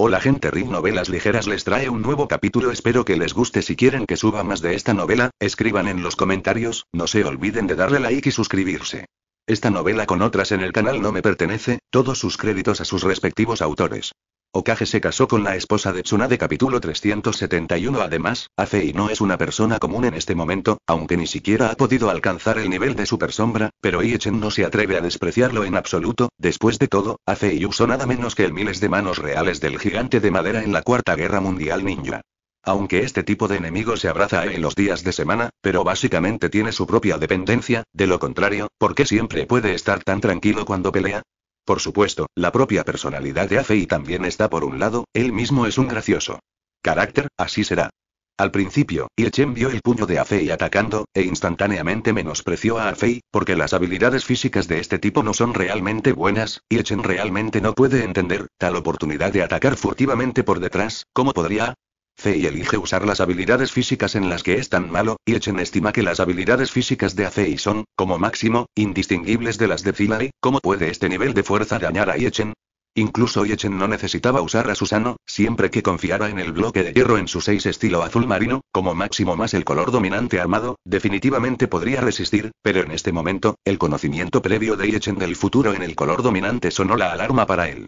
Hola gente RIP Novelas Ligeras les trae un nuevo capítulo espero que les guste si quieren que suba más de esta novela, escriban en los comentarios, no se olviden de darle like y suscribirse. Esta novela con otras en el canal no me pertenece, todos sus créditos a sus respectivos autores. Okage se casó con la esposa de Tsunade capítulo 371 además, Afei no es una persona común en este momento, aunque ni siquiera ha podido alcanzar el nivel de Super Sombra, pero Iechen no se atreve a despreciarlo en absoluto, después de todo, Acei usó nada menos que el miles de manos reales del gigante de madera en la Cuarta Guerra Mundial Ninja. Aunque este tipo de enemigo se abraza en los días de semana, pero básicamente tiene su propia dependencia, de lo contrario, ¿por qué siempre puede estar tan tranquilo cuando pelea? Por supuesto, la propia personalidad de Afei también está por un lado, él mismo es un gracioso. Carácter, así será. Al principio, Ilchen vio el puño de Afei atacando, e instantáneamente menospreció a Afei, porque las habilidades físicas de este tipo no son realmente buenas, Ilchen realmente no puede entender, tal oportunidad de atacar furtivamente por detrás, ¿cómo podría? Fei elige usar las habilidades físicas en las que es tan malo, y Echen estima que las habilidades físicas de y son, como máximo, indistinguibles de las de Zilari. ¿Cómo puede este nivel de fuerza dañar a Echen? Incluso Echen no necesitaba usar a Susano, siempre que confiara en el bloque de hierro en su 6 estilo azul marino, como máximo más el color dominante armado, definitivamente podría resistir, pero en este momento, el conocimiento previo de Echen del futuro en el color dominante sonó la alarma para él.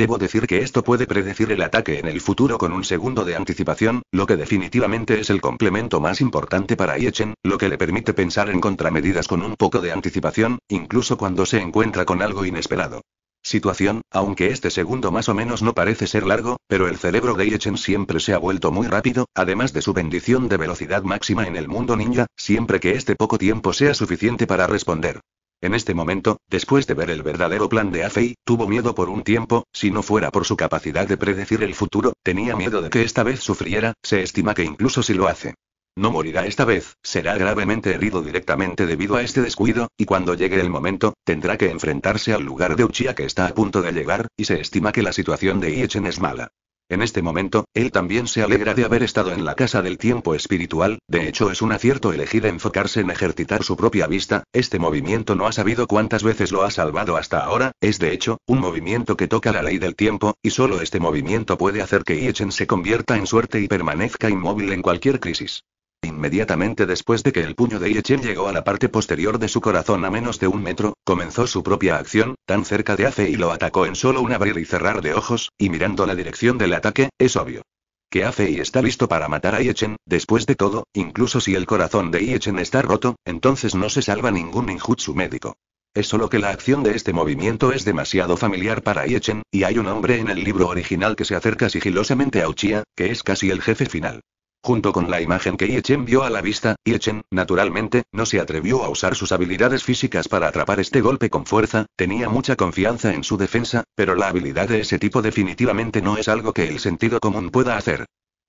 Debo decir que esto puede predecir el ataque en el futuro con un segundo de anticipación, lo que definitivamente es el complemento más importante para Yechen, lo que le permite pensar en contramedidas con un poco de anticipación, incluso cuando se encuentra con algo inesperado situación, aunque este segundo más o menos no parece ser largo, pero el cerebro de Yechen siempre se ha vuelto muy rápido, además de su bendición de velocidad máxima en el mundo ninja, siempre que este poco tiempo sea suficiente para responder. En este momento, después de ver el verdadero plan de Afei, tuvo miedo por un tiempo, si no fuera por su capacidad de predecir el futuro, tenía miedo de que esta vez sufriera, se estima que incluso si lo hace. No morirá esta vez, será gravemente herido directamente debido a este descuido, y cuando llegue el momento, tendrá que enfrentarse al lugar de Uchiha que está a punto de llegar, y se estima que la situación de Iechen es mala. En este momento, él también se alegra de haber estado en la casa del tiempo espiritual, de hecho es un acierto elegir enfocarse en ejercitar su propia vista, este movimiento no ha sabido cuántas veces lo ha salvado hasta ahora, es de hecho, un movimiento que toca la ley del tiempo, y solo este movimiento puede hacer que Iechen se convierta en suerte y permanezca inmóvil en cualquier crisis. Inmediatamente después de que el puño de Iechen llegó a la parte posterior de su corazón a menos de un metro, comenzó su propia acción, tan cerca de Ace y lo atacó en solo un abrir y cerrar de ojos, y mirando la dirección del ataque, es obvio. Que Afei está listo para matar a Yechen, después de todo, incluso si el corazón de Yechen está roto, entonces no se salva ningún ninjutsu médico. Es solo que la acción de este movimiento es demasiado familiar para Iechen, y hay un hombre en el libro original que se acerca sigilosamente a Uchiha, que es casi el jefe final. Junto con la imagen que Yechen vio a la vista, Yechen, naturalmente, no se atrevió a usar sus habilidades físicas para atrapar este golpe con fuerza, tenía mucha confianza en su defensa, pero la habilidad de ese tipo definitivamente no es algo que el sentido común pueda hacer.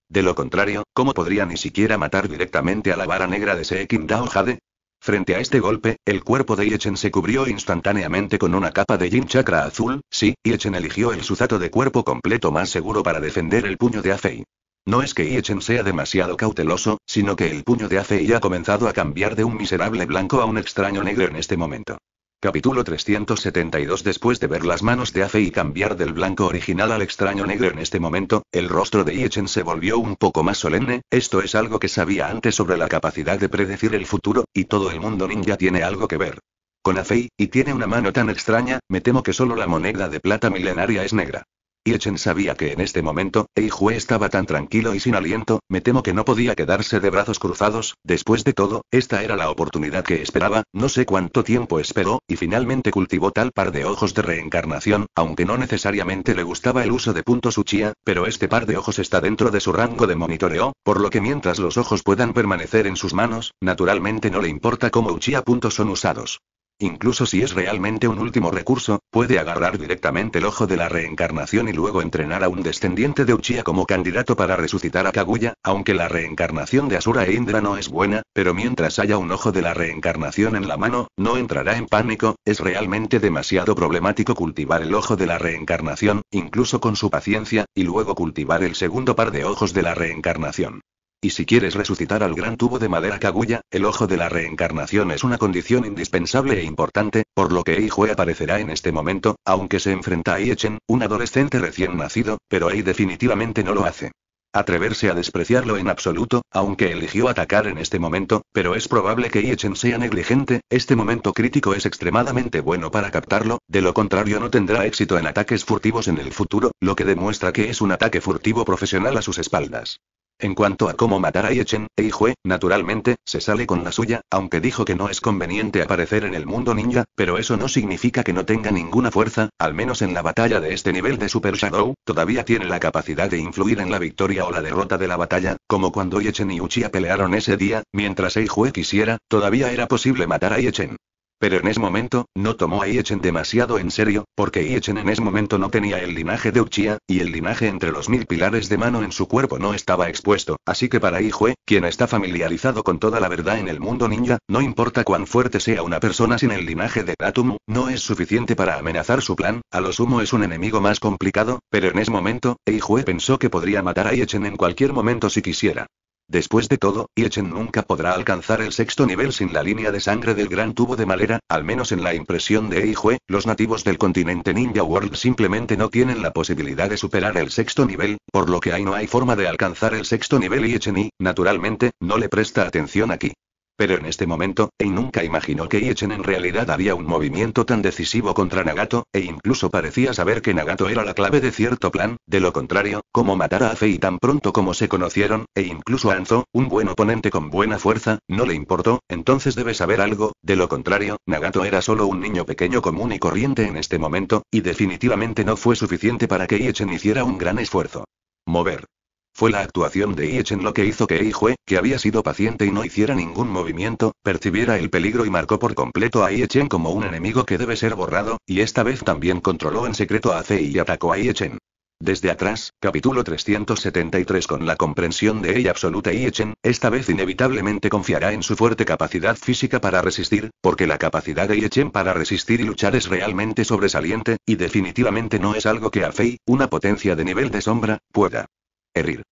De lo contrario, ¿cómo podría ni siquiera matar directamente a la vara negra de Seekin Dao Jade? Frente a este golpe, el cuerpo de Yechen se cubrió instantáneamente con una capa de Yin Chakra azul, sí, Yechen eligió el suzato de cuerpo completo más seguro para defender el puño de Afei. No es que Iechen sea demasiado cauteloso, sino que el puño de ya ha comenzado a cambiar de un miserable blanco a un extraño negro en este momento. Capítulo 372 Después de ver las manos de Afei cambiar del blanco original al extraño negro en este momento, el rostro de Iechen se volvió un poco más solemne, esto es algo que sabía antes sobre la capacidad de predecir el futuro, y todo el mundo ninja tiene algo que ver. Con Afei, y tiene una mano tan extraña, me temo que solo la moneda de plata milenaria es negra. Y sabía que en este momento, Eijue estaba tan tranquilo y sin aliento, me temo que no podía quedarse de brazos cruzados, después de todo, esta era la oportunidad que esperaba, no sé cuánto tiempo esperó, y finalmente cultivó tal par de ojos de reencarnación, aunque no necesariamente le gustaba el uso de puntos Uchiha, pero este par de ojos está dentro de su rango de monitoreo, por lo que mientras los ojos puedan permanecer en sus manos, naturalmente no le importa cómo Uchiha puntos son usados. Incluso si es realmente un último recurso, puede agarrar directamente el ojo de la reencarnación y luego entrenar a un descendiente de Uchiha como candidato para resucitar a Kaguya, aunque la reencarnación de Asura e Indra no es buena, pero mientras haya un ojo de la reencarnación en la mano, no entrará en pánico, es realmente demasiado problemático cultivar el ojo de la reencarnación, incluso con su paciencia, y luego cultivar el segundo par de ojos de la reencarnación. Y si quieres resucitar al gran tubo de madera Kaguya, el ojo de la reencarnación es una condición indispensable e importante, por lo que Eijue aparecerá en este momento, aunque se enfrenta a Echen, un adolescente recién nacido, pero Ei definitivamente no lo hace atreverse a despreciarlo en absoluto, aunque eligió atacar en este momento, pero es probable que Iechen sea negligente, este momento crítico es extremadamente bueno para captarlo, de lo contrario no tendrá éxito en ataques furtivos en el futuro, lo que demuestra que es un ataque furtivo profesional a sus espaldas. En cuanto a cómo matar a Yechen, Eijue, naturalmente, se sale con la suya, aunque dijo que no es conveniente aparecer en el mundo ninja, pero eso no significa que no tenga ninguna fuerza, al menos en la batalla de este nivel de Super Shadow, todavía tiene la capacidad de influir en la victoria o la derrota de la batalla, como cuando Yechen y Uchiha pelearon ese día, mientras Eijue quisiera, todavía era posible matar a Yechen. Pero en ese momento, no tomó a Iechen demasiado en serio, porque Iechen en ese momento no tenía el linaje de Uchiha, y el linaje entre los mil pilares de mano en su cuerpo no estaba expuesto, así que para Ijue, quien está familiarizado con toda la verdad en el mundo ninja, no importa cuán fuerte sea una persona sin el linaje de Datumu, no es suficiente para amenazar su plan, a lo sumo es un enemigo más complicado, pero en ese momento, Ijue pensó que podría matar a Iechen en cualquier momento si quisiera. Después de todo, Yechen nunca podrá alcanzar el sexto nivel sin la línea de sangre del gran tubo de Malera, al menos en la impresión de Eijue, los nativos del continente Ninja World simplemente no tienen la posibilidad de superar el sexto nivel, por lo que ahí no hay forma de alcanzar el sexto nivel y y, naturalmente, no le presta atención aquí. Pero en este momento, Ei nunca imaginó que Iechen en realidad había un movimiento tan decisivo contra Nagato, e incluso parecía saber que Nagato era la clave de cierto plan, de lo contrario, como matar a Fei tan pronto como se conocieron, e incluso a Anzo, un buen oponente con buena fuerza, no le importó, entonces debe saber algo, de lo contrario, Nagato era solo un niño pequeño común y corriente en este momento, y definitivamente no fue suficiente para que Iechen hiciera un gran esfuerzo. Mover. Fue la actuación de Chen lo que hizo que Hue, que había sido paciente y no hiciera ningún movimiento, percibiera el peligro y marcó por completo a Chen como un enemigo que debe ser borrado, y esta vez también controló en secreto a Fei y atacó a Chen. Desde atrás, capítulo 373 con la comprensión de ella absoluta y Chen, esta vez inevitablemente confiará en su fuerte capacidad física para resistir, porque la capacidad de Chen para resistir y luchar es realmente sobresaliente, y definitivamente no es algo que a Fei, una potencia de nivel de sombra, pueda herir.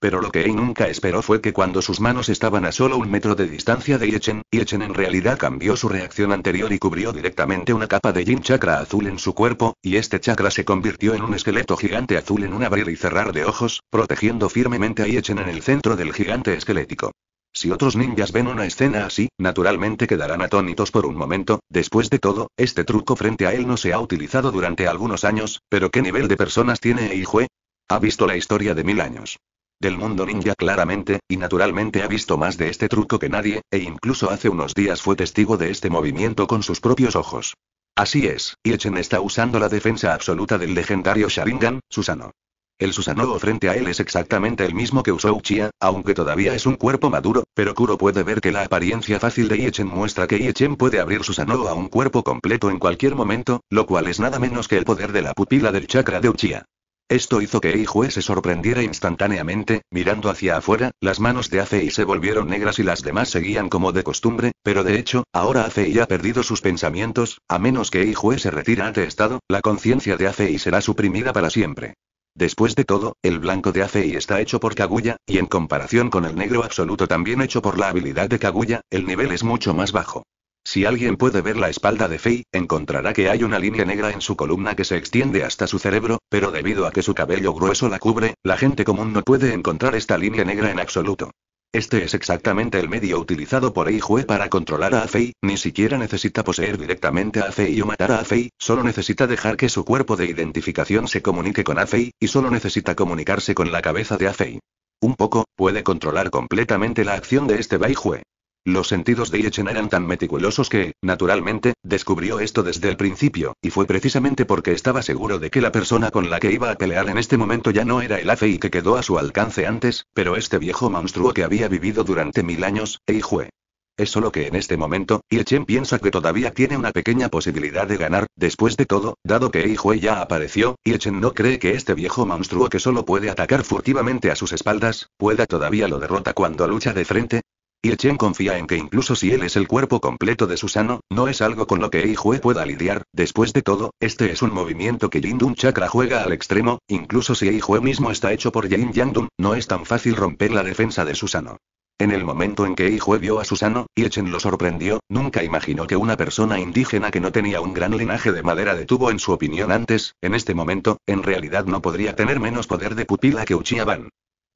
Pero lo que Ei nunca esperó fue que cuando sus manos estaban a solo un metro de distancia de Iechen, Iechen en realidad cambió su reacción anterior y cubrió directamente una capa de Yin chakra azul en su cuerpo, y este chakra se convirtió en un esqueleto gigante azul en un abrir y cerrar de ojos, protegiendo firmemente a Iechen en el centro del gigante esquelético. Si otros ninjas ven una escena así, naturalmente quedarán atónitos por un momento, después de todo, este truco frente a él no se ha utilizado durante algunos años, pero ¿qué nivel de personas tiene Eijue? Ha visto la historia de mil años. Del mundo ninja claramente, y naturalmente ha visto más de este truco que nadie, e incluso hace unos días fue testigo de este movimiento con sus propios ojos. Así es, Iechen está usando la defensa absoluta del legendario Sharingan, Susano. El Susanoo frente a él es exactamente el mismo que usó Uchiha, aunque todavía es un cuerpo maduro, pero Kuro puede ver que la apariencia fácil de Iechen muestra que Iechen puede abrir Susanoo a un cuerpo completo en cualquier momento, lo cual es nada menos que el poder de la pupila del chakra de Uchiha. Esto hizo que Eijue se sorprendiera instantáneamente, mirando hacia afuera, las manos de Afei se volvieron negras y las demás seguían como de costumbre, pero de hecho, ahora y ha perdido sus pensamientos, a menos que Eijue se retire ante estado, la conciencia de Afei será suprimida para siempre. Después de todo, el blanco de Afei está hecho por Kaguya, y en comparación con el negro absoluto también hecho por la habilidad de Kaguya, el nivel es mucho más bajo. Si alguien puede ver la espalda de Fei, encontrará que hay una línea negra en su columna que se extiende hasta su cerebro, pero debido a que su cabello grueso la cubre, la gente común no puede encontrar esta línea negra en absoluto. Este es exactamente el medio utilizado por Eijue para controlar a Fei, ni siquiera necesita poseer directamente a Fei o matar a Fei, solo necesita dejar que su cuerpo de identificación se comunique con Fei, y solo necesita comunicarse con la cabeza de Fei. Un poco, puede controlar completamente la acción de este Jue. Los sentidos de Yechen eran tan meticulosos que, naturalmente, descubrió esto desde el principio, y fue precisamente porque estaba seguro de que la persona con la que iba a pelear en este momento ya no era el y que quedó a su alcance antes, pero este viejo monstruo que había vivido durante mil años, Eijue. Es solo que en este momento, Yechen piensa que todavía tiene una pequeña posibilidad de ganar, después de todo, dado que Eijue ya apareció, Chen no cree que este viejo monstruo que solo puede atacar furtivamente a sus espaldas, pueda todavía lo derrota cuando lucha de frente, y confía en que incluso si él es el cuerpo completo de Susano, no es algo con lo que Eijue pueda lidiar, después de todo, este es un movimiento que Jin Dun Chakra juega al extremo, incluso si Eijue mismo está hecho por Yin-Yang-Dun, no es tan fácil romper la defensa de Susano. En el momento en que Eijue vio a Susano, Yechen lo sorprendió, nunca imaginó que una persona indígena que no tenía un gran linaje de madera de en su opinión antes, en este momento, en realidad no podría tener menos poder de pupila que Uchiha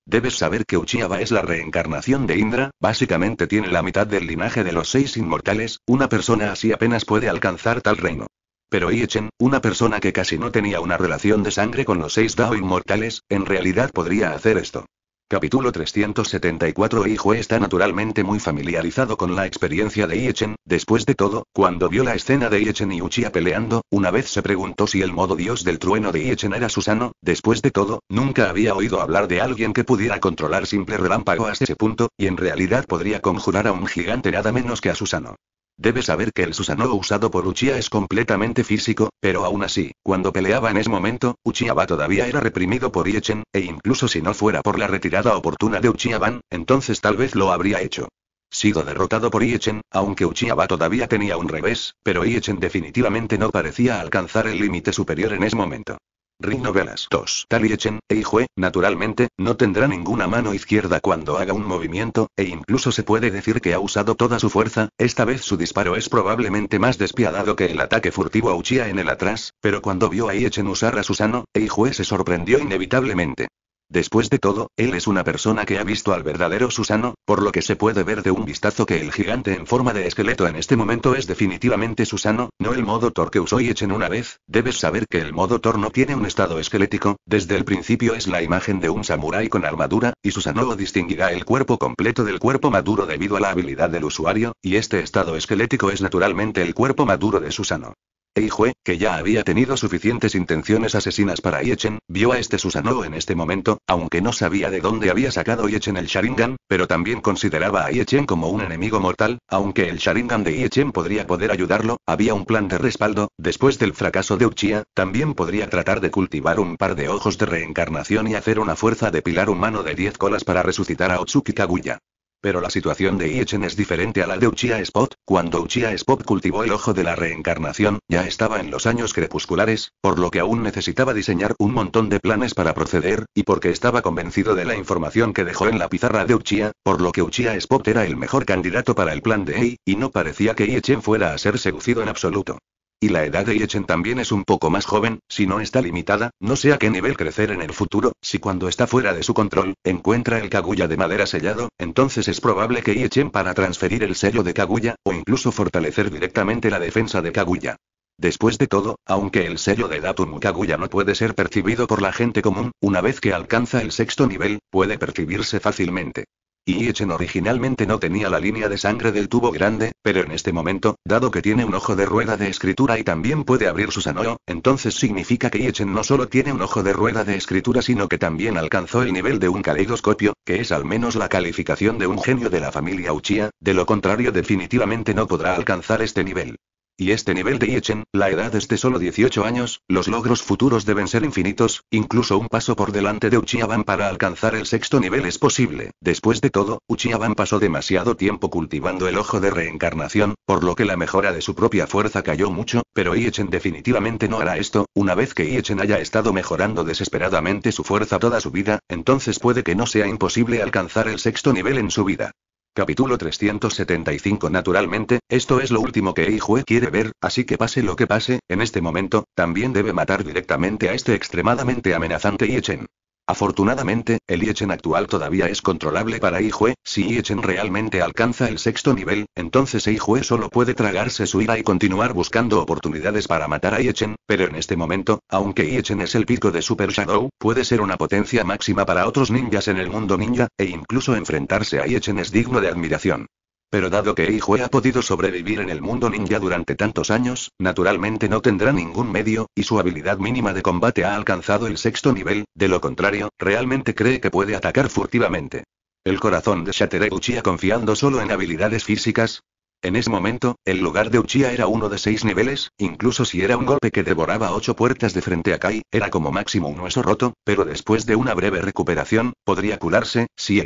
Debes saber que Uchiaba es la reencarnación de Indra, básicamente tiene la mitad del linaje de los seis inmortales, una persona así apenas puede alcanzar tal reino. Pero Iechen, una persona que casi no tenía una relación de sangre con los seis Dao inmortales, en realidad podría hacer esto. Capítulo 374 Hijo está naturalmente muy familiarizado con la experiencia de Iechen, después de todo, cuando vio la escena de Iechen y Uchia peleando, una vez se preguntó si el modo dios del trueno de Iechen era Susano, después de todo, nunca había oído hablar de alguien que pudiera controlar simple relámpago hasta ese punto, y en realidad podría conjurar a un gigante nada menos que a Susano. Debe saber que el Susanoo usado por Uchiha es completamente físico, pero aún así, cuando peleaba en ese momento, Uchiha todavía era reprimido por Iechen, e incluso si no fuera por la retirada oportuna de Uchiha Ban, entonces tal vez lo habría hecho. Sido derrotado por Iechen, aunque Uchiha todavía tenía un revés, pero Iechen definitivamente no parecía alcanzar el límite superior en ese momento. Rinovelas Velas 2. Taliechen, Eijue, naturalmente, no tendrá ninguna mano izquierda cuando haga un movimiento, e incluso se puede decir que ha usado toda su fuerza, esta vez su disparo es probablemente más despiadado que el ataque furtivo a Uchiha en el atrás, pero cuando vio a Echen usar a Susano, Eijue se sorprendió inevitablemente. Después de todo, él es una persona que ha visto al verdadero Susano, por lo que se puede ver de un vistazo que el gigante en forma de esqueleto en este momento es definitivamente Susano, no el modo Thor que usó y echen una vez, debes saber que el modo Thor no tiene un estado esquelético, desde el principio es la imagen de un samurai con armadura, y Susano distinguirá el cuerpo completo del cuerpo maduro debido a la habilidad del usuario, y este estado esquelético es naturalmente el cuerpo maduro de Susano. Eijue, que ya había tenido suficientes intenciones asesinas para Iechen, vio a este Susanoo en este momento, aunque no sabía de dónde había sacado Iechen el Sharingan, pero también consideraba a Iechen como un enemigo mortal, aunque el Sharingan de Iechen podría poder ayudarlo, había un plan de respaldo, después del fracaso de Uchiha, también podría tratar de cultivar un par de ojos de reencarnación y hacer una fuerza de pilar humano de 10 colas para resucitar a Otsuki Kaguya. Pero la situación de Iechen es diferente a la de Uchiha Spot, cuando Uchiha Spot cultivó el ojo de la reencarnación, ya estaba en los años crepusculares, por lo que aún necesitaba diseñar un montón de planes para proceder, y porque estaba convencido de la información que dejó en la pizarra de Uchiha, por lo que Uchiha Spot era el mejor candidato para el plan de Ei, y no parecía que Iechen fuera a ser seducido en absoluto. Y la edad de Yechen también es un poco más joven, si no está limitada, no sé a qué nivel crecer en el futuro, si cuando está fuera de su control, encuentra el Kaguya de madera sellado, entonces es probable que Yechen para transferir el sello de Kaguya, o incluso fortalecer directamente la defensa de Kaguya. Después de todo, aunque el sello de Datum Kaguya no puede ser percibido por la gente común, una vez que alcanza el sexto nivel, puede percibirse fácilmente. Y originalmente no tenía la línea de sangre del tubo grande, pero en este momento, dado que tiene un ojo de rueda de escritura y también puede abrir su sanoyo, entonces significa que Echen no solo tiene un ojo de rueda de escritura sino que también alcanzó el nivel de un caleidoscopio, que es al menos la calificación de un genio de la familia Uchiha, de lo contrario definitivamente no podrá alcanzar este nivel y este nivel de Iechen, la edad es de solo 18 años, los logros futuros deben ser infinitos, incluso un paso por delante de uchiha para alcanzar el sexto nivel es posible. Después de todo, uchiha pasó demasiado tiempo cultivando el ojo de reencarnación, por lo que la mejora de su propia fuerza cayó mucho, pero Iechen definitivamente no hará esto, una vez que Iechen haya estado mejorando desesperadamente su fuerza toda su vida, entonces puede que no sea imposible alcanzar el sexto nivel en su vida. Capítulo 375 Naturalmente, esto es lo último que Eijue quiere ver, así que pase lo que pase, en este momento, también debe matar directamente a este extremadamente amenazante Yechen. Afortunadamente, el Iechen actual todavía es controlable para Ijue, si Iechen realmente alcanza el sexto nivel, entonces Ijue solo puede tragarse su ira y continuar buscando oportunidades para matar a Iechen, pero en este momento, aunque Iechen es el pico de Super Shadow, puede ser una potencia máxima para otros ninjas en el mundo ninja, e incluso enfrentarse a Iechen es digno de admiración. Pero dado que Hue ha podido sobrevivir en el mundo ninja durante tantos años, naturalmente no tendrá ningún medio, y su habilidad mínima de combate ha alcanzado el sexto nivel, de lo contrario, realmente cree que puede atacar furtivamente. El corazón de Shatere Uchiha confiando solo en habilidades físicas, en ese momento, el lugar de Uchiha era uno de seis niveles, incluso si era un golpe que devoraba ocho puertas de frente a Kai, era como máximo un hueso roto, pero después de una breve recuperación, podría curarse, si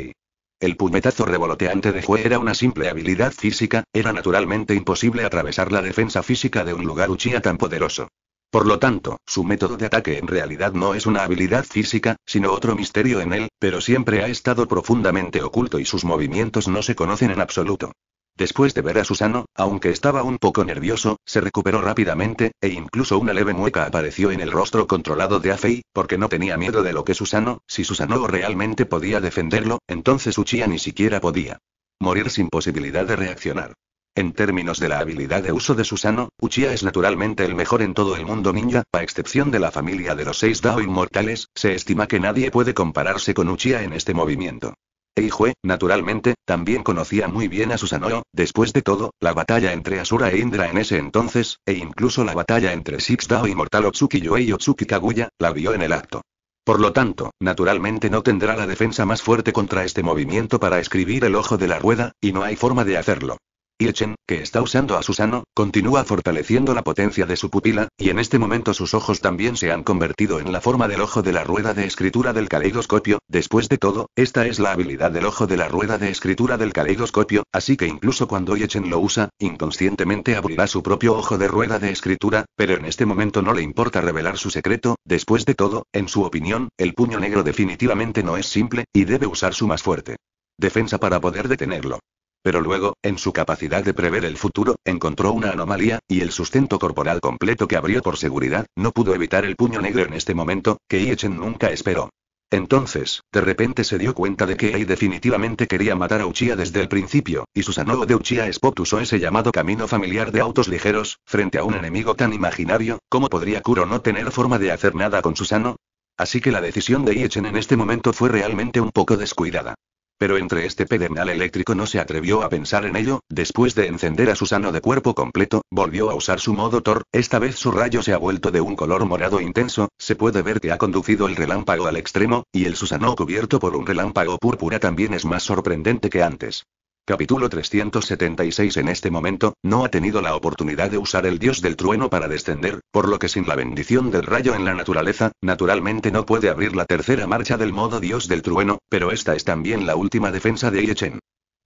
el puñetazo revoloteante de Jue era una simple habilidad física, era naturalmente imposible atravesar la defensa física de un lugar Uchiha tan poderoso. Por lo tanto, su método de ataque en realidad no es una habilidad física, sino otro misterio en él, pero siempre ha estado profundamente oculto y sus movimientos no se conocen en absoluto. Después de ver a Susano, aunque estaba un poco nervioso, se recuperó rápidamente, e incluso una leve mueca apareció en el rostro controlado de Afei, porque no tenía miedo de lo que Susano, si Susano realmente podía defenderlo, entonces Uchiha ni siquiera podía. Morir sin posibilidad de reaccionar. En términos de la habilidad de uso de Susano, Uchiha es naturalmente el mejor en todo el mundo ninja, a excepción de la familia de los seis Dao inmortales, se estima que nadie puede compararse con Uchiha en este movimiento. Eijue, naturalmente, también conocía muy bien a Susanoo, después de todo, la batalla entre Asura e Indra en ese entonces, e incluso la batalla entre Six Dao y Mortal Otsuki Yue y Otsuki Kaguya, la vio en el acto. Por lo tanto, naturalmente no tendrá la defensa más fuerte contra este movimiento para escribir el ojo de la rueda, y no hay forma de hacerlo. Yechen, que está usando a Susano, continúa fortaleciendo la potencia de su pupila, y en este momento sus ojos también se han convertido en la forma del ojo de la rueda de escritura del caleidoscopio. Después de todo, esta es la habilidad del ojo de la rueda de escritura del caleidoscopio, así que incluso cuando Echen lo usa, inconscientemente abrirá su propio ojo de rueda de escritura, pero en este momento no le importa revelar su secreto. Después de todo, en su opinión, el puño negro definitivamente no es simple, y debe usar su más fuerte defensa para poder detenerlo pero luego, en su capacidad de prever el futuro, encontró una anomalía, y el sustento corporal completo que abrió por seguridad, no pudo evitar el puño negro en este momento, que Iechen nunca esperó. Entonces, de repente se dio cuenta de que Ei definitivamente quería matar a Uchiha desde el principio, y Susanoo de Uchiha Spot usó ese llamado camino familiar de autos ligeros, frente a un enemigo tan imaginario, ¿cómo podría Kuro no tener forma de hacer nada con Susano? Así que la decisión de Iechen en este momento fue realmente un poco descuidada. Pero entre este pedernal eléctrico no se atrevió a pensar en ello, después de encender a Susano de cuerpo completo, volvió a usar su modo Thor, esta vez su rayo se ha vuelto de un color morado intenso, se puede ver que ha conducido el relámpago al extremo, y el Susano cubierto por un relámpago púrpura también es más sorprendente que antes. Capítulo 376 En este momento, no ha tenido la oportunidad de usar el dios del trueno para descender, por lo que sin la bendición del rayo en la naturaleza, naturalmente no puede abrir la tercera marcha del modo dios del trueno, pero esta es también la última defensa de Iechen.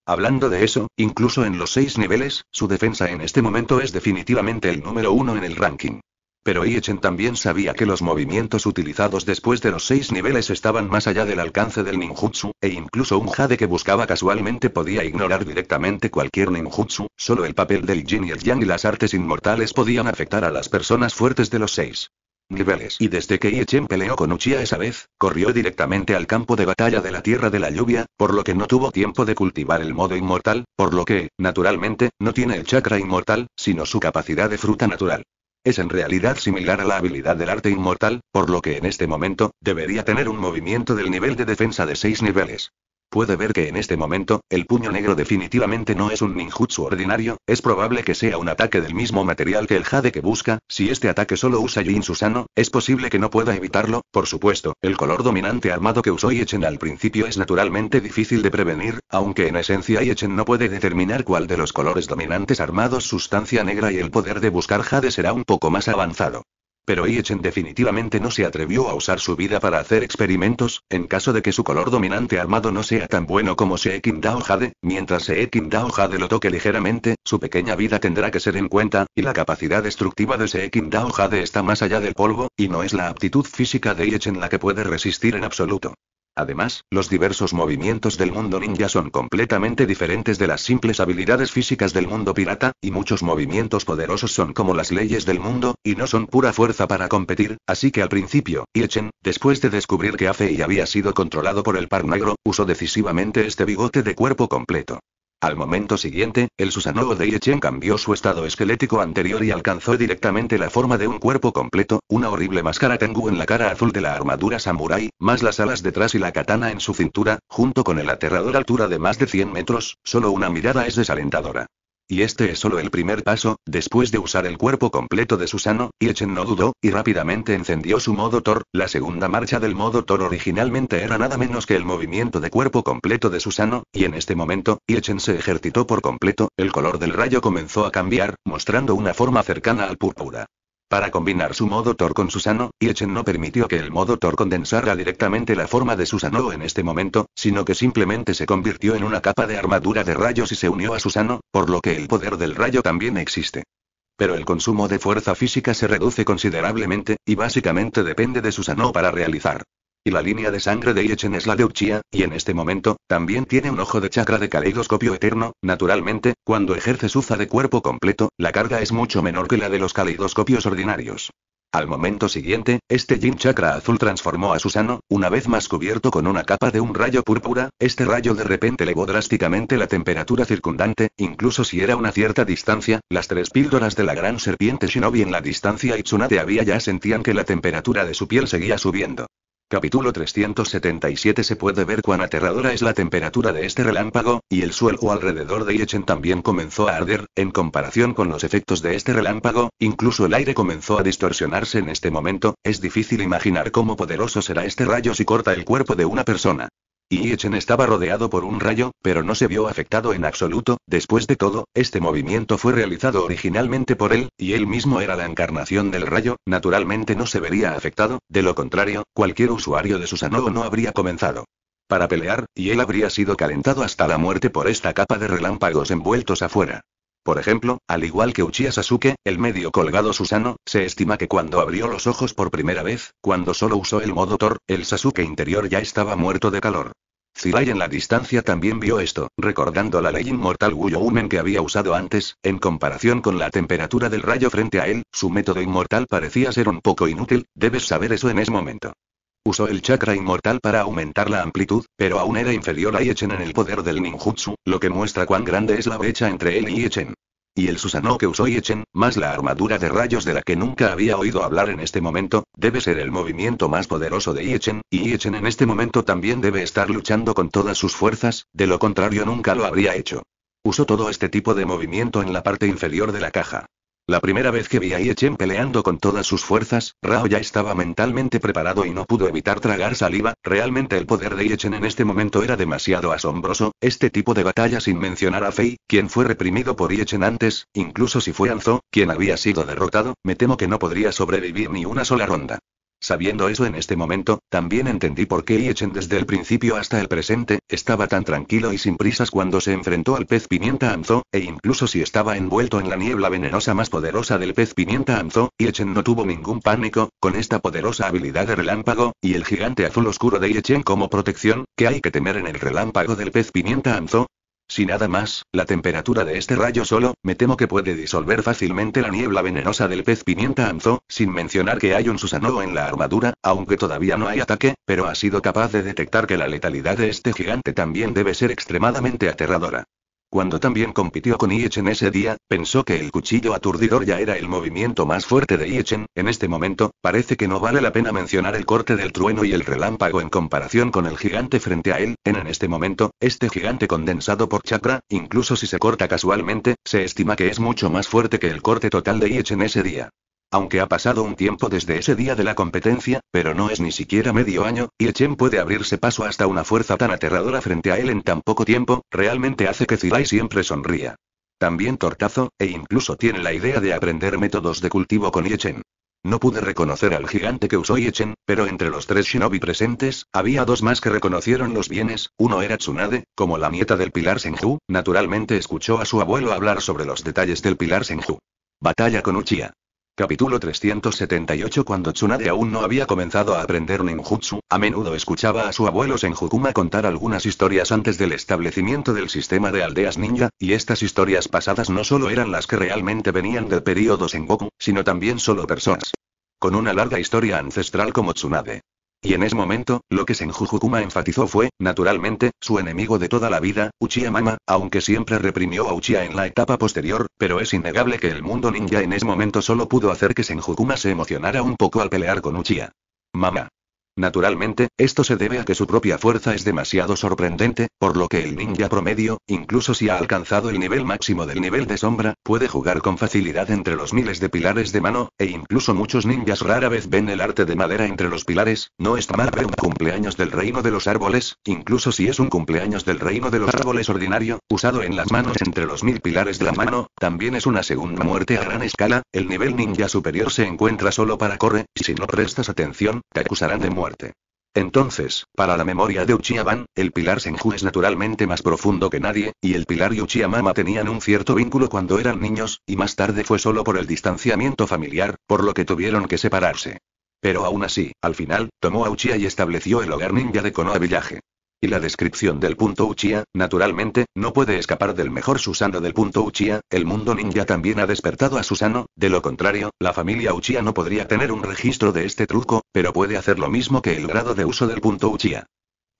Hablando de eso, incluso en los seis niveles, su defensa en este momento es definitivamente el número uno en el ranking. Pero Iechen también sabía que los movimientos utilizados después de los seis niveles estaban más allá del alcance del ninjutsu, e incluso un jade que buscaba casualmente podía ignorar directamente cualquier ninjutsu, solo el papel del jin y el yang y las artes inmortales podían afectar a las personas fuertes de los seis niveles. Y desde que Iechen peleó con Uchiha esa vez, corrió directamente al campo de batalla de la Tierra de la Lluvia, por lo que no tuvo tiempo de cultivar el modo inmortal, por lo que, naturalmente, no tiene el chakra inmortal, sino su capacidad de fruta natural. Es en realidad similar a la habilidad del arte inmortal, por lo que en este momento, debería tener un movimiento del nivel de defensa de 6 niveles. Puede ver que en este momento, el puño negro definitivamente no es un ninjutsu ordinario, es probable que sea un ataque del mismo material que el jade que busca, si este ataque solo usa Jin Susano, es posible que no pueda evitarlo, por supuesto, el color dominante armado que usó Yechen al principio es naturalmente difícil de prevenir, aunque en esencia Yechen no puede determinar cuál de los colores dominantes armados sustancia negra y el poder de buscar jade será un poco más avanzado. Pero Iechen definitivamente no se atrevió a usar su vida para hacer experimentos, en caso de que su color dominante armado no sea tan bueno como Seeking Dao mientras Seeking Dao lo toque ligeramente, su pequeña vida tendrá que ser en cuenta, y la capacidad destructiva de Seeking Dao está más allá del polvo, y no es la aptitud física de Iechen la que puede resistir en absoluto. Además, los diversos movimientos del mundo ninja son completamente diferentes de las simples habilidades físicas del mundo pirata, y muchos movimientos poderosos son como las leyes del mundo, y no son pura fuerza para competir, así que al principio, Iechen, después de descubrir que Afei había sido controlado por el par negro, usó decisivamente este bigote de cuerpo completo. Al momento siguiente, el Susanoo de Yechen cambió su estado esquelético anterior y alcanzó directamente la forma de un cuerpo completo, una horrible máscara tengu en la cara azul de la armadura samurai, más las alas detrás y la katana en su cintura, junto con el aterrador altura de más de 100 metros, solo una mirada es desalentadora. Y este es solo el primer paso, después de usar el cuerpo completo de Susano, Ilchen no dudó, y rápidamente encendió su modo Thor, la segunda marcha del modo Thor originalmente era nada menos que el movimiento de cuerpo completo de Susano, y en este momento, Ilchen se ejercitó por completo, el color del rayo comenzó a cambiar, mostrando una forma cercana al púrpura. Para combinar su modo Thor con Susano, Yechen no permitió que el modo Thor condensara directamente la forma de Susano en este momento, sino que simplemente se convirtió en una capa de armadura de rayos y se unió a Susano, por lo que el poder del rayo también existe. Pero el consumo de fuerza física se reduce considerablemente, y básicamente depende de Susano para realizar y la línea de sangre de Yechen es la de Uchiha, y en este momento, también tiene un ojo de chakra de caleidoscopio eterno, naturalmente, cuando ejerce Suza de cuerpo completo, la carga es mucho menor que la de los caleidoscopios ordinarios. Al momento siguiente, este Jin Chakra azul transformó a Susano, una vez más cubierto con una capa de un rayo púrpura, este rayo de repente elevó drásticamente la temperatura circundante, incluso si era una cierta distancia, las tres píldoras de la gran serpiente Shinobi en la distancia y Tsunade había ya sentían que la temperatura de su piel seguía subiendo. Capítulo 377 Se puede ver cuán aterradora es la temperatura de este relámpago, y el suelo alrededor de Yechen también comenzó a arder, en comparación con los efectos de este relámpago, incluso el aire comenzó a distorsionarse en este momento, es difícil imaginar cómo poderoso será este rayo si corta el cuerpo de una persona. Y Echen estaba rodeado por un rayo, pero no se vio afectado en absoluto, después de todo, este movimiento fue realizado originalmente por él, y él mismo era la encarnación del rayo, naturalmente no se vería afectado, de lo contrario, cualquier usuario de Susanoo no habría comenzado para pelear, y él habría sido calentado hasta la muerte por esta capa de relámpagos envueltos afuera. Por ejemplo, al igual que Uchiha Sasuke, el medio colgado Susano, se estima que cuando abrió los ojos por primera vez, cuando solo usó el modo Thor, el Sasuke interior ya estaba muerto de calor. Zirai en la distancia también vio esto, recordando la ley inmortal wuyo que había usado antes, en comparación con la temperatura del rayo frente a él, su método inmortal parecía ser un poco inútil, debes saber eso en ese momento. Usó el chakra inmortal para aumentar la amplitud, pero aún era inferior a Yechen en el poder del ninjutsu, lo que muestra cuán grande es la brecha entre él y Yechen. Y el Susano que usó Yechen, más la armadura de rayos de la que nunca había oído hablar en este momento, debe ser el movimiento más poderoso de Yechen, y Yechen en este momento también debe estar luchando con todas sus fuerzas, de lo contrario nunca lo habría hecho. Usó todo este tipo de movimiento en la parte inferior de la caja. La primera vez que vi a Yechen peleando con todas sus fuerzas, Rao ya estaba mentalmente preparado y no pudo evitar tragar saliva, realmente el poder de Yechen en este momento era demasiado asombroso, este tipo de batalla sin mencionar a Fei, quien fue reprimido por Yechen antes, incluso si fue Anzo, quien había sido derrotado, me temo que no podría sobrevivir ni una sola ronda. Sabiendo eso en este momento, también entendí por qué Iechen desde el principio hasta el presente, estaba tan tranquilo y sin prisas cuando se enfrentó al pez pimienta Anzo, e incluso si estaba envuelto en la niebla venenosa más poderosa del pez pimienta Anzo, Iechen no tuvo ningún pánico, con esta poderosa habilidad de relámpago, y el gigante azul oscuro de Yechen como protección, que hay que temer en el relámpago del pez pimienta Anzo? Si nada más, la temperatura de este rayo solo, me temo que puede disolver fácilmente la niebla venenosa del pez pimienta anzo, sin mencionar que hay un Susanoo en la armadura, aunque todavía no hay ataque, pero ha sido capaz de detectar que la letalidad de este gigante también debe ser extremadamente aterradora. Cuando también compitió con Iechen ese día, pensó que el cuchillo aturdidor ya era el movimiento más fuerte de Iechen, en este momento, parece que no vale la pena mencionar el corte del trueno y el relámpago en comparación con el gigante frente a él, en, este momento, este gigante condensado por chakra, incluso si se corta casualmente, se estima que es mucho más fuerte que el corte total de Iechen ese día. Aunque ha pasado un tiempo desde ese día de la competencia, pero no es ni siquiera medio año, y Echen puede abrirse paso hasta una fuerza tan aterradora frente a él en tan poco tiempo, realmente hace que Zirai siempre sonría. También tortazo, e incluso tiene la idea de aprender métodos de cultivo con Yechen. No pude reconocer al gigante que usó Yechen, pero entre los tres shinobi presentes, había dos más que reconocieron los bienes, uno era Tsunade, como la nieta del pilar Senju, naturalmente escuchó a su abuelo hablar sobre los detalles del pilar Senju. Batalla con Uchiha. Capítulo 378 Cuando Tsunade aún no había comenzado a aprender ninjutsu, a menudo escuchaba a su abuelo Senjukuma contar algunas historias antes del establecimiento del sistema de aldeas ninja, y estas historias pasadas no solo eran las que realmente venían del período Sengoku, sino también solo personas. Con una larga historia ancestral como Tsunade. Y en ese momento, lo que Senjujukuma enfatizó fue, naturalmente, su enemigo de toda la vida, Uchiha Mama, aunque siempre reprimió a Uchiha en la etapa posterior, pero es innegable que el mundo ninja en ese momento solo pudo hacer que Senjukuma se emocionara un poco al pelear con Uchiha. Mama. Naturalmente, esto se debe a que su propia fuerza es demasiado sorprendente, por lo que el ninja promedio, incluso si ha alcanzado el nivel máximo del nivel de sombra, puede jugar con facilidad entre los miles de pilares de mano, e incluso muchos ninjas rara vez ven el arte de madera entre los pilares, no está mal ver un cumpleaños del reino de los árboles, incluso si es un cumpleaños del reino de los árboles ordinario, usado en las manos entre los mil pilares de la mano, también es una segunda muerte a gran escala, el nivel ninja superior se encuentra solo para corre, y si no prestas atención, te acusarán de muerte muerte. Entonces, para la memoria de uchiha el pilar Senju es naturalmente más profundo que nadie, y el pilar y uchiha tenían un cierto vínculo cuando eran niños, y más tarde fue solo por el distanciamiento familiar, por lo que tuvieron que separarse. Pero aún así, al final, tomó a Uchiha y estableció el hogar ninja de Konoha Villaje. Y la descripción del punto Uchiha, naturalmente, no puede escapar del mejor Susano del punto Uchiha, el mundo ninja también ha despertado a Susano, de lo contrario, la familia Uchiha no podría tener un registro de este truco, pero puede hacer lo mismo que el grado de uso del punto Uchiha.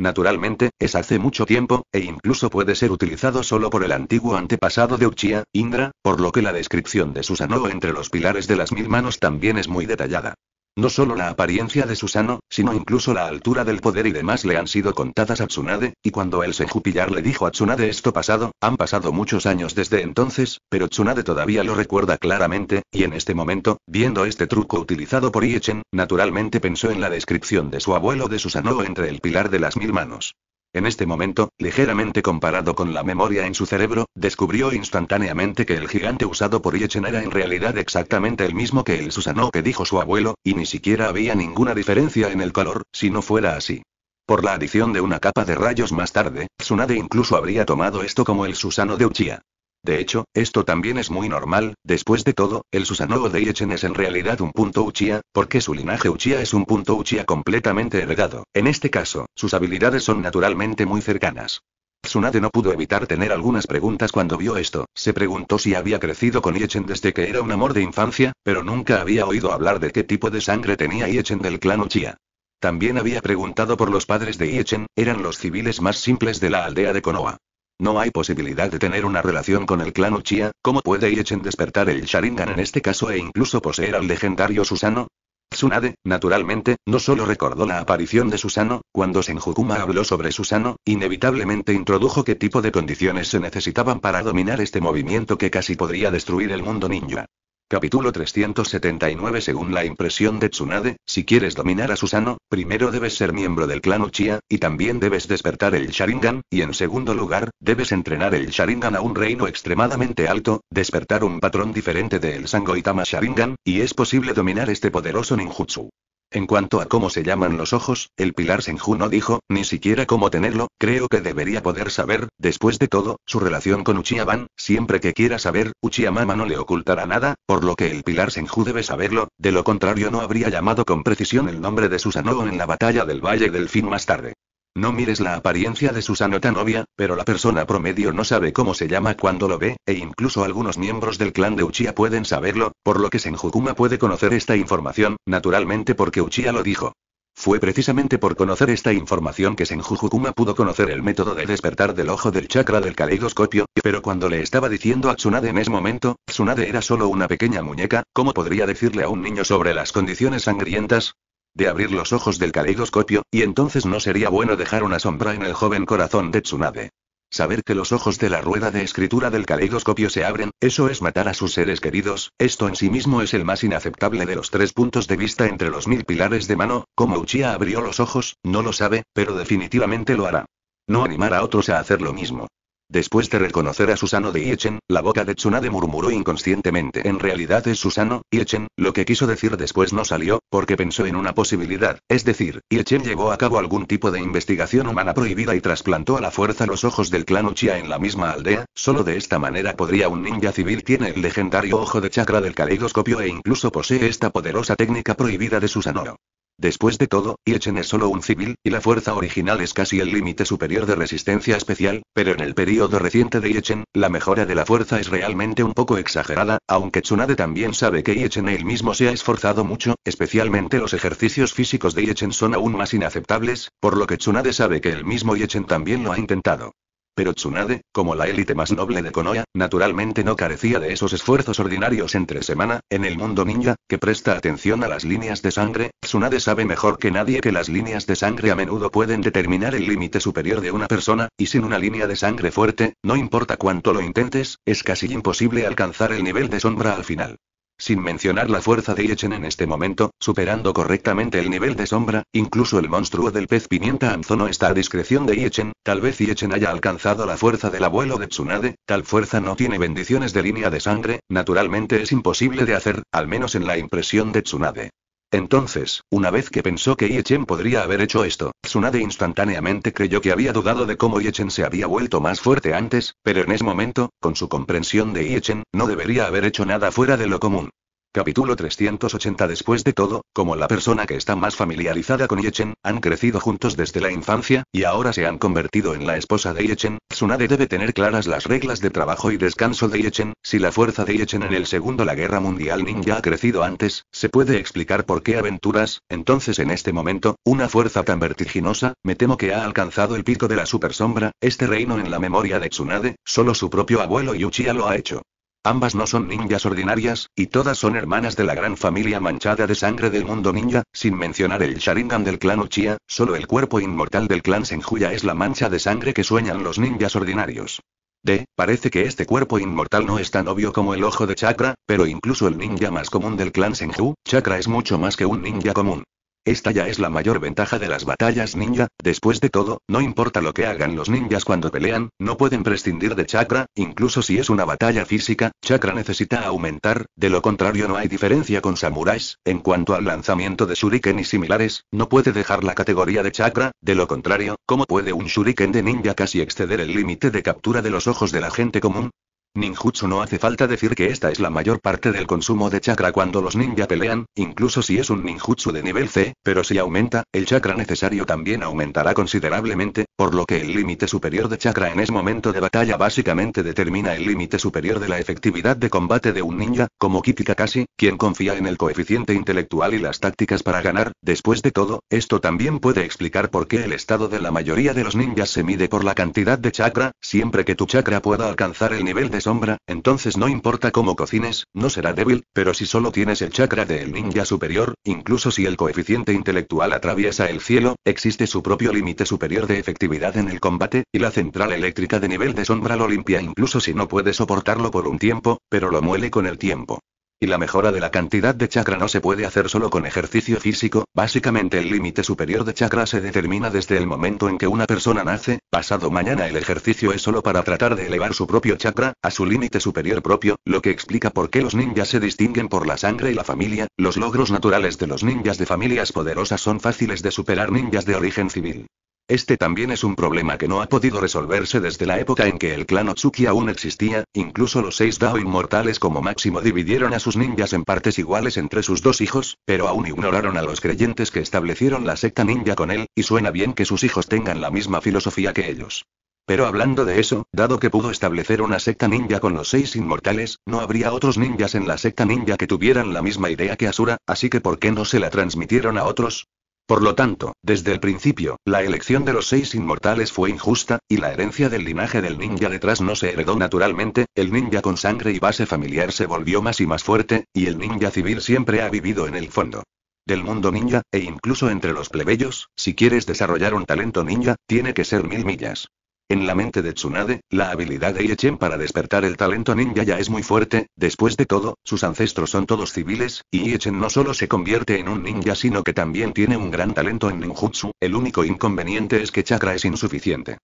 Naturalmente, es hace mucho tiempo, e incluso puede ser utilizado solo por el antiguo antepasado de Uchiha, Indra, por lo que la descripción de Susano entre los pilares de las mil manos también es muy detallada. No solo la apariencia de Susano, sino incluso la altura del poder y demás le han sido contadas a Tsunade, y cuando el Senjupillar le dijo a Tsunade esto pasado, han pasado muchos años desde entonces, pero Tsunade todavía lo recuerda claramente, y en este momento, viendo este truco utilizado por Iechen, naturalmente pensó en la descripción de su abuelo de Susano entre el pilar de las mil manos. En este momento, ligeramente comparado con la memoria en su cerebro, descubrió instantáneamente que el gigante usado por Yechen era en realidad exactamente el mismo que el Susano que dijo su abuelo, y ni siquiera había ninguna diferencia en el color, si no fuera así. Por la adición de una capa de rayos más tarde, Tsunade incluso habría tomado esto como el Susano de Uchiha. De hecho, esto también es muy normal, después de todo, el Susanoo de Iechen es en realidad un punto Uchiha, porque su linaje Uchiha es un punto Uchiha completamente heredado. En este caso, sus habilidades son naturalmente muy cercanas. Tsunade no pudo evitar tener algunas preguntas cuando vio esto, se preguntó si había crecido con Iechen desde que era un amor de infancia, pero nunca había oído hablar de qué tipo de sangre tenía Iechen del clan Uchiha. También había preguntado por los padres de Iechen, eran los civiles más simples de la aldea de Konoha. No hay posibilidad de tener una relación con el clan Uchiha, ¿cómo puede echen despertar el Sharingan en este caso e incluso poseer al legendario Susano? Tsunade, naturalmente, no solo recordó la aparición de Susano, cuando Senjukuma habló sobre Susano, inevitablemente introdujo qué tipo de condiciones se necesitaban para dominar este movimiento que casi podría destruir el mundo ninja. Capítulo 379 Según la impresión de Tsunade, si quieres dominar a Susano, primero debes ser miembro del clan Uchiha, y también debes despertar el Sharingan, y en segundo lugar, debes entrenar el Sharingan a un reino extremadamente alto, despertar un patrón diferente del Sangoitama Sharingan, y es posible dominar este poderoso ninjutsu. En cuanto a cómo se llaman los ojos, el pilar Senju no dijo, ni siquiera cómo tenerlo, creo que debería poder saber, después de todo, su relación con Uchiha siempre que quiera saber, Uchiha no le ocultará nada, por lo que el pilar Senju debe saberlo, de lo contrario no habría llamado con precisión el nombre de Susanoo en la batalla del Valle del Fin más tarde. No mires la apariencia de Susano tan obvia, pero la persona promedio no sabe cómo se llama cuando lo ve, e incluso algunos miembros del clan de Uchiha pueden saberlo, por lo que Senjukuma puede conocer esta información, naturalmente porque Uchiha lo dijo. Fue precisamente por conocer esta información que Senjukuma pudo conocer el método de despertar del ojo del chakra del caleidoscopio, pero cuando le estaba diciendo a Tsunade en ese momento, Tsunade era solo una pequeña muñeca, ¿cómo podría decirle a un niño sobre las condiciones sangrientas? de abrir los ojos del caleidoscopio, y entonces no sería bueno dejar una sombra en el joven corazón de Tsunade. Saber que los ojos de la rueda de escritura del caleidoscopio se abren, eso es matar a sus seres queridos, esto en sí mismo es el más inaceptable de los tres puntos de vista entre los mil pilares de mano, como Uchiha abrió los ojos, no lo sabe, pero definitivamente lo hará. No animar a otros a hacer lo mismo. Después de reconocer a Susano de Iechen, la boca de Tsunade murmuró inconscientemente. En realidad es Susano, Iechen, lo que quiso decir después no salió, porque pensó en una posibilidad, es decir, Iechen llevó a cabo algún tipo de investigación humana prohibida y trasplantó a la fuerza los ojos del clan Uchiha en la misma aldea, solo de esta manera podría un ninja civil tiene el legendario ojo de chakra del caleidoscopio e incluso posee esta poderosa técnica prohibida de Susano. Después de todo, Yechen es solo un civil, y la fuerza original es casi el límite superior de resistencia especial, pero en el período reciente de Yechen, la mejora de la fuerza es realmente un poco exagerada, aunque Tsunade también sabe que Yechen él mismo se ha esforzado mucho, especialmente los ejercicios físicos de Yechen son aún más inaceptables, por lo que Tsunade sabe que el mismo Yechen también lo ha intentado. Pero Tsunade, como la élite más noble de Konoha, naturalmente no carecía de esos esfuerzos ordinarios entre semana, en el mundo ninja, que presta atención a las líneas de sangre, Tsunade sabe mejor que nadie que las líneas de sangre a menudo pueden determinar el límite superior de una persona, y sin una línea de sangre fuerte, no importa cuánto lo intentes, es casi imposible alcanzar el nivel de sombra al final sin mencionar la fuerza de Yechen en este momento, superando correctamente el nivel de sombra, incluso el monstruo del pez pimienta Anzono está a discreción de Iechen, tal vez Iechen haya alcanzado la fuerza del abuelo de Tsunade, tal fuerza no tiene bendiciones de línea de sangre, naturalmente es imposible de hacer, al menos en la impresión de Tsunade. Entonces, una vez que pensó que Yechen podría haber hecho esto, Tsunade instantáneamente creyó que había dudado de cómo Yechen se había vuelto más fuerte antes, pero en ese momento, con su comprensión de Yechen, no debería haber hecho nada fuera de lo común. Capítulo 380 Después de todo, como la persona que está más familiarizada con Yechen, han crecido juntos desde la infancia, y ahora se han convertido en la esposa de Yechen, Tsunade debe tener claras las reglas de trabajo y descanso de Yechen, si la fuerza de Yechen en el segundo la guerra mundial ninja ha crecido antes, se puede explicar por qué aventuras, entonces en este momento, una fuerza tan vertiginosa, me temo que ha alcanzado el pico de la super sombra, este reino en la memoria de Tsunade, solo su propio abuelo Yuchiya lo ha hecho. Ambas no son ninjas ordinarias, y todas son hermanas de la gran familia manchada de sangre del mundo ninja, sin mencionar el Sharingan del clan Uchiha, solo el cuerpo inmortal del clan Senjuya es la mancha de sangre que sueñan los ninjas ordinarios. D. Parece que este cuerpo inmortal no es tan obvio como el ojo de Chakra, pero incluso el ninja más común del clan Senju, Chakra es mucho más que un ninja común. Esta ya es la mayor ventaja de las batallas ninja, después de todo, no importa lo que hagan los ninjas cuando pelean, no pueden prescindir de chakra, incluso si es una batalla física, chakra necesita aumentar, de lo contrario no hay diferencia con samuráis, en cuanto al lanzamiento de shuriken y similares, no puede dejar la categoría de chakra, de lo contrario, ¿cómo puede un shuriken de ninja casi exceder el límite de captura de los ojos de la gente común? Ninjutsu no hace falta decir que esta es la mayor parte del consumo de chakra cuando los ninja pelean, incluso si es un ninjutsu de nivel C, pero si aumenta, el chakra necesario también aumentará considerablemente, por lo que el límite superior de chakra en ese momento de batalla básicamente determina el límite superior de la efectividad de combate de un ninja, como Kitika casi quien confía en el coeficiente intelectual y las tácticas para ganar, después de todo, esto también puede explicar por qué el estado de la mayoría de los ninjas se mide por la cantidad de chakra, siempre que tu chakra pueda alcanzar el nivel de sombra, entonces no importa cómo cocines, no será débil, pero si solo tienes el chakra del ninja superior, incluso si el coeficiente intelectual atraviesa el cielo, existe su propio límite superior de efectividad en el combate, y la central eléctrica de nivel de sombra lo limpia incluso si no puede soportarlo por un tiempo, pero lo muele con el tiempo. Y la mejora de la cantidad de chakra no se puede hacer solo con ejercicio físico, básicamente el límite superior de chakra se determina desde el momento en que una persona nace, pasado mañana el ejercicio es solo para tratar de elevar su propio chakra, a su límite superior propio, lo que explica por qué los ninjas se distinguen por la sangre y la familia, los logros naturales de los ninjas de familias poderosas son fáciles de superar ninjas de origen civil. Este también es un problema que no ha podido resolverse desde la época en que el clan Otsuki aún existía, incluso los seis Dao inmortales como máximo dividieron a sus ninjas en partes iguales entre sus dos hijos, pero aún ignoraron a los creyentes que establecieron la secta ninja con él, y suena bien que sus hijos tengan la misma filosofía que ellos. Pero hablando de eso, dado que pudo establecer una secta ninja con los seis inmortales, no habría otros ninjas en la secta ninja que tuvieran la misma idea que Asura, así que ¿por qué no se la transmitieron a otros? Por lo tanto, desde el principio, la elección de los seis inmortales fue injusta, y la herencia del linaje del ninja detrás no se heredó naturalmente, el ninja con sangre y base familiar se volvió más y más fuerte, y el ninja civil siempre ha vivido en el fondo del mundo ninja, e incluso entre los plebeyos, si quieres desarrollar un talento ninja, tiene que ser mil millas. En la mente de Tsunade, la habilidad de Yechen para despertar el talento ninja ya es muy fuerte, después de todo, sus ancestros son todos civiles, y Yechen no solo se convierte en un ninja sino que también tiene un gran talento en ninjutsu, el único inconveniente es que chakra es insuficiente.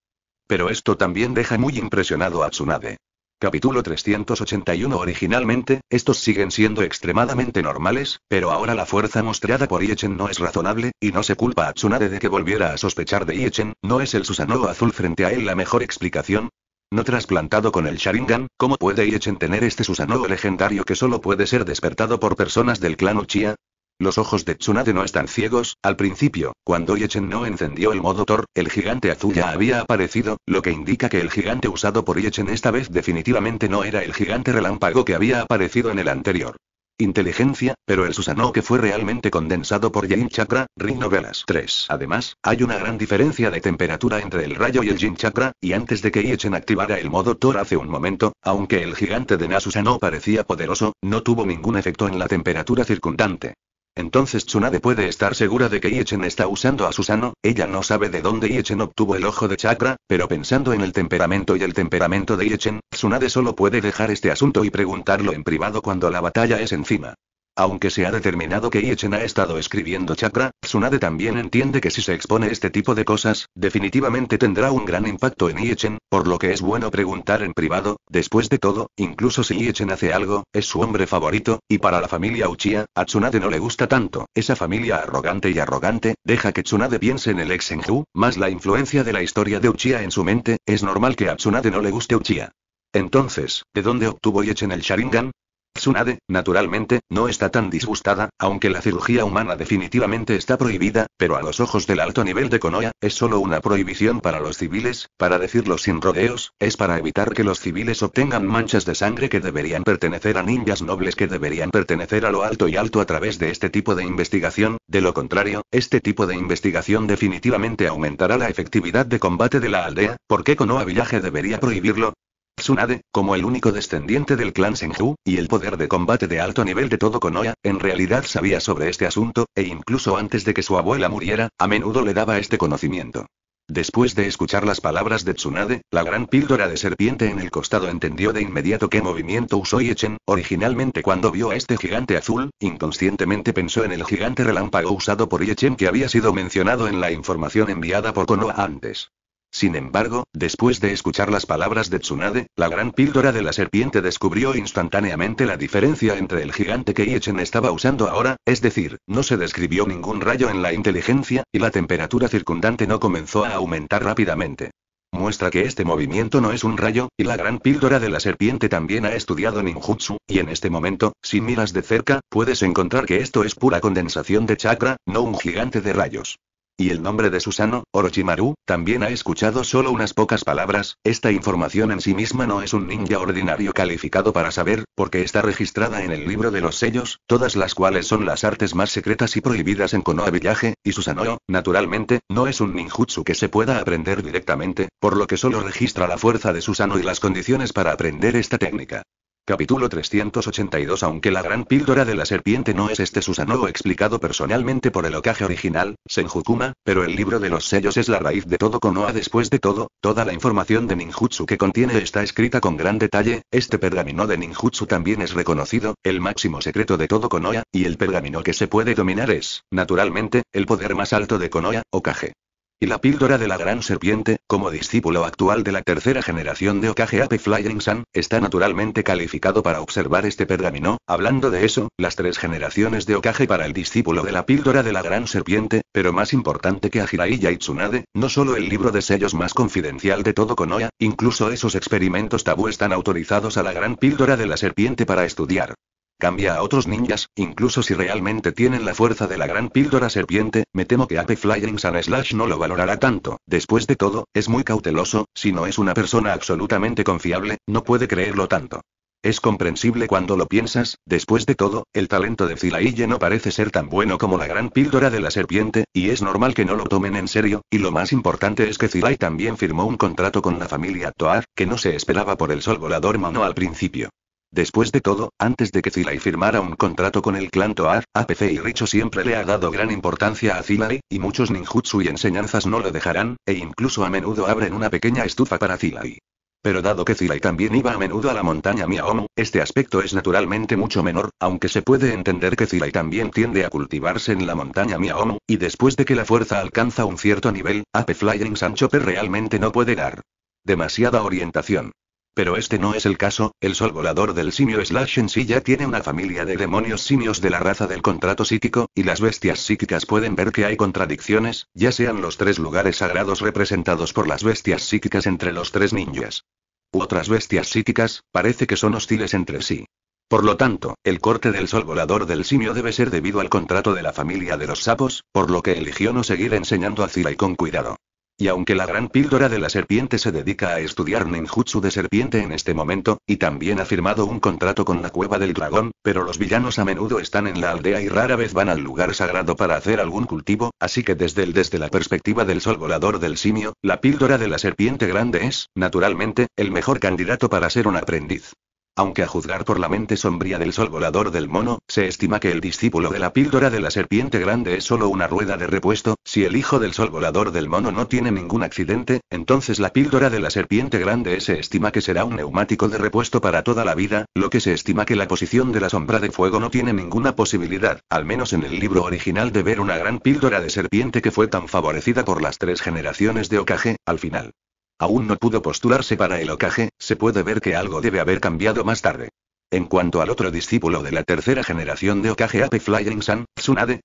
Pero esto también deja muy impresionado a Tsunade. Capítulo 381 Originalmente, estos siguen siendo extremadamente normales, pero ahora la fuerza mostrada por Iechen no es razonable, y no se culpa a Tsunade de que volviera a sospechar de Yechen. ¿no es el Susanoo azul frente a él la mejor explicación? No trasplantado con el Sharingan, ¿cómo puede Iechen tener este Susanoo legendario que solo puede ser despertado por personas del clan Uchiha? Los ojos de Tsunade no están ciegos, al principio, cuando Yechen no encendió el modo Thor, el gigante azul ya había aparecido, lo que indica que el gigante usado por Yechen esta vez definitivamente no era el gigante relámpago que había aparecido en el anterior. Inteligencia, pero el Susanoo que fue realmente condensado por Yin Chakra, Ring Novelas 3. Además, hay una gran diferencia de temperatura entre el rayo y el Yin Chakra, y antes de que Yechen activara el modo Thor hace un momento, aunque el gigante de Nasusanoo parecía poderoso, no tuvo ningún efecto en la temperatura circundante. Entonces Tsunade puede estar segura de que Iechen está usando a Susano, ella no sabe de dónde Iechen obtuvo el ojo de chakra, pero pensando en el temperamento y el temperamento de Iechen, Tsunade solo puede dejar este asunto y preguntarlo en privado cuando la batalla es encima. Aunque se ha determinado que Iechen ha estado escribiendo chakra, Tsunade también entiende que si se expone este tipo de cosas, definitivamente tendrá un gran impacto en Iechen, por lo que es bueno preguntar en privado, después de todo, incluso si Iechen hace algo, es su hombre favorito, y para la familia Uchiha, a Tsunade no le gusta tanto, esa familia arrogante y arrogante, deja que Tsunade piense en el ex enju más la influencia de la historia de Uchiha en su mente, es normal que a Tsunade no le guste Uchiha. Entonces, ¿de dónde obtuvo Iechen el Sharingan? Tsunade, naturalmente, no está tan disgustada, aunque la cirugía humana definitivamente está prohibida, pero a los ojos del alto nivel de Konoha, es solo una prohibición para los civiles, para decirlo sin rodeos, es para evitar que los civiles obtengan manchas de sangre que deberían pertenecer a ninjas nobles que deberían pertenecer a lo alto y alto a través de este tipo de investigación, de lo contrario, este tipo de investigación definitivamente aumentará la efectividad de combate de la aldea, ¿por qué Konoha Village debería prohibirlo? Tsunade, como el único descendiente del clan Senju, y el poder de combate de alto nivel de todo Konoha, en realidad sabía sobre este asunto, e incluso antes de que su abuela muriera, a menudo le daba este conocimiento. Después de escuchar las palabras de Tsunade, la gran píldora de serpiente en el costado entendió de inmediato qué movimiento usó Yechen. Originalmente cuando vio a este gigante azul, inconscientemente pensó en el gigante relámpago usado por Yechen que había sido mencionado en la información enviada por Konoha antes. Sin embargo, después de escuchar las palabras de Tsunade, la gran píldora de la serpiente descubrió instantáneamente la diferencia entre el gigante que Iechen estaba usando ahora, es decir, no se describió ningún rayo en la inteligencia, y la temperatura circundante no comenzó a aumentar rápidamente. Muestra que este movimiento no es un rayo, y la gran píldora de la serpiente también ha estudiado ninjutsu, y en este momento, si miras de cerca, puedes encontrar que esto es pura condensación de chakra, no un gigante de rayos. Y el nombre de Susano, Orochimaru, también ha escuchado solo unas pocas palabras, esta información en sí misma no es un ninja ordinario calificado para saber, porque está registrada en el libro de los sellos, todas las cuales son las artes más secretas y prohibidas en Konoha Village, y Susano, naturalmente, no es un ninjutsu que se pueda aprender directamente, por lo que solo registra la fuerza de Susano y las condiciones para aprender esta técnica. Capítulo 382 Aunque la gran píldora de la serpiente no es este Susanoo explicado personalmente por el Okage original, Senjukuma, pero el libro de los sellos es la raíz de todo Konoha después de todo, toda la información de ninjutsu que contiene está escrita con gran detalle, este pergamino de ninjutsu también es reconocido, el máximo secreto de todo Konoha, y el pergamino que se puede dominar es, naturalmente, el poder más alto de Konoha, Okage. Y la píldora de la gran serpiente, como discípulo actual de la tercera generación de Okage Ape Flying san está naturalmente calificado para observar este pergamino, hablando de eso, las tres generaciones de Okage para el discípulo de la píldora de la gran serpiente, pero más importante que a y Tsunade, no solo el libro de sellos más confidencial de todo Konoha, incluso esos experimentos tabú están autorizados a la gran píldora de la serpiente para estudiar. Cambia a otros ninjas, incluso si realmente tienen la fuerza de la gran píldora serpiente, me temo que Ape Flying Sun Slash no lo valorará tanto. Después de todo, es muy cauteloso, si no es una persona absolutamente confiable, no puede creerlo tanto. Es comprensible cuando lo piensas, después de todo, el talento de Zilaille no parece ser tan bueno como la gran píldora de la serpiente, y es normal que no lo tomen en serio, y lo más importante es que Cilai también firmó un contrato con la familia Toar, que no se esperaba por el sol volador mano al principio. Después de todo, antes de que Zilai firmara un contrato con el clan Toar, APC y Richo siempre le ha dado gran importancia a Zilai, y muchos ninjutsu y enseñanzas no lo dejarán, e incluso a menudo abren una pequeña estufa para Zilai. Pero dado que Zilai también iba a menudo a la montaña Miaomu, este aspecto es naturalmente mucho menor, aunque se puede entender que Zilai también tiende a cultivarse en la montaña Miaomu, y después de que la fuerza alcanza un cierto nivel, AP Flying Sancho realmente no puede dar demasiada orientación. Pero este no es el caso, el sol volador del simio Slash en sí ya tiene una familia de demonios simios de la raza del contrato psíquico, y las bestias psíquicas pueden ver que hay contradicciones, ya sean los tres lugares sagrados representados por las bestias psíquicas entre los tres ninjas. U otras bestias psíquicas, parece que son hostiles entre sí. Por lo tanto, el corte del sol volador del simio debe ser debido al contrato de la familia de los sapos, por lo que eligió no seguir enseñando a y con cuidado. Y aunque la gran píldora de la serpiente se dedica a estudiar ninjutsu de serpiente en este momento, y también ha firmado un contrato con la cueva del dragón, pero los villanos a menudo están en la aldea y rara vez van al lugar sagrado para hacer algún cultivo, así que desde el desde la perspectiva del sol volador del simio, la píldora de la serpiente grande es, naturalmente, el mejor candidato para ser un aprendiz. Aunque a juzgar por la mente sombría del sol volador del mono, se estima que el discípulo de la píldora de la serpiente grande es solo una rueda de repuesto, si el hijo del sol volador del mono no tiene ningún accidente, entonces la píldora de la serpiente grande se estima que será un neumático de repuesto para toda la vida, lo que se estima que la posición de la sombra de fuego no tiene ninguna posibilidad, al menos en el libro original de ver una gran píldora de serpiente que fue tan favorecida por las tres generaciones de Okage, al final. Aún no pudo postularse para el ocaje, se puede ver que algo debe haber cambiado más tarde. En cuanto al otro discípulo de la tercera generación de Okage Ape Flying Sun, Tsunade,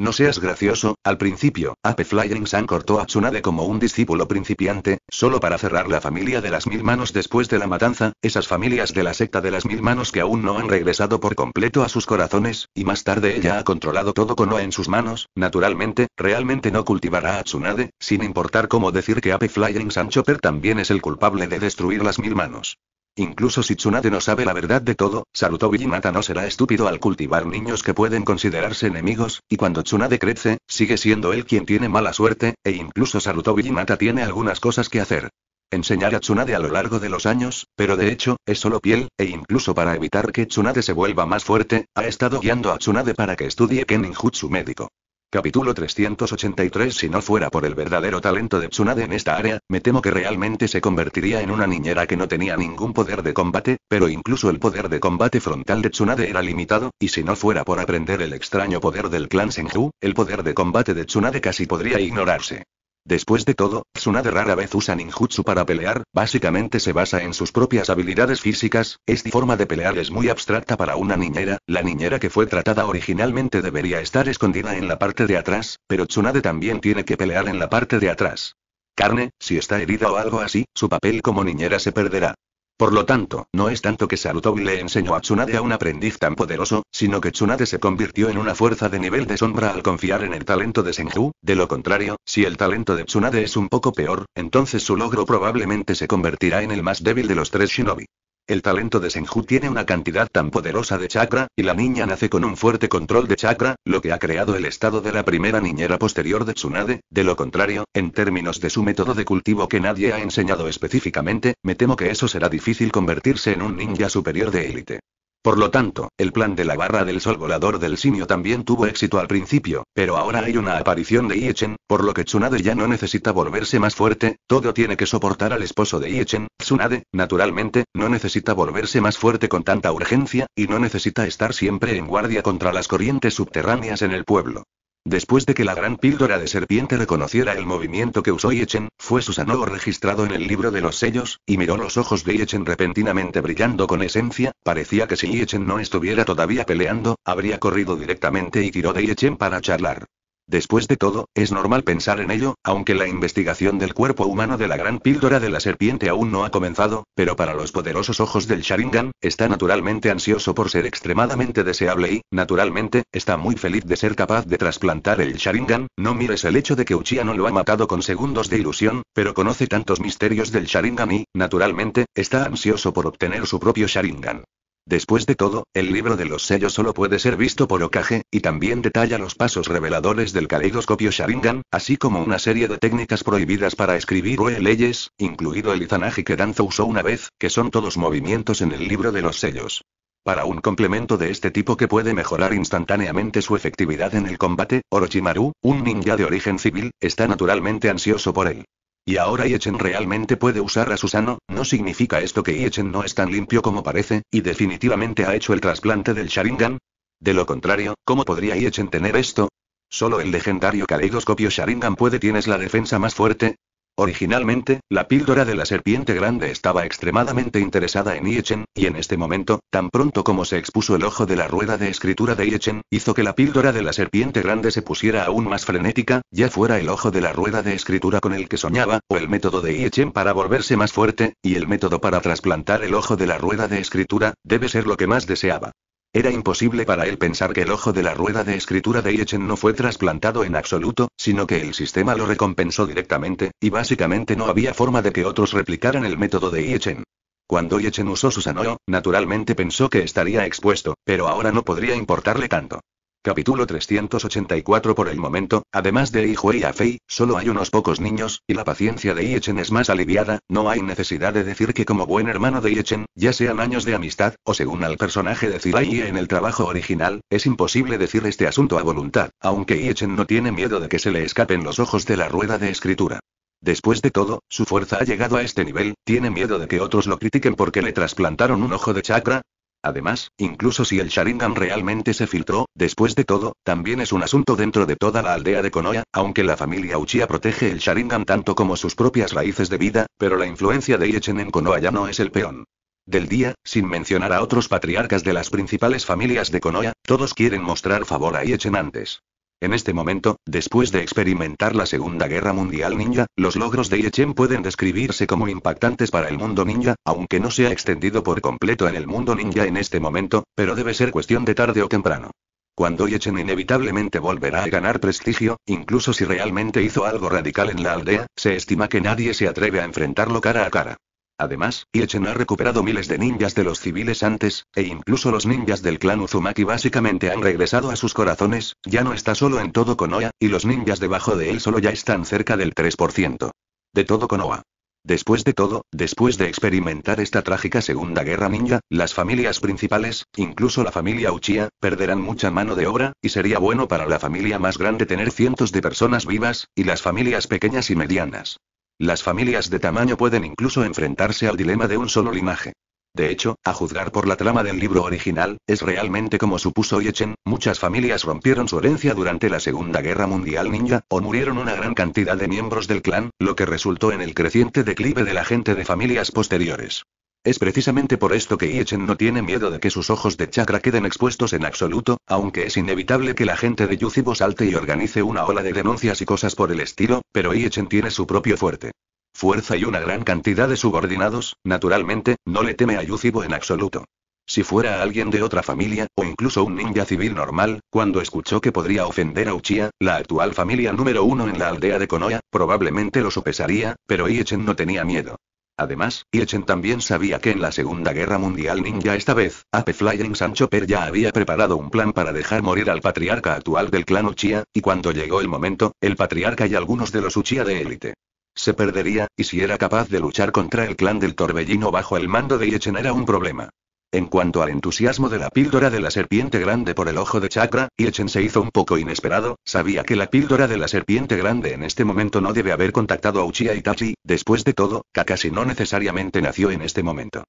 no seas gracioso, al principio, Ape Flying San cortó a Tsunade como un discípulo principiante, solo para cerrar la familia de las mil manos después de la matanza, esas familias de la secta de las mil manos que aún no han regresado por completo a sus corazones, y más tarde ella ha controlado todo con en sus manos, naturalmente, realmente no cultivará a Tsunade, sin importar cómo decir que Ape Flying San Chopper también es el culpable de destruir las mil manos. Incluso si Tsunade no sabe la verdad de todo, Sarutobi Hinata no será estúpido al cultivar niños que pueden considerarse enemigos, y cuando Tsunade crece, sigue siendo él quien tiene mala suerte, e incluso Sarutobi Hinata tiene algunas cosas que hacer. Enseñar a Tsunade a lo largo de los años, pero de hecho, es solo piel, e incluso para evitar que Tsunade se vuelva más fuerte, ha estado guiando a Tsunade para que estudie Keninjutsu médico. Capítulo 383 Si no fuera por el verdadero talento de Tsunade en esta área, me temo que realmente se convertiría en una niñera que no tenía ningún poder de combate, pero incluso el poder de combate frontal de Tsunade era limitado, y si no fuera por aprender el extraño poder del clan Senju, el poder de combate de Tsunade casi podría ignorarse. Después de todo, Tsunade rara vez usa ninjutsu para pelear, básicamente se basa en sus propias habilidades físicas, esta forma de pelear es muy abstracta para una niñera, la niñera que fue tratada originalmente debería estar escondida en la parte de atrás, pero Tsunade también tiene que pelear en la parte de atrás. Carne, si está herida o algo así, su papel como niñera se perderá. Por lo tanto, no es tanto que Sarutobi le enseñó a Tsunade a un aprendiz tan poderoso, sino que Tsunade se convirtió en una fuerza de nivel de sombra al confiar en el talento de Senju, de lo contrario, si el talento de Tsunade es un poco peor, entonces su logro probablemente se convertirá en el más débil de los tres shinobi. El talento de Senju tiene una cantidad tan poderosa de chakra, y la niña nace con un fuerte control de chakra, lo que ha creado el estado de la primera niñera posterior de Tsunade, de lo contrario, en términos de su método de cultivo que nadie ha enseñado específicamente, me temo que eso será difícil convertirse en un ninja superior de élite. Por lo tanto, el plan de la barra del sol volador del simio también tuvo éxito al principio, pero ahora hay una aparición de Iechen, por lo que Tsunade ya no necesita volverse más fuerte, todo tiene que soportar al esposo de Iechen, Tsunade, naturalmente, no necesita volverse más fuerte con tanta urgencia, y no necesita estar siempre en guardia contra las corrientes subterráneas en el pueblo. Después de que la gran píldora de serpiente reconociera el movimiento que usó Yechen, fue Susanoo registrado en el libro de los sellos, y miró los ojos de Yechen repentinamente brillando con esencia, parecía que si Yechen no estuviera todavía peleando, habría corrido directamente y tiró de Yechen para charlar. Después de todo, es normal pensar en ello, aunque la investigación del cuerpo humano de la gran píldora de la serpiente aún no ha comenzado, pero para los poderosos ojos del Sharingan, está naturalmente ansioso por ser extremadamente deseable y, naturalmente, está muy feliz de ser capaz de trasplantar el Sharingan, no mires el hecho de que Uchiha no lo ha matado con segundos de ilusión, pero conoce tantos misterios del Sharingan y, naturalmente, está ansioso por obtener su propio Sharingan. Después de todo, el libro de los sellos solo puede ser visto por Okage, y también detalla los pasos reveladores del caleidoscopio Sharingan, así como una serie de técnicas prohibidas para escribir o leyes, incluido el Izanagi que Danzo usó una vez, que son todos movimientos en el libro de los sellos. Para un complemento de este tipo que puede mejorar instantáneamente su efectividad en el combate, Orochimaru, un ninja de origen civil, está naturalmente ansioso por él. Y ahora Yechen realmente puede usar a Susano, no significa esto que Yechen no es tan limpio como parece, y definitivamente ha hecho el trasplante del Sharingan. De lo contrario, ¿cómo podría Yechen tener esto? Solo el legendario caleidoscopio Sharingan puede tienes la defensa más fuerte, Originalmente, la píldora de la serpiente grande estaba extremadamente interesada en Iechen, y en este momento, tan pronto como se expuso el ojo de la rueda de escritura de Iechen, hizo que la píldora de la serpiente grande se pusiera aún más frenética, ya fuera el ojo de la rueda de escritura con el que soñaba, o el método de Iechen para volverse más fuerte, y el método para trasplantar el ojo de la rueda de escritura, debe ser lo que más deseaba. Era imposible para él pensar que el ojo de la rueda de escritura de Yechen no fue trasplantado en absoluto, sino que el sistema lo recompensó directamente, y básicamente no había forma de que otros replicaran el método de Yechen. Cuando Yechen usó su Sanoyo, naturalmente pensó que estaría expuesto, pero ahora no podría importarle tanto. Capítulo 384 Por el momento, además de Hijo y Afei, solo hay unos pocos niños, y la paciencia de Iechen es más aliviada, no hay necesidad de decir que como buen hermano de Iechen, ya sean años de amistad, o según al personaje de Zirai en el trabajo original, es imposible decir este asunto a voluntad, aunque Iechen no tiene miedo de que se le escapen los ojos de la rueda de escritura. Después de todo, su fuerza ha llegado a este nivel, tiene miedo de que otros lo critiquen porque le trasplantaron un ojo de chakra, Además, incluso si el Sharingan realmente se filtró, después de todo, también es un asunto dentro de toda la aldea de Konoha, aunque la familia Uchiha protege el Sharingan tanto como sus propias raíces de vida, pero la influencia de Iechen en Konoha ya no es el peón. Del día, sin mencionar a otros patriarcas de las principales familias de Konoha, todos quieren mostrar favor a Iechen antes. En este momento, después de experimentar la Segunda Guerra Mundial Ninja, los logros de Yechen pueden describirse como impactantes para el mundo ninja, aunque no se ha extendido por completo en el mundo ninja en este momento, pero debe ser cuestión de tarde o temprano. Cuando Yechen inevitablemente volverá a ganar prestigio, incluso si realmente hizo algo radical en la aldea, se estima que nadie se atreve a enfrentarlo cara a cara. Además, Iechen ha recuperado miles de ninjas de los civiles antes, e incluso los ninjas del clan Uzumaki básicamente han regresado a sus corazones, ya no está solo en todo Konoha, y los ninjas debajo de él solo ya están cerca del 3%. De todo Konoha. Después de todo, después de experimentar esta trágica Segunda Guerra Ninja, las familias principales, incluso la familia Uchiha, perderán mucha mano de obra, y sería bueno para la familia más grande tener cientos de personas vivas, y las familias pequeñas y medianas. Las familias de tamaño pueden incluso enfrentarse al dilema de un solo linaje. De hecho, a juzgar por la trama del libro original, es realmente como supuso Yechen, muchas familias rompieron su herencia durante la Segunda Guerra Mundial Ninja, o murieron una gran cantidad de miembros del clan, lo que resultó en el creciente declive de la gente de familias posteriores. Es precisamente por esto que Iechen no tiene miedo de que sus ojos de chakra queden expuestos en absoluto, aunque es inevitable que la gente de Yuzibo salte y organice una ola de denuncias y cosas por el estilo, pero Iechen tiene su propio fuerte. Fuerza y una gran cantidad de subordinados, naturalmente, no le teme a Yucibo en absoluto. Si fuera alguien de otra familia, o incluso un ninja civil normal, cuando escuchó que podría ofender a Uchiha, la actual familia número uno en la aldea de Konoha, probablemente lo sopesaría, pero Iechen no tenía miedo. Además, Yechen también sabía que en la Segunda Guerra Mundial Ninja esta vez, Ape Flying Sancho Per ya había preparado un plan para dejar morir al patriarca actual del clan Uchiha, y cuando llegó el momento, el patriarca y algunos de los Uchiha de élite se perdería, y si era capaz de luchar contra el clan del torbellino bajo el mando de Yechen era un problema. En cuanto al entusiasmo de la píldora de la serpiente grande por el ojo de chakra, Yechen se hizo un poco inesperado, sabía que la píldora de la serpiente grande en este momento no debe haber contactado a Uchiha Itachi, después de todo, Kakashi no necesariamente nació en este momento.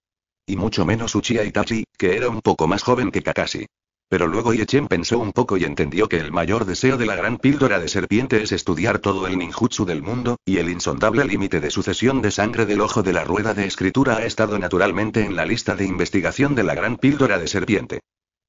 Y mucho menos Uchiha Itachi, que era un poco más joven que Kakashi. Pero luego Yechen pensó un poco y entendió que el mayor deseo de la gran píldora de serpiente es estudiar todo el ninjutsu del mundo, y el insondable límite de sucesión de sangre del ojo de la rueda de escritura ha estado naturalmente en la lista de investigación de la gran píldora de serpiente.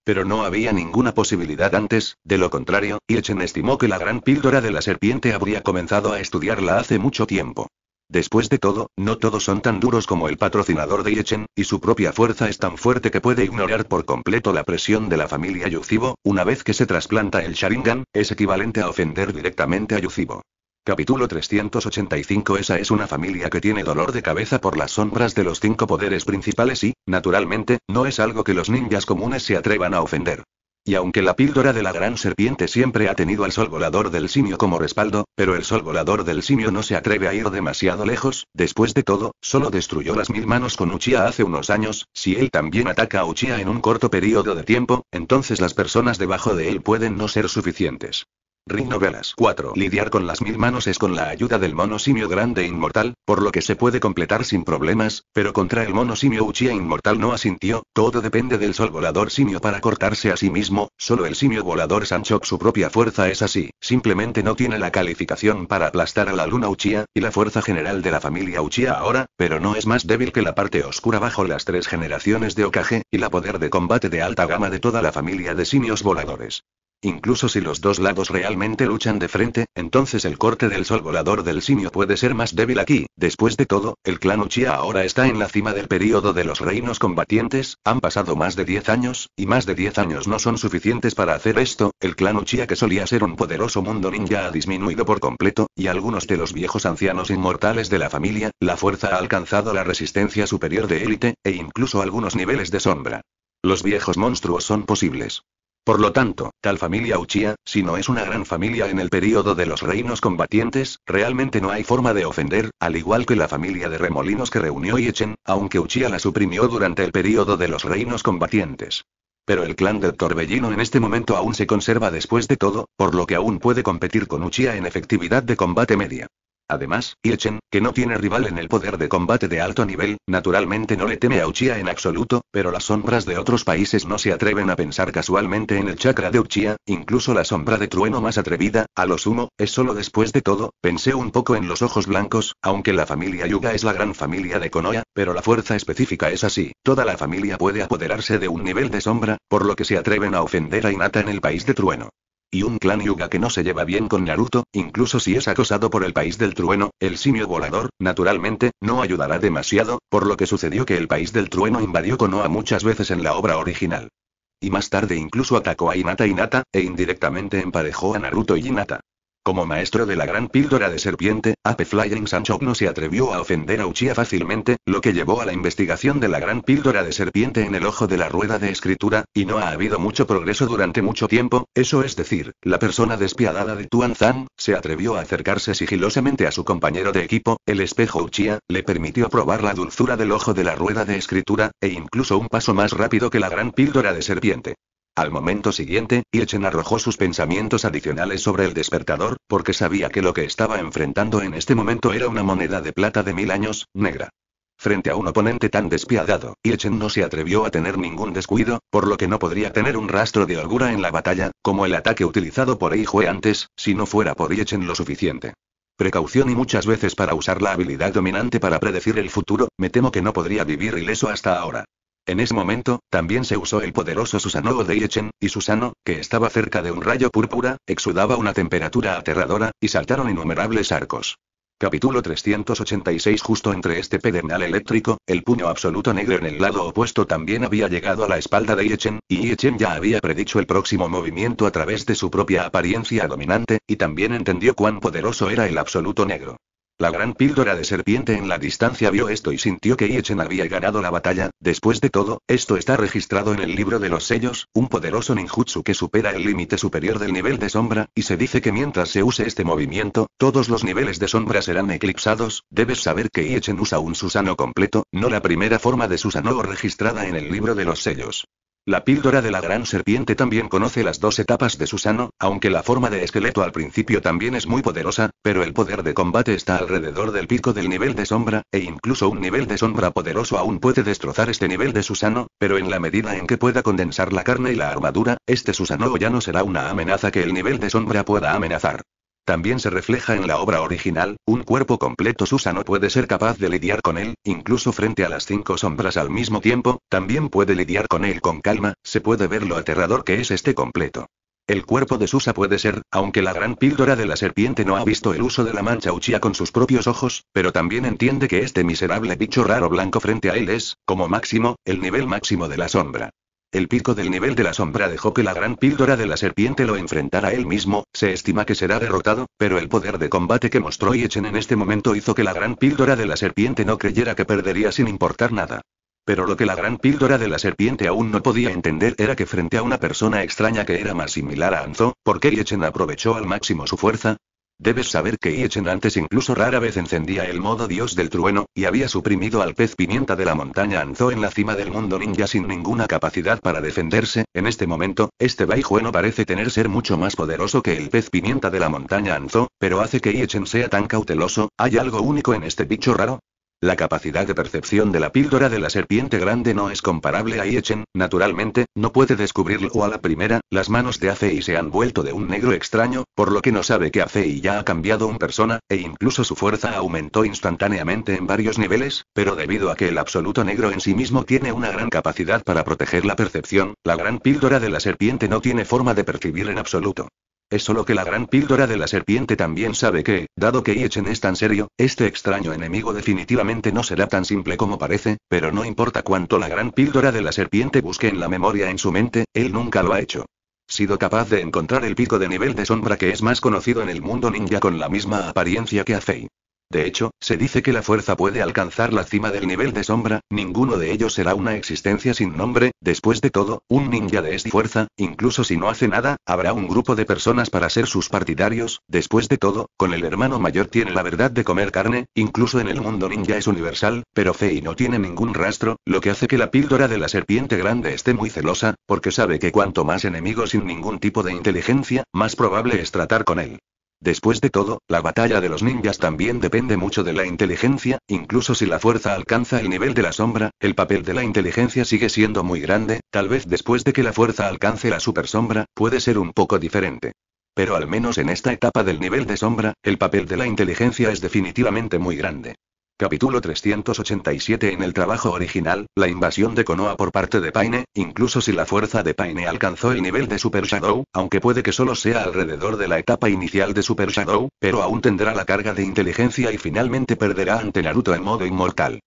Pero no había ninguna posibilidad antes, de lo contrario, Yechen estimó que la gran píldora de la serpiente habría comenzado a estudiarla hace mucho tiempo. Después de todo, no todos son tan duros como el patrocinador de Yechen, y su propia fuerza es tan fuerte que puede ignorar por completo la presión de la familia Yucibo, una vez que se trasplanta el Sharingan, es equivalente a ofender directamente a Yucibo. Capítulo 385 Esa es una familia que tiene dolor de cabeza por las sombras de los cinco poderes principales y, naturalmente, no es algo que los ninjas comunes se atrevan a ofender. Y aunque la píldora de la gran serpiente siempre ha tenido al sol volador del simio como respaldo, pero el sol volador del simio no se atreve a ir demasiado lejos, después de todo, solo destruyó las mil manos con Uchia hace unos años, si él también ataca a Uchia en un corto periodo de tiempo, entonces las personas debajo de él pueden no ser suficientes. Novelas 4. Lidiar con las mil manos es con la ayuda del mono simio grande e inmortal, por lo que se puede completar sin problemas, pero contra el mono simio Uchiha inmortal no asintió, todo depende del sol volador simio para cortarse a sí mismo, solo el simio volador Sancho su propia fuerza es así, simplemente no tiene la calificación para aplastar a la luna Uchiha, y la fuerza general de la familia Uchiha ahora, pero no es más débil que la parte oscura bajo las tres generaciones de Okage, y la poder de combate de alta gama de toda la familia de simios voladores. Incluso si los dos lados realmente luchan de frente, entonces el corte del sol volador del simio puede ser más débil aquí. Después de todo, el clan Uchiha ahora está en la cima del período de los reinos combatientes, han pasado más de 10 años, y más de 10 años no son suficientes para hacer esto, el clan Uchiha que solía ser un poderoso mundo ninja ha disminuido por completo, y algunos de los viejos ancianos inmortales de la familia, la fuerza ha alcanzado la resistencia superior de élite, e incluso algunos niveles de sombra. Los viejos monstruos son posibles. Por lo tanto, tal familia Uchiha, si no es una gran familia en el período de los reinos combatientes, realmente no hay forma de ofender, al igual que la familia de remolinos que reunió Yechen, aunque Uchiha la suprimió durante el período de los reinos combatientes. Pero el clan del torbellino en este momento aún se conserva después de todo, por lo que aún puede competir con Uchiha en efectividad de combate media. Además, Irchen, que no tiene rival en el poder de combate de alto nivel, naturalmente no le teme a Uchia en absoluto, pero las sombras de otros países no se atreven a pensar casualmente en el chakra de Uchia. incluso la sombra de trueno más atrevida, a lo sumo, es solo después de todo, pensé un poco en los ojos blancos, aunque la familia Yuga es la gran familia de Konoya, pero la fuerza específica es así, toda la familia puede apoderarse de un nivel de sombra, por lo que se atreven a ofender a Inata en el país de trueno. Y un clan Yuga que no se lleva bien con Naruto, incluso si es acosado por el país del trueno, el simio volador, naturalmente, no ayudará demasiado, por lo que sucedió que el país del trueno invadió Konoha muchas veces en la obra original. Y más tarde incluso atacó a Hinata Hinata, e indirectamente emparejó a Naruto y Hinata. Como maestro de la gran píldora de serpiente, Ape Flying Sancho no se atrevió a ofender a Uchiha fácilmente, lo que llevó a la investigación de la gran píldora de serpiente en el ojo de la rueda de escritura, y no ha habido mucho progreso durante mucho tiempo, eso es decir, la persona despiadada de Tuan Zan, se atrevió a acercarse sigilosamente a su compañero de equipo, el espejo Uchiha, le permitió probar la dulzura del ojo de la rueda de escritura, e incluso un paso más rápido que la gran píldora de serpiente. Al momento siguiente, Ilchen arrojó sus pensamientos adicionales sobre el despertador, porque sabía que lo que estaba enfrentando en este momento era una moneda de plata de mil años, negra. Frente a un oponente tan despiadado, Ilchen no se atrevió a tener ningún descuido, por lo que no podría tener un rastro de holgura en la batalla, como el ataque utilizado por Eijue antes, si no fuera por Ilchen lo suficiente. Precaución y muchas veces para usar la habilidad dominante para predecir el futuro, me temo que no podría vivir ileso hasta ahora. En ese momento, también se usó el poderoso Susanoo de Iechen, y Susano, que estaba cerca de un rayo púrpura, exudaba una temperatura aterradora, y saltaron innumerables arcos. Capítulo 386 Justo entre este pedernal eléctrico, el puño absoluto negro en el lado opuesto también había llegado a la espalda de Yechen, y Yechen ya había predicho el próximo movimiento a través de su propia apariencia dominante, y también entendió cuán poderoso era el absoluto negro. La gran píldora de serpiente en la distancia vio esto y sintió que Iechen había ganado la batalla. Después de todo, esto está registrado en el libro de los sellos, un poderoso ninjutsu que supera el límite superior del nivel de sombra, y se dice que mientras se use este movimiento, todos los niveles de sombra serán eclipsados. Debes saber que Iechen usa un Susano completo, no la primera forma de Susano registrada en el libro de los sellos. La píldora de la gran serpiente también conoce las dos etapas de Susano, aunque la forma de esqueleto al principio también es muy poderosa, pero el poder de combate está alrededor del pico del nivel de sombra, e incluso un nivel de sombra poderoso aún puede destrozar este nivel de Susano, pero en la medida en que pueda condensar la carne y la armadura, este Susano ya no será una amenaza que el nivel de sombra pueda amenazar. También se refleja en la obra original, un cuerpo completo Susa no puede ser capaz de lidiar con él, incluso frente a las cinco sombras al mismo tiempo, también puede lidiar con él con calma, se puede ver lo aterrador que es este completo. El cuerpo de Susa puede ser, aunque la gran píldora de la serpiente no ha visto el uso de la mancha Uchiha con sus propios ojos, pero también entiende que este miserable bicho raro blanco frente a él es, como máximo, el nivel máximo de la sombra. El pico del nivel de la sombra dejó que la gran píldora de la serpiente lo enfrentara él mismo, se estima que será derrotado, pero el poder de combate que mostró Yechen en este momento hizo que la gran píldora de la serpiente no creyera que perdería sin importar nada. Pero lo que la gran píldora de la serpiente aún no podía entender era que frente a una persona extraña que era más similar a Anzo, ¿por qué Yechen aprovechó al máximo su fuerza? Debes saber que Iechen antes incluso rara vez encendía el modo dios del trueno, y había suprimido al pez pimienta de la montaña Anzo en la cima del mundo ninja sin ninguna capacidad para defenderse, en este momento, este baijueno parece tener ser mucho más poderoso que el pez pimienta de la montaña Anzo, pero hace que Iechen sea tan cauteloso, hay algo único en este bicho raro, la capacidad de percepción de la píldora de la serpiente grande no es comparable a Yechen. naturalmente, no puede descubrirlo a la primera, las manos de Afei se han vuelto de un negro extraño, por lo que no sabe que Afei ya ha cambiado un persona, e incluso su fuerza aumentó instantáneamente en varios niveles, pero debido a que el absoluto negro en sí mismo tiene una gran capacidad para proteger la percepción, la gran píldora de la serpiente no tiene forma de percibir en absoluto. Es solo que la gran píldora de la serpiente también sabe que, dado que Iechen es tan serio, este extraño enemigo definitivamente no será tan simple como parece, pero no importa cuánto la gran píldora de la serpiente busque en la memoria en su mente, él nunca lo ha hecho. Sido capaz de encontrar el pico de nivel de sombra que es más conocido en el mundo ninja con la misma apariencia que Afei. De hecho, se dice que la fuerza puede alcanzar la cima del nivel de sombra, ninguno de ellos será una existencia sin nombre, después de todo, un ninja de esta fuerza, incluso si no hace nada, habrá un grupo de personas para ser sus partidarios, después de todo, con el hermano mayor tiene la verdad de comer carne, incluso en el mundo ninja es universal, pero Fei no tiene ningún rastro, lo que hace que la píldora de la serpiente grande esté muy celosa, porque sabe que cuanto más enemigos sin ningún tipo de inteligencia, más probable es tratar con él. Después de todo, la batalla de los ninjas también depende mucho de la inteligencia, incluso si la fuerza alcanza el nivel de la sombra, el papel de la inteligencia sigue siendo muy grande, tal vez después de que la fuerza alcance la supersombra, puede ser un poco diferente. Pero al menos en esta etapa del nivel de sombra, el papel de la inteligencia es definitivamente muy grande. Capítulo 387 En el trabajo original, la invasión de Konoha por parte de Paine, incluso si la fuerza de Paine alcanzó el nivel de Super Shadow, aunque puede que solo sea alrededor de la etapa inicial de Super Shadow, pero aún tendrá la carga de inteligencia y finalmente perderá ante Naruto en modo inmortal.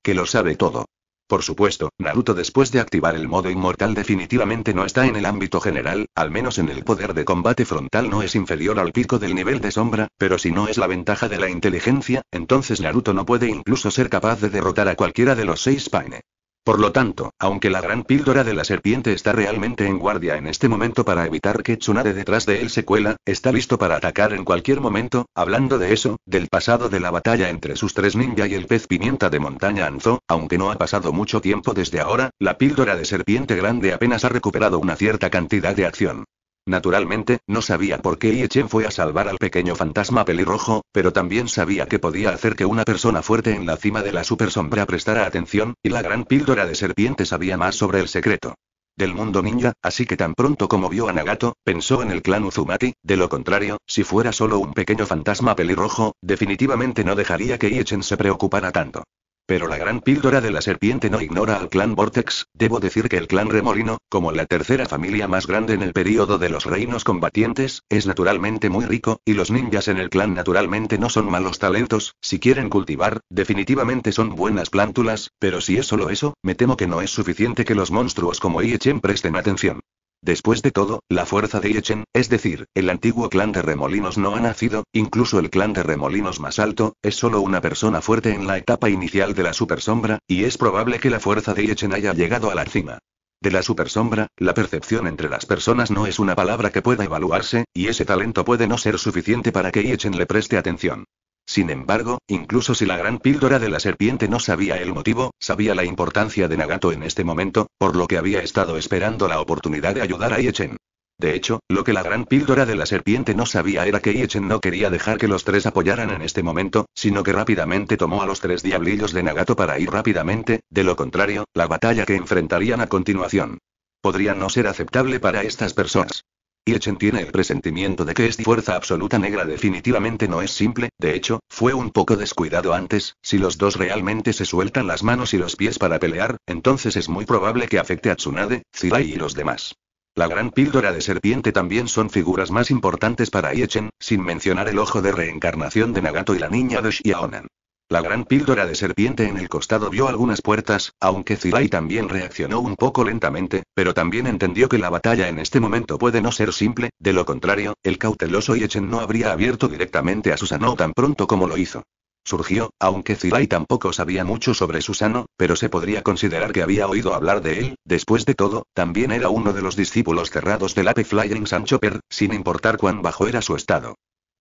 Que lo sabe todo. Por supuesto, Naruto después de activar el modo inmortal definitivamente no está en el ámbito general, al menos en el poder de combate frontal no es inferior al pico del nivel de sombra, pero si no es la ventaja de la inteligencia, entonces Naruto no puede incluso ser capaz de derrotar a cualquiera de los seis Paine. Por lo tanto, aunque la gran píldora de la serpiente está realmente en guardia en este momento para evitar que Tsunade detrás de él se cuela, está listo para atacar en cualquier momento, hablando de eso, del pasado de la batalla entre sus tres ninja y el pez pimienta de montaña Anzo, aunque no ha pasado mucho tiempo desde ahora, la píldora de serpiente grande apenas ha recuperado una cierta cantidad de acción. Naturalmente, no sabía por qué Iechen fue a salvar al pequeño fantasma pelirrojo, pero también sabía que podía hacer que una persona fuerte en la cima de la super sombra prestara atención, y la gran píldora de serpiente sabía más sobre el secreto del mundo ninja, así que tan pronto como vio a Nagato, pensó en el clan Uzumaki, de lo contrario, si fuera solo un pequeño fantasma pelirrojo, definitivamente no dejaría que Iechen se preocupara tanto. Pero la gran píldora de la serpiente no ignora al clan Vortex, debo decir que el clan Remolino, como la tercera familia más grande en el período de los reinos combatientes, es naturalmente muy rico, y los ninjas en el clan naturalmente no son malos talentos, si quieren cultivar, definitivamente son buenas plántulas, pero si es solo eso, me temo que no es suficiente que los monstruos como Iechen presten atención. Después de todo, la fuerza de Yechen, es decir, el antiguo clan de remolinos no ha nacido, incluso el clan de remolinos más alto, es solo una persona fuerte en la etapa inicial de la supersombra, y es probable que la fuerza de Yechen haya llegado a la cima. De la supersombra, la percepción entre las personas no es una palabra que pueda evaluarse, y ese talento puede no ser suficiente para que Yechen le preste atención. Sin embargo, incluso si la gran píldora de la serpiente no sabía el motivo, sabía la importancia de Nagato en este momento, por lo que había estado esperando la oportunidad de ayudar a Yechen. De hecho, lo que la gran píldora de la serpiente no sabía era que Iechen no quería dejar que los tres apoyaran en este momento, sino que rápidamente tomó a los tres diablillos de Nagato para ir rápidamente, de lo contrario, la batalla que enfrentarían a continuación. Podría no ser aceptable para estas personas. Y tiene el presentimiento de que esta fuerza absoluta negra definitivamente no es simple, de hecho, fue un poco descuidado antes, si los dos realmente se sueltan las manos y los pies para pelear, entonces es muy probable que afecte a Tsunade, Zirai y los demás. La gran píldora de serpiente también son figuras más importantes para echen sin mencionar el ojo de reencarnación de Nagato y la niña de Shiaonan. La gran píldora de serpiente en el costado vio algunas puertas, aunque Zilai también reaccionó un poco lentamente, pero también entendió que la batalla en este momento puede no ser simple, de lo contrario, el cauteloso Yechen no habría abierto directamente a Susano tan pronto como lo hizo. Surgió, aunque Zilai tampoco sabía mucho sobre Susano, pero se podría considerar que había oído hablar de él, después de todo, también era uno de los discípulos cerrados del Ape Flying Sancho Per, sin importar cuán bajo era su estado.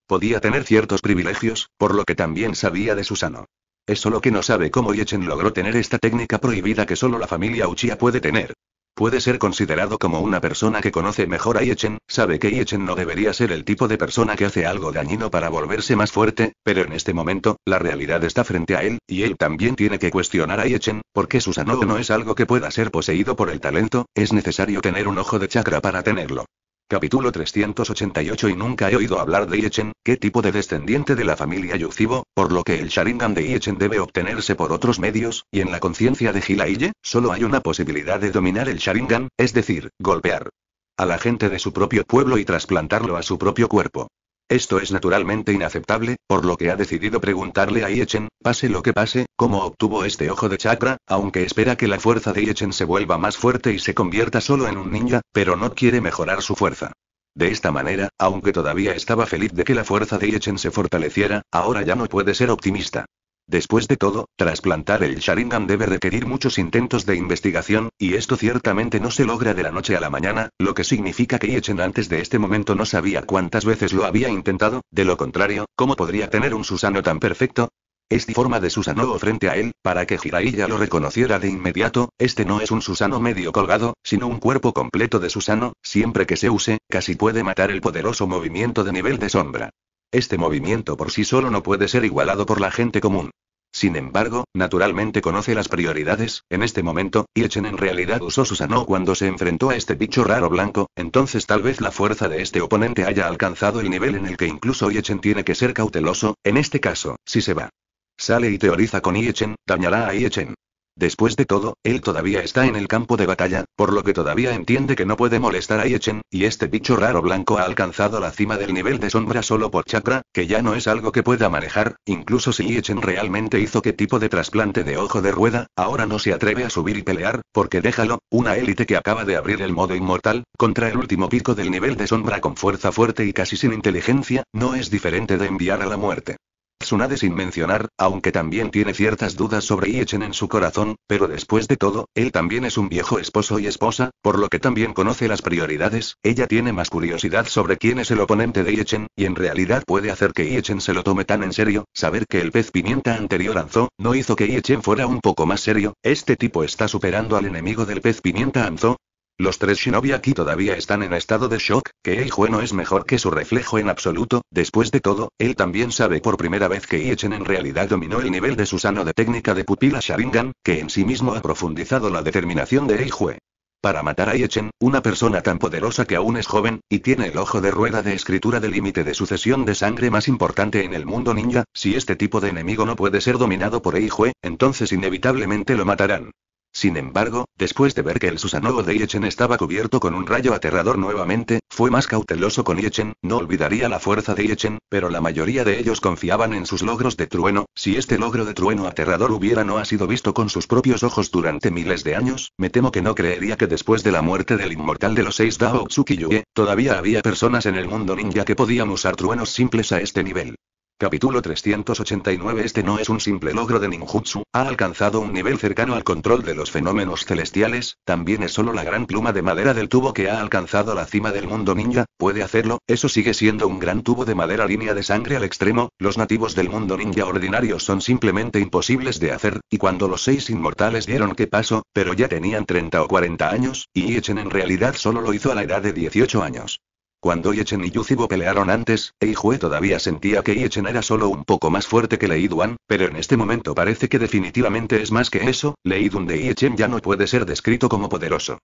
Podía tener ciertos privilegios, por lo que también sabía de Susano. Es solo que no sabe cómo Yechen logró tener esta técnica prohibida que solo la familia Uchiha puede tener. Puede ser considerado como una persona que conoce mejor a Yechen, sabe que Yechen no debería ser el tipo de persona que hace algo dañino para volverse más fuerte, pero en este momento, la realidad está frente a él, y él también tiene que cuestionar a Yechen, porque Susanoo no es algo que pueda ser poseído por el talento, es necesario tener un ojo de chakra para tenerlo. Capítulo 388 Y nunca he oído hablar de Iechen, qué tipo de descendiente de la familia Yucibo, por lo que el Sharingan de Iechen debe obtenerse por otros medios, y en la conciencia de Hilaille, solo hay una posibilidad de dominar el Sharingan, es decir, golpear a la gente de su propio pueblo y trasplantarlo a su propio cuerpo. Esto es naturalmente inaceptable, por lo que ha decidido preguntarle a Iechen, pase lo que pase, cómo obtuvo este ojo de chakra, aunque espera que la fuerza de Iechen se vuelva más fuerte y se convierta solo en un ninja, pero no quiere mejorar su fuerza. De esta manera, aunque todavía estaba feliz de que la fuerza de Iechen se fortaleciera, ahora ya no puede ser optimista. Después de todo, trasplantar el Sharingan debe requerir muchos intentos de investigación, y esto ciertamente no se logra de la noche a la mañana, lo que significa que Yechen antes de este momento no sabía cuántas veces lo había intentado, de lo contrario, ¿cómo podría tener un Susano tan perfecto? Esta forma de Susano frente a él, para que Jiraiya lo reconociera de inmediato, este no es un Susano medio colgado, sino un cuerpo completo de Susano, siempre que se use, casi puede matar el poderoso movimiento de nivel de sombra. Este movimiento por sí solo no puede ser igualado por la gente común. Sin embargo, naturalmente conoce las prioridades, en este momento, Iechen en realidad usó su Sano cuando se enfrentó a este bicho raro blanco, entonces tal vez la fuerza de este oponente haya alcanzado el nivel en el que incluso Iechen tiene que ser cauteloso, en este caso, si se va. Sale y teoriza con Iechen, dañará a Iechen. Después de todo, él todavía está en el campo de batalla, por lo que todavía entiende que no puede molestar a Yechen, y este bicho raro blanco ha alcanzado la cima del nivel de sombra solo por chakra, que ya no es algo que pueda manejar, incluso si Yechen realmente hizo qué tipo de trasplante de ojo de rueda, ahora no se atreve a subir y pelear, porque déjalo, una élite que acaba de abrir el modo inmortal, contra el último pico del nivel de sombra con fuerza fuerte y casi sin inteligencia, no es diferente de enviar a la muerte. Tsunade sin mencionar, aunque también tiene ciertas dudas sobre Iechen en su corazón, pero después de todo, él también es un viejo esposo y esposa, por lo que también conoce las prioridades, ella tiene más curiosidad sobre quién es el oponente de Iechen, y en realidad puede hacer que Iechen se lo tome tan en serio, saber que el pez pimienta anterior Anzo, no hizo que Iechen fuera un poco más serio, este tipo está superando al enemigo del pez pimienta Anzo. Los tres shinobi aquí todavía están en estado de shock, que Eijue no es mejor que su reflejo en absoluto, después de todo, él también sabe por primera vez que Iechen en realidad dominó el nivel de su sano de técnica de pupila Sharingan, que en sí mismo ha profundizado la determinación de Eijue. Para matar a Iechen, una persona tan poderosa que aún es joven, y tiene el ojo de rueda de escritura del límite de sucesión de sangre más importante en el mundo ninja, si este tipo de enemigo no puede ser dominado por Eijue, entonces inevitablemente lo matarán. Sin embargo, después de ver que el Susanoo de Iechen estaba cubierto con un rayo aterrador nuevamente, fue más cauteloso con Iechen, no olvidaría la fuerza de Iechen, pero la mayoría de ellos confiaban en sus logros de trueno, si este logro de trueno aterrador hubiera no ha sido visto con sus propios ojos durante miles de años, me temo que no creería que después de la muerte del inmortal de los seis Dao Tsukiyuge, todavía había personas en el mundo ninja que podían usar truenos simples a este nivel. Capítulo 389 Este no es un simple logro de ninjutsu, ha alcanzado un nivel cercano al control de los fenómenos celestiales, también es solo la gran pluma de madera del tubo que ha alcanzado la cima del mundo ninja, puede hacerlo, eso sigue siendo un gran tubo de madera línea de sangre al extremo, los nativos del mundo ninja ordinarios son simplemente imposibles de hacer, y cuando los seis inmortales dieron que pasó, pero ya tenían 30 o 40 años, y Echen en realidad solo lo hizo a la edad de 18 años. Cuando Yechen y Yucibo pelearon antes, Eijue todavía sentía que Yechen era solo un poco más fuerte que Leiduan, pero en este momento parece que definitivamente es más que eso, Leidun de Yechen ya no puede ser descrito como poderoso.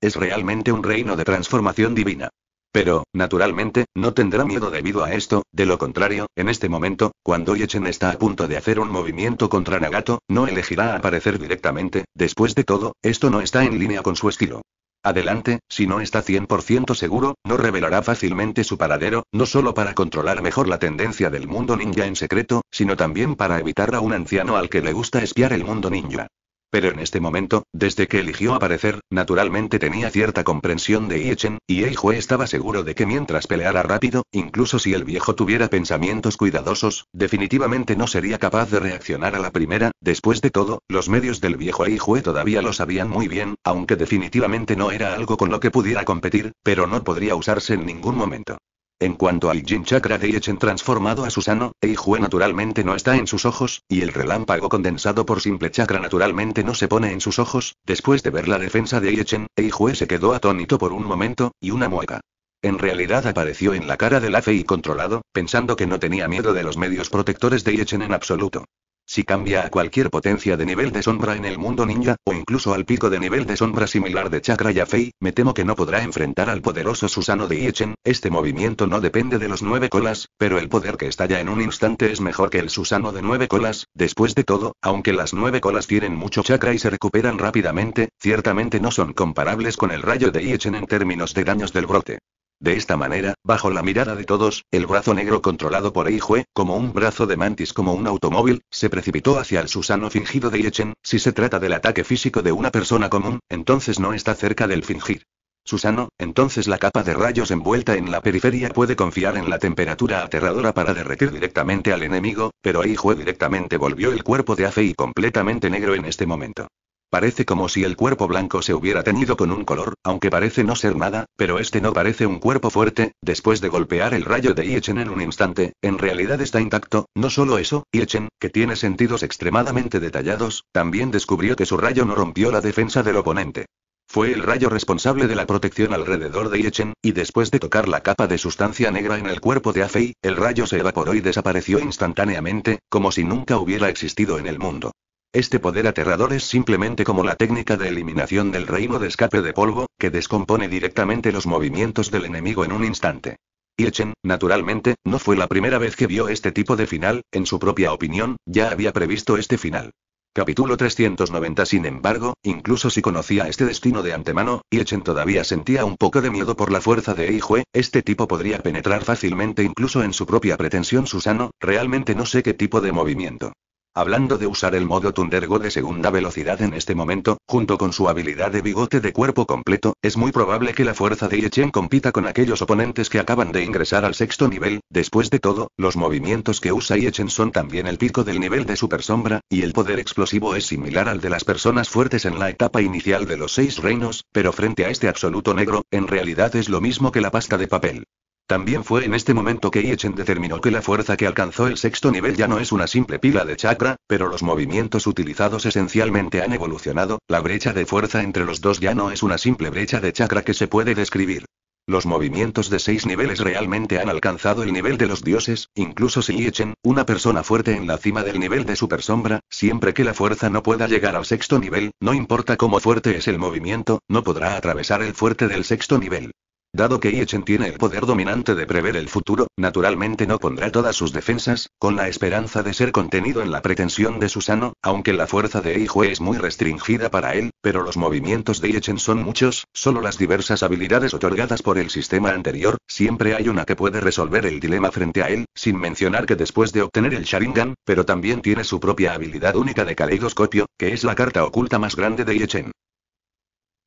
Es realmente un reino de transformación divina. Pero, naturalmente, no tendrá miedo debido a esto, de lo contrario, en este momento, cuando Yechen está a punto de hacer un movimiento contra Nagato, no elegirá aparecer directamente, después de todo, esto no está en línea con su estilo. Adelante, si no está 100% seguro, no revelará fácilmente su paradero, no solo para controlar mejor la tendencia del mundo ninja en secreto, sino también para evitar a un anciano al que le gusta espiar el mundo ninja. Pero en este momento, desde que eligió aparecer, naturalmente tenía cierta comprensión de Iechen, y Eijue estaba seguro de que mientras peleara rápido, incluso si el viejo tuviera pensamientos cuidadosos, definitivamente no sería capaz de reaccionar a la primera, después de todo, los medios del viejo Eijue todavía lo sabían muy bien, aunque definitivamente no era algo con lo que pudiera competir, pero no podría usarse en ningún momento. En cuanto al Jin Chakra de Yechen transformado a Susano, Eijue naturalmente no está en sus ojos, y el relámpago condensado por simple chakra naturalmente no se pone en sus ojos. Después de ver la defensa de Iechen, Eijue se quedó atónito por un momento, y una mueca. En realidad apareció en la cara de la fe y controlado, pensando que no tenía miedo de los medios protectores de Yechen en absoluto. Si cambia a cualquier potencia de nivel de sombra en el mundo ninja, o incluso al pico de nivel de sombra similar de Chakra Yafei, me temo que no podrá enfrentar al poderoso Susano de Iechen, este movimiento no depende de los nueve colas, pero el poder que estalla en un instante es mejor que el Susano de nueve colas, después de todo, aunque las nueve colas tienen mucho chakra y se recuperan rápidamente, ciertamente no son comparables con el rayo de Iechen en términos de daños del brote. De esta manera, bajo la mirada de todos, el brazo negro controlado por Eijue, como un brazo de mantis como un automóvil, se precipitó hacia el Susano fingido de Yechen. Si se trata del ataque físico de una persona común, entonces no está cerca del fingir. Susano, entonces la capa de rayos envuelta en la periferia puede confiar en la temperatura aterradora para derretir directamente al enemigo, pero Eijue directamente volvió el cuerpo de Afei completamente negro en este momento. Parece como si el cuerpo blanco se hubiera tenido con un color, aunque parece no ser nada, pero este no parece un cuerpo fuerte, después de golpear el rayo de Iechen en un instante, en realidad está intacto, no solo eso, Iechen, que tiene sentidos extremadamente detallados, también descubrió que su rayo no rompió la defensa del oponente. Fue el rayo responsable de la protección alrededor de Iechen, y después de tocar la capa de sustancia negra en el cuerpo de Afei, el rayo se evaporó y desapareció instantáneamente, como si nunca hubiera existido en el mundo. Este poder aterrador es simplemente como la técnica de eliminación del reino de escape de polvo, que descompone directamente los movimientos del enemigo en un instante. Y Echen, naturalmente, no fue la primera vez que vio este tipo de final, en su propia opinión, ya había previsto este final. Capítulo 390 Sin embargo, incluso si conocía este destino de antemano, Echen todavía sentía un poco de miedo por la fuerza de Eijue, este tipo podría penetrar fácilmente incluso en su propia pretensión Susano, realmente no sé qué tipo de movimiento. Hablando de usar el modo Thundergo de segunda velocidad en este momento, junto con su habilidad de bigote de cuerpo completo, es muy probable que la fuerza de Yechen compita con aquellos oponentes que acaban de ingresar al sexto nivel. Después de todo, los movimientos que usa Yechen son también el pico del nivel de Super Sombra, y el poder explosivo es similar al de las personas fuertes en la etapa inicial de los seis reinos, pero frente a este absoluto negro, en realidad es lo mismo que la pasta de papel. También fue en este momento que Iechen determinó que la fuerza que alcanzó el sexto nivel ya no es una simple pila de chakra, pero los movimientos utilizados esencialmente han evolucionado, la brecha de fuerza entre los dos ya no es una simple brecha de chakra que se puede describir. Los movimientos de seis niveles realmente han alcanzado el nivel de los dioses, incluso si Iechen, una persona fuerte en la cima del nivel de supersombra, siempre que la fuerza no pueda llegar al sexto nivel, no importa cómo fuerte es el movimiento, no podrá atravesar el fuerte del sexto nivel. Dado que Yechen tiene el poder dominante de prever el futuro, naturalmente no pondrá todas sus defensas, con la esperanza de ser contenido en la pretensión de Susano, aunque la fuerza de Eijue es muy restringida para él, pero los movimientos de Yechen son muchos, solo las diversas habilidades otorgadas por el sistema anterior, siempre hay una que puede resolver el dilema frente a él, sin mencionar que después de obtener el Sharingan, pero también tiene su propia habilidad única de caleidoscopio, que es la carta oculta más grande de Yechen.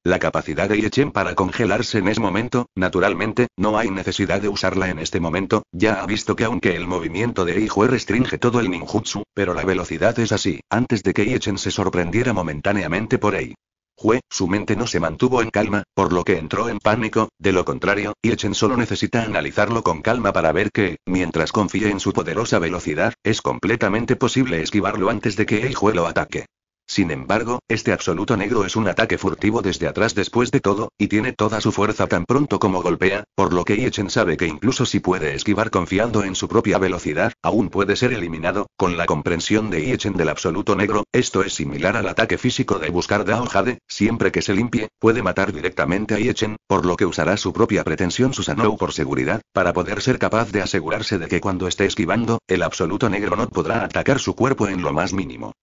La capacidad de Yechen para congelarse en ese momento, naturalmente, no hay necesidad de usarla en este momento, ya ha visto que aunque el movimiento de Ei-Jue restringe todo el ninjutsu, pero la velocidad es así, antes de que Yechen se sorprendiera momentáneamente por ei Jue, su mente no se mantuvo en calma, por lo que entró en pánico, de lo contrario, Yechen solo necesita analizarlo con calma para ver que, mientras confíe en su poderosa velocidad, es completamente posible esquivarlo antes de que Ei-Jue lo ataque. Sin embargo, este absoluto negro es un ataque furtivo desde atrás después de todo, y tiene toda su fuerza tan pronto como golpea, por lo que Iechen sabe que incluso si puede esquivar confiando en su propia velocidad, aún puede ser eliminado, con la comprensión de Iechen del absoluto negro, esto es similar al ataque físico de buscar Dao Jade, siempre que se limpie, puede matar directamente a Iechen, por lo que usará su propia pretensión Susanoo por seguridad, para poder ser capaz de asegurarse de que cuando esté esquivando, el absoluto negro no podrá atacar su cuerpo en lo más mínimo.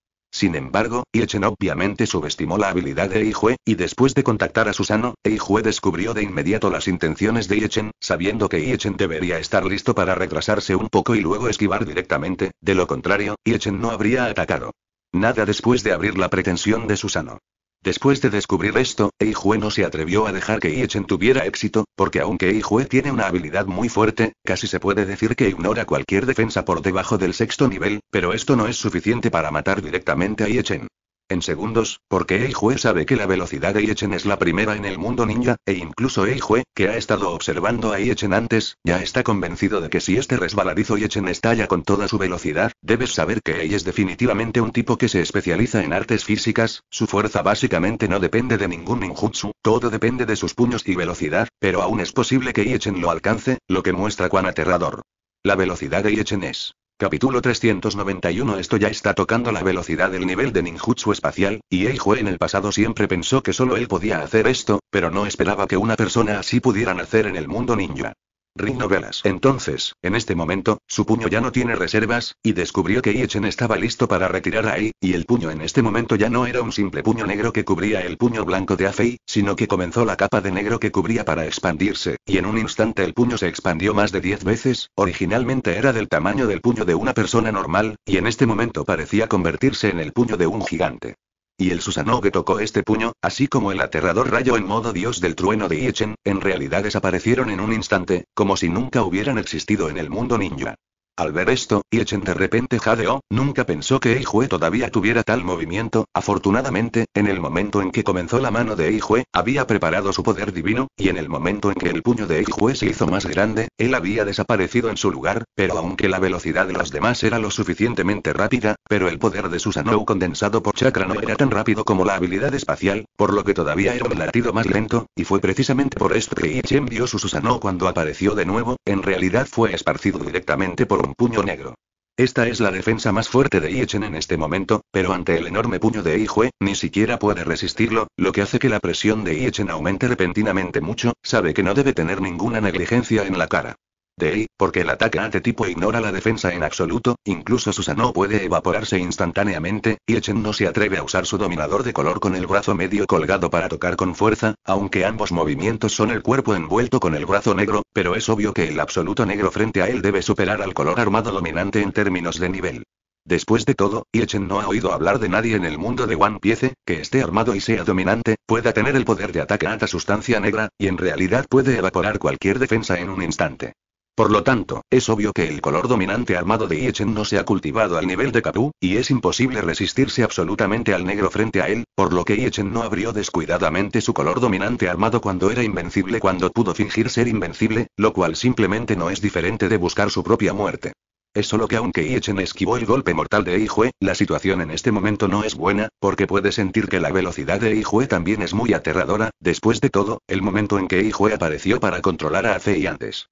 Sin embargo, Yechen obviamente subestimó la habilidad de Eijue, y después de contactar a Susano, Eijue descubrió de inmediato las intenciones de Yechen, sabiendo que Yechen debería estar listo para retrasarse un poco y luego esquivar directamente, de lo contrario, Yechen no habría atacado. Nada después de abrir la pretensión de Susano. Después de descubrir esto, Eijue no se atrevió a dejar que Iechen tuviera éxito, porque aunque Eijue tiene una habilidad muy fuerte, casi se puede decir que ignora cualquier defensa por debajo del sexto nivel, pero esto no es suficiente para matar directamente a Iechen. En segundos, porque Eijue sabe que la velocidad de Iechen es la primera en el mundo ninja, e incluso Eijue, que ha estado observando a Iechen antes, ya está convencido de que si este resbaladizo Iechen estalla con toda su velocidad, debes saber que Ei es definitivamente un tipo que se especializa en artes físicas, su fuerza básicamente no depende de ningún ninjutsu, todo depende de sus puños y velocidad, pero aún es posible que Iechen lo alcance, lo que muestra cuán aterrador. La velocidad de Iechen es Capítulo 391 Esto ya está tocando la velocidad del nivel de ninjutsu espacial, y Eijue en el pasado siempre pensó que solo él podía hacer esto, pero no esperaba que una persona así pudiera nacer en el mundo ninja. Rino Novelas. Entonces, en este momento, su puño ya no tiene reservas, y descubrió que Iechen estaba listo para retirar a I, y el puño en este momento ya no era un simple puño negro que cubría el puño blanco de Afei, sino que comenzó la capa de negro que cubría para expandirse, y en un instante el puño se expandió más de 10 veces, originalmente era del tamaño del puño de una persona normal, y en este momento parecía convertirse en el puño de un gigante. Y el Susanoo que tocó este puño, así como el aterrador rayo en modo dios del trueno de Iechen, en realidad desaparecieron en un instante, como si nunca hubieran existido en el mundo ninja. Al ver esto, Ichen de repente jadeó, nunca pensó que Eijue todavía tuviera tal movimiento, afortunadamente, en el momento en que comenzó la mano de Eijue, había preparado su poder divino, y en el momento en que el puño de Eijue se hizo más grande, él había desaparecido en su lugar, pero aunque la velocidad de los demás era lo suficientemente rápida, pero el poder de Susanoo condensado por chakra no era tan rápido como la habilidad espacial, por lo que todavía era un latido más lento, y fue precisamente por esto que Ichen vio su Susanoo cuando apareció de nuevo, en realidad fue esparcido directamente por puño negro. Esta es la defensa más fuerte de Iechen en este momento, pero ante el enorme puño de Ijue, ni siquiera puede resistirlo, lo que hace que la presión de Iechen aumente repentinamente mucho, sabe que no debe tener ninguna negligencia en la cara. De ahí, porque el ataque ante-tipo este ignora la defensa en absoluto, incluso Susano puede evaporarse instantáneamente, y Echen no se atreve a usar su dominador de color con el brazo medio colgado para tocar con fuerza, aunque ambos movimientos son el cuerpo envuelto con el brazo negro, pero es obvio que el absoluto negro frente a él debe superar al color armado dominante en términos de nivel. Después de todo, Yechen no ha oído hablar de nadie en el mundo de One Piece, que esté armado y sea dominante, pueda tener el poder de ataque a sustancia negra, y en realidad puede evaporar cualquier defensa en un instante. Por lo tanto, es obvio que el color dominante armado de Iechen no se ha cultivado al nivel de Kapu, y es imposible resistirse absolutamente al negro frente a él, por lo que Iechen no abrió descuidadamente su color dominante armado cuando era invencible cuando pudo fingir ser invencible, lo cual simplemente no es diferente de buscar su propia muerte. Es solo que aunque Iechen esquivó el golpe mortal de Eijue, la situación en este momento no es buena, porque puede sentir que la velocidad de Eijue también es muy aterradora, después de todo, el momento en que Eijue apareció para controlar a Fei antes.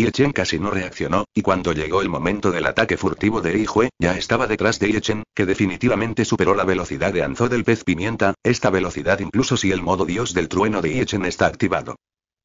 Yechen casi no reaccionó, y cuando llegó el momento del ataque furtivo de Ijue, ya estaba detrás de Yechen, que definitivamente superó la velocidad de Anzó del pez pimienta, esta velocidad incluso si el modo dios del trueno de Yechen está activado.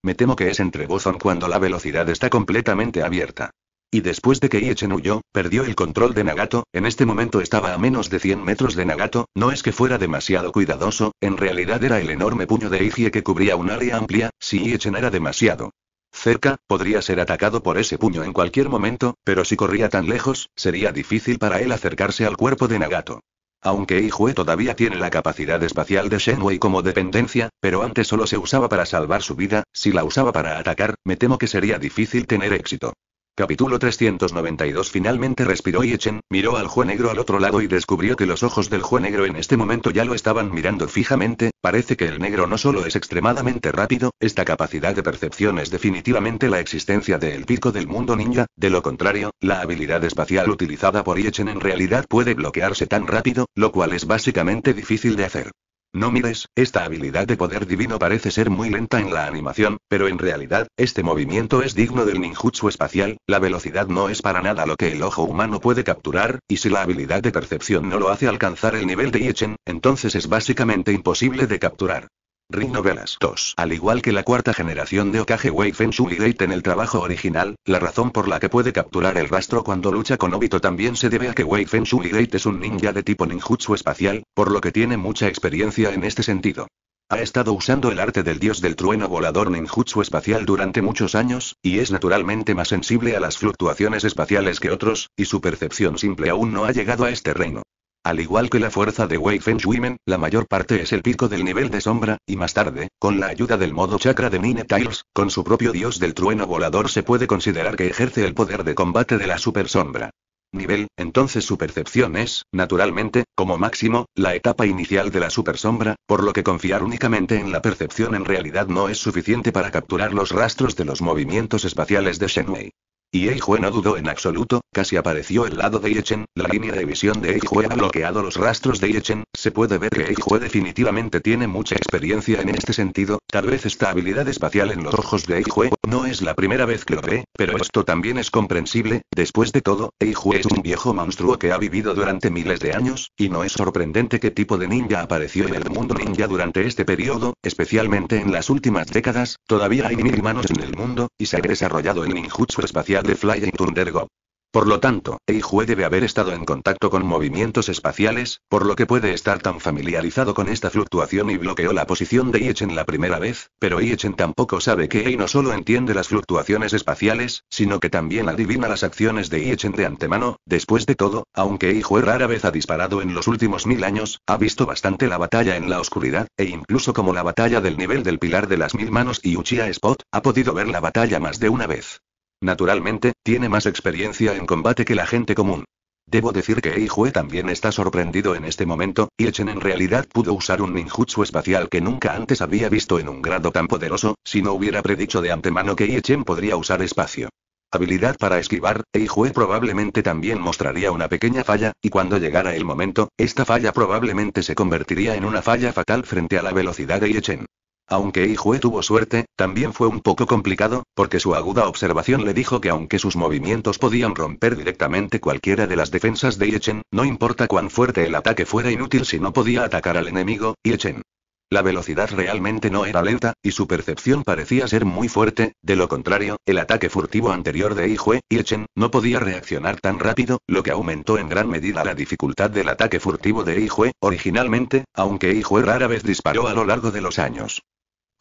Me temo que es entre cuando la velocidad está completamente abierta. Y después de que Iechen huyó, perdió el control de Nagato, en este momento estaba a menos de 100 metros de Nagato, no es que fuera demasiado cuidadoso, en realidad era el enorme puño de Ije que cubría un área amplia, si Iechen era demasiado Cerca, podría ser atacado por ese puño en cualquier momento, pero si corría tan lejos, sería difícil para él acercarse al cuerpo de Nagato. Aunque Ijue todavía tiene la capacidad espacial de Shenwei como dependencia, pero antes solo se usaba para salvar su vida, si la usaba para atacar, me temo que sería difícil tener éxito. Capítulo 392 Finalmente respiró y miró al Jue Negro al otro lado y descubrió que los ojos del Jue Negro en este momento ya lo estaban mirando fijamente, parece que el negro no solo es extremadamente rápido, esta capacidad de percepción es definitivamente la existencia del pico del mundo ninja, de lo contrario, la habilidad espacial utilizada por Yechen en realidad puede bloquearse tan rápido, lo cual es básicamente difícil de hacer. No mires, esta habilidad de poder divino parece ser muy lenta en la animación, pero en realidad, este movimiento es digno del ninjutsu espacial, la velocidad no es para nada lo que el ojo humano puede capturar, y si la habilidad de percepción no lo hace alcanzar el nivel de Yechen, entonces es básicamente imposible de capturar. Ring Velas 2. Al igual que la cuarta generación de Okage Shui gate en el trabajo original, la razón por la que puede capturar el rastro cuando lucha con Obito también se debe a que Shui gate es un ninja de tipo ninjutsu espacial, por lo que tiene mucha experiencia en este sentido. Ha estado usando el arte del dios del trueno volador ninjutsu espacial durante muchos años, y es naturalmente más sensible a las fluctuaciones espaciales que otros, y su percepción simple aún no ha llegado a este reino. Al igual que la fuerza de Wei Feng Shuimen, la mayor parte es el pico del nivel de sombra, y más tarde, con la ayuda del modo chakra de Nine Tails, con su propio dios del trueno volador se puede considerar que ejerce el poder de combate de la super sombra. Nivel, entonces su percepción es, naturalmente, como máximo, la etapa inicial de la super sombra, por lo que confiar únicamente en la percepción en realidad no es suficiente para capturar los rastros de los movimientos espaciales de Shenwei. Y Eijue no dudó en absoluto, casi apareció el lado de Yechen, la línea de visión de Eijue ha bloqueado los rastros de Yechen, se puede ver que Eijue definitivamente tiene mucha experiencia en este sentido, tal vez esta habilidad espacial en los ojos de Eijue, no es la primera vez que lo ve, pero esto también es comprensible, después de todo, Eijue es un viejo monstruo que ha vivido durante miles de años, y no es sorprendente qué tipo de ninja apareció en el mundo ninja durante este periodo, especialmente en las últimas décadas, todavía hay mil manos en el mundo, y se ha desarrollado en ninjutsu espacial de Flying Go. Por lo tanto, Eijue debe haber estado en contacto con movimientos espaciales, por lo que puede estar tan familiarizado con esta fluctuación y bloqueó la posición de Iechen la primera vez, pero Iechen tampoco sabe que Ei no solo entiende las fluctuaciones espaciales, sino que también adivina las acciones de Iechen de antemano, después de todo, aunque Eijue rara vez ha disparado en los últimos mil años, ha visto bastante la batalla en la oscuridad, e incluso como la batalla del nivel del pilar de las mil manos y Uchiha Spot, ha podido ver la batalla más de una vez. Naturalmente, tiene más experiencia en combate que la gente común. Debo decir que Eijue también está sorprendido en este momento, y Echen en realidad pudo usar un ninjutsu espacial que nunca antes había visto en un grado tan poderoso, si no hubiera predicho de antemano que Echen podría usar espacio. Habilidad para esquivar, Eijue probablemente también mostraría una pequeña falla, y cuando llegara el momento, esta falla probablemente se convertiría en una falla fatal frente a la velocidad de Echen. Aunque I-Hue tuvo suerte, también fue un poco complicado, porque su aguda observación le dijo que aunque sus movimientos podían romper directamente cualquiera de las defensas de Yechen, no importa cuán fuerte el ataque fuera inútil si no podía atacar al enemigo, Yechen. La velocidad realmente no era lenta, y su percepción parecía ser muy fuerte, de lo contrario, el ataque furtivo anterior de Ijue, I-Chen, no podía reaccionar tan rápido, lo que aumentó en gran medida la dificultad del ataque furtivo de I-Hue, originalmente, aunque I-Hue rara vez disparó a lo largo de los años.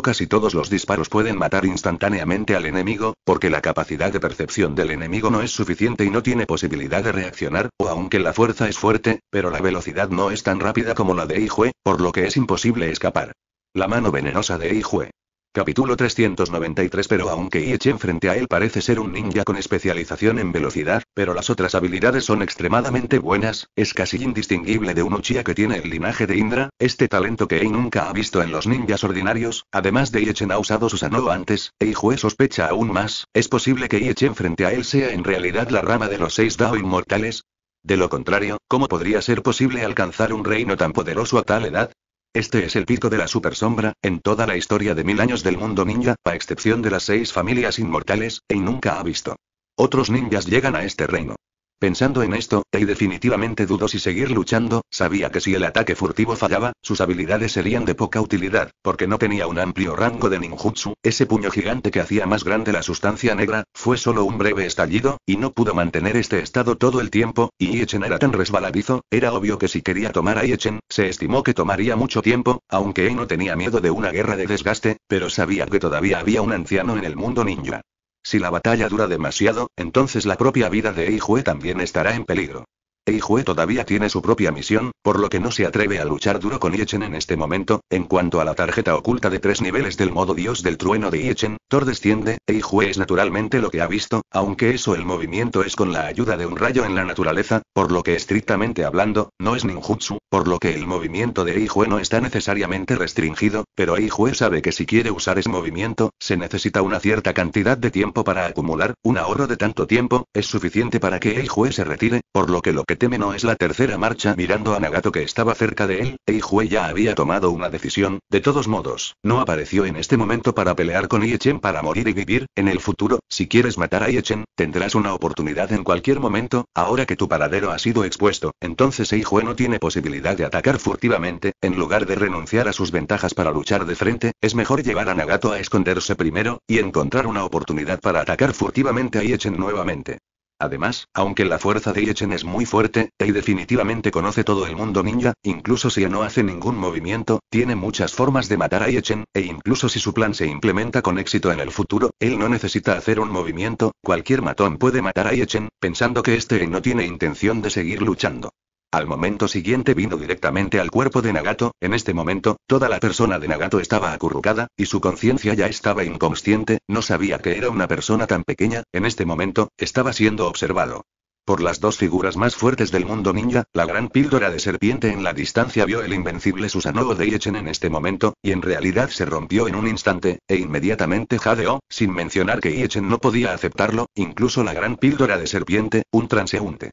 Casi todos los disparos pueden matar instantáneamente al enemigo, porque la capacidad de percepción del enemigo no es suficiente y no tiene posibilidad de reaccionar, o aunque la fuerza es fuerte, pero la velocidad no es tan rápida como la de Ijue, por lo que es imposible escapar. La mano venenosa de Ijue. Capítulo 393 Pero aunque Iechen frente a él parece ser un ninja con especialización en velocidad, pero las otras habilidades son extremadamente buenas, es casi indistinguible de un Uchiha que tiene el linaje de Indra, este talento que Ei nunca ha visto en los ninjas ordinarios, además de Iechen ha usado Susanoo antes, Eijue sospecha aún más, es posible que Iechen frente a él sea en realidad la rama de los seis Dao inmortales, de lo contrario, ¿cómo podría ser posible alcanzar un reino tan poderoso a tal edad? Este es el pico de la supersombra, en toda la historia de mil años del mundo ninja, a excepción de las seis familias inmortales, y nunca ha visto. Otros ninjas llegan a este reino. Pensando en esto, Ei definitivamente dudó si seguir luchando, sabía que si el ataque furtivo fallaba, sus habilidades serían de poca utilidad, porque no tenía un amplio rango de ninjutsu, ese puño gigante que hacía más grande la sustancia negra, fue solo un breve estallido, y no pudo mantener este estado todo el tiempo, y Iechen era tan resbaladizo, era obvio que si quería tomar a Iechen, se estimó que tomaría mucho tiempo, aunque Ei no tenía miedo de una guerra de desgaste, pero sabía que todavía había un anciano en el mundo ninja. Si la batalla dura demasiado, entonces la propia vida de Eijue también estará en peligro. Eijue todavía tiene su propia misión, por lo que no se atreve a luchar duro con Iechen en este momento. En cuanto a la tarjeta oculta de tres niveles del modo Dios del trueno de Iechen, Thor desciende, Eijue es naturalmente lo que ha visto, aunque eso el movimiento es con la ayuda de un rayo en la naturaleza, por lo que estrictamente hablando, no es ninjutsu, por lo que el movimiento de Eijue no está necesariamente restringido, pero Eijue sabe que si quiere usar ese movimiento, se necesita una cierta cantidad de tiempo para acumular, un ahorro de tanto tiempo, es suficiente para que Eijue se retire, por lo que lo que Temeno no es la tercera marcha. Mirando a Nagato que estaba cerca de él, Eijue ya había tomado una decisión, de todos modos, no apareció en este momento para pelear con Iechen para morir y vivir, en el futuro, si quieres matar a Iechen, tendrás una oportunidad en cualquier momento, ahora que tu paradero ha sido expuesto, entonces Eijue no tiene posibilidad de atacar furtivamente, en lugar de renunciar a sus ventajas para luchar de frente, es mejor llevar a Nagato a esconderse primero, y encontrar una oportunidad para atacar furtivamente a Iechen nuevamente. Además, aunque la fuerza de Yechen es muy fuerte, Ei definitivamente conoce todo el mundo ninja, incluso si no hace ningún movimiento, tiene muchas formas de matar a Yechen, e incluso si su plan se implementa con éxito en el futuro, él no necesita hacer un movimiento, cualquier matón puede matar a Yechen, pensando que este no tiene intención de seguir luchando. Al momento siguiente vino directamente al cuerpo de Nagato, en este momento, toda la persona de Nagato estaba acurrucada, y su conciencia ya estaba inconsciente, no sabía que era una persona tan pequeña, en este momento, estaba siendo observado. Por las dos figuras más fuertes del mundo ninja, la gran píldora de serpiente en la distancia vio el invencible Susanoo Iechen en este momento, y en realidad se rompió en un instante, e inmediatamente jadeó, sin mencionar que Iechen no podía aceptarlo, incluso la gran píldora de serpiente, un transeúnte.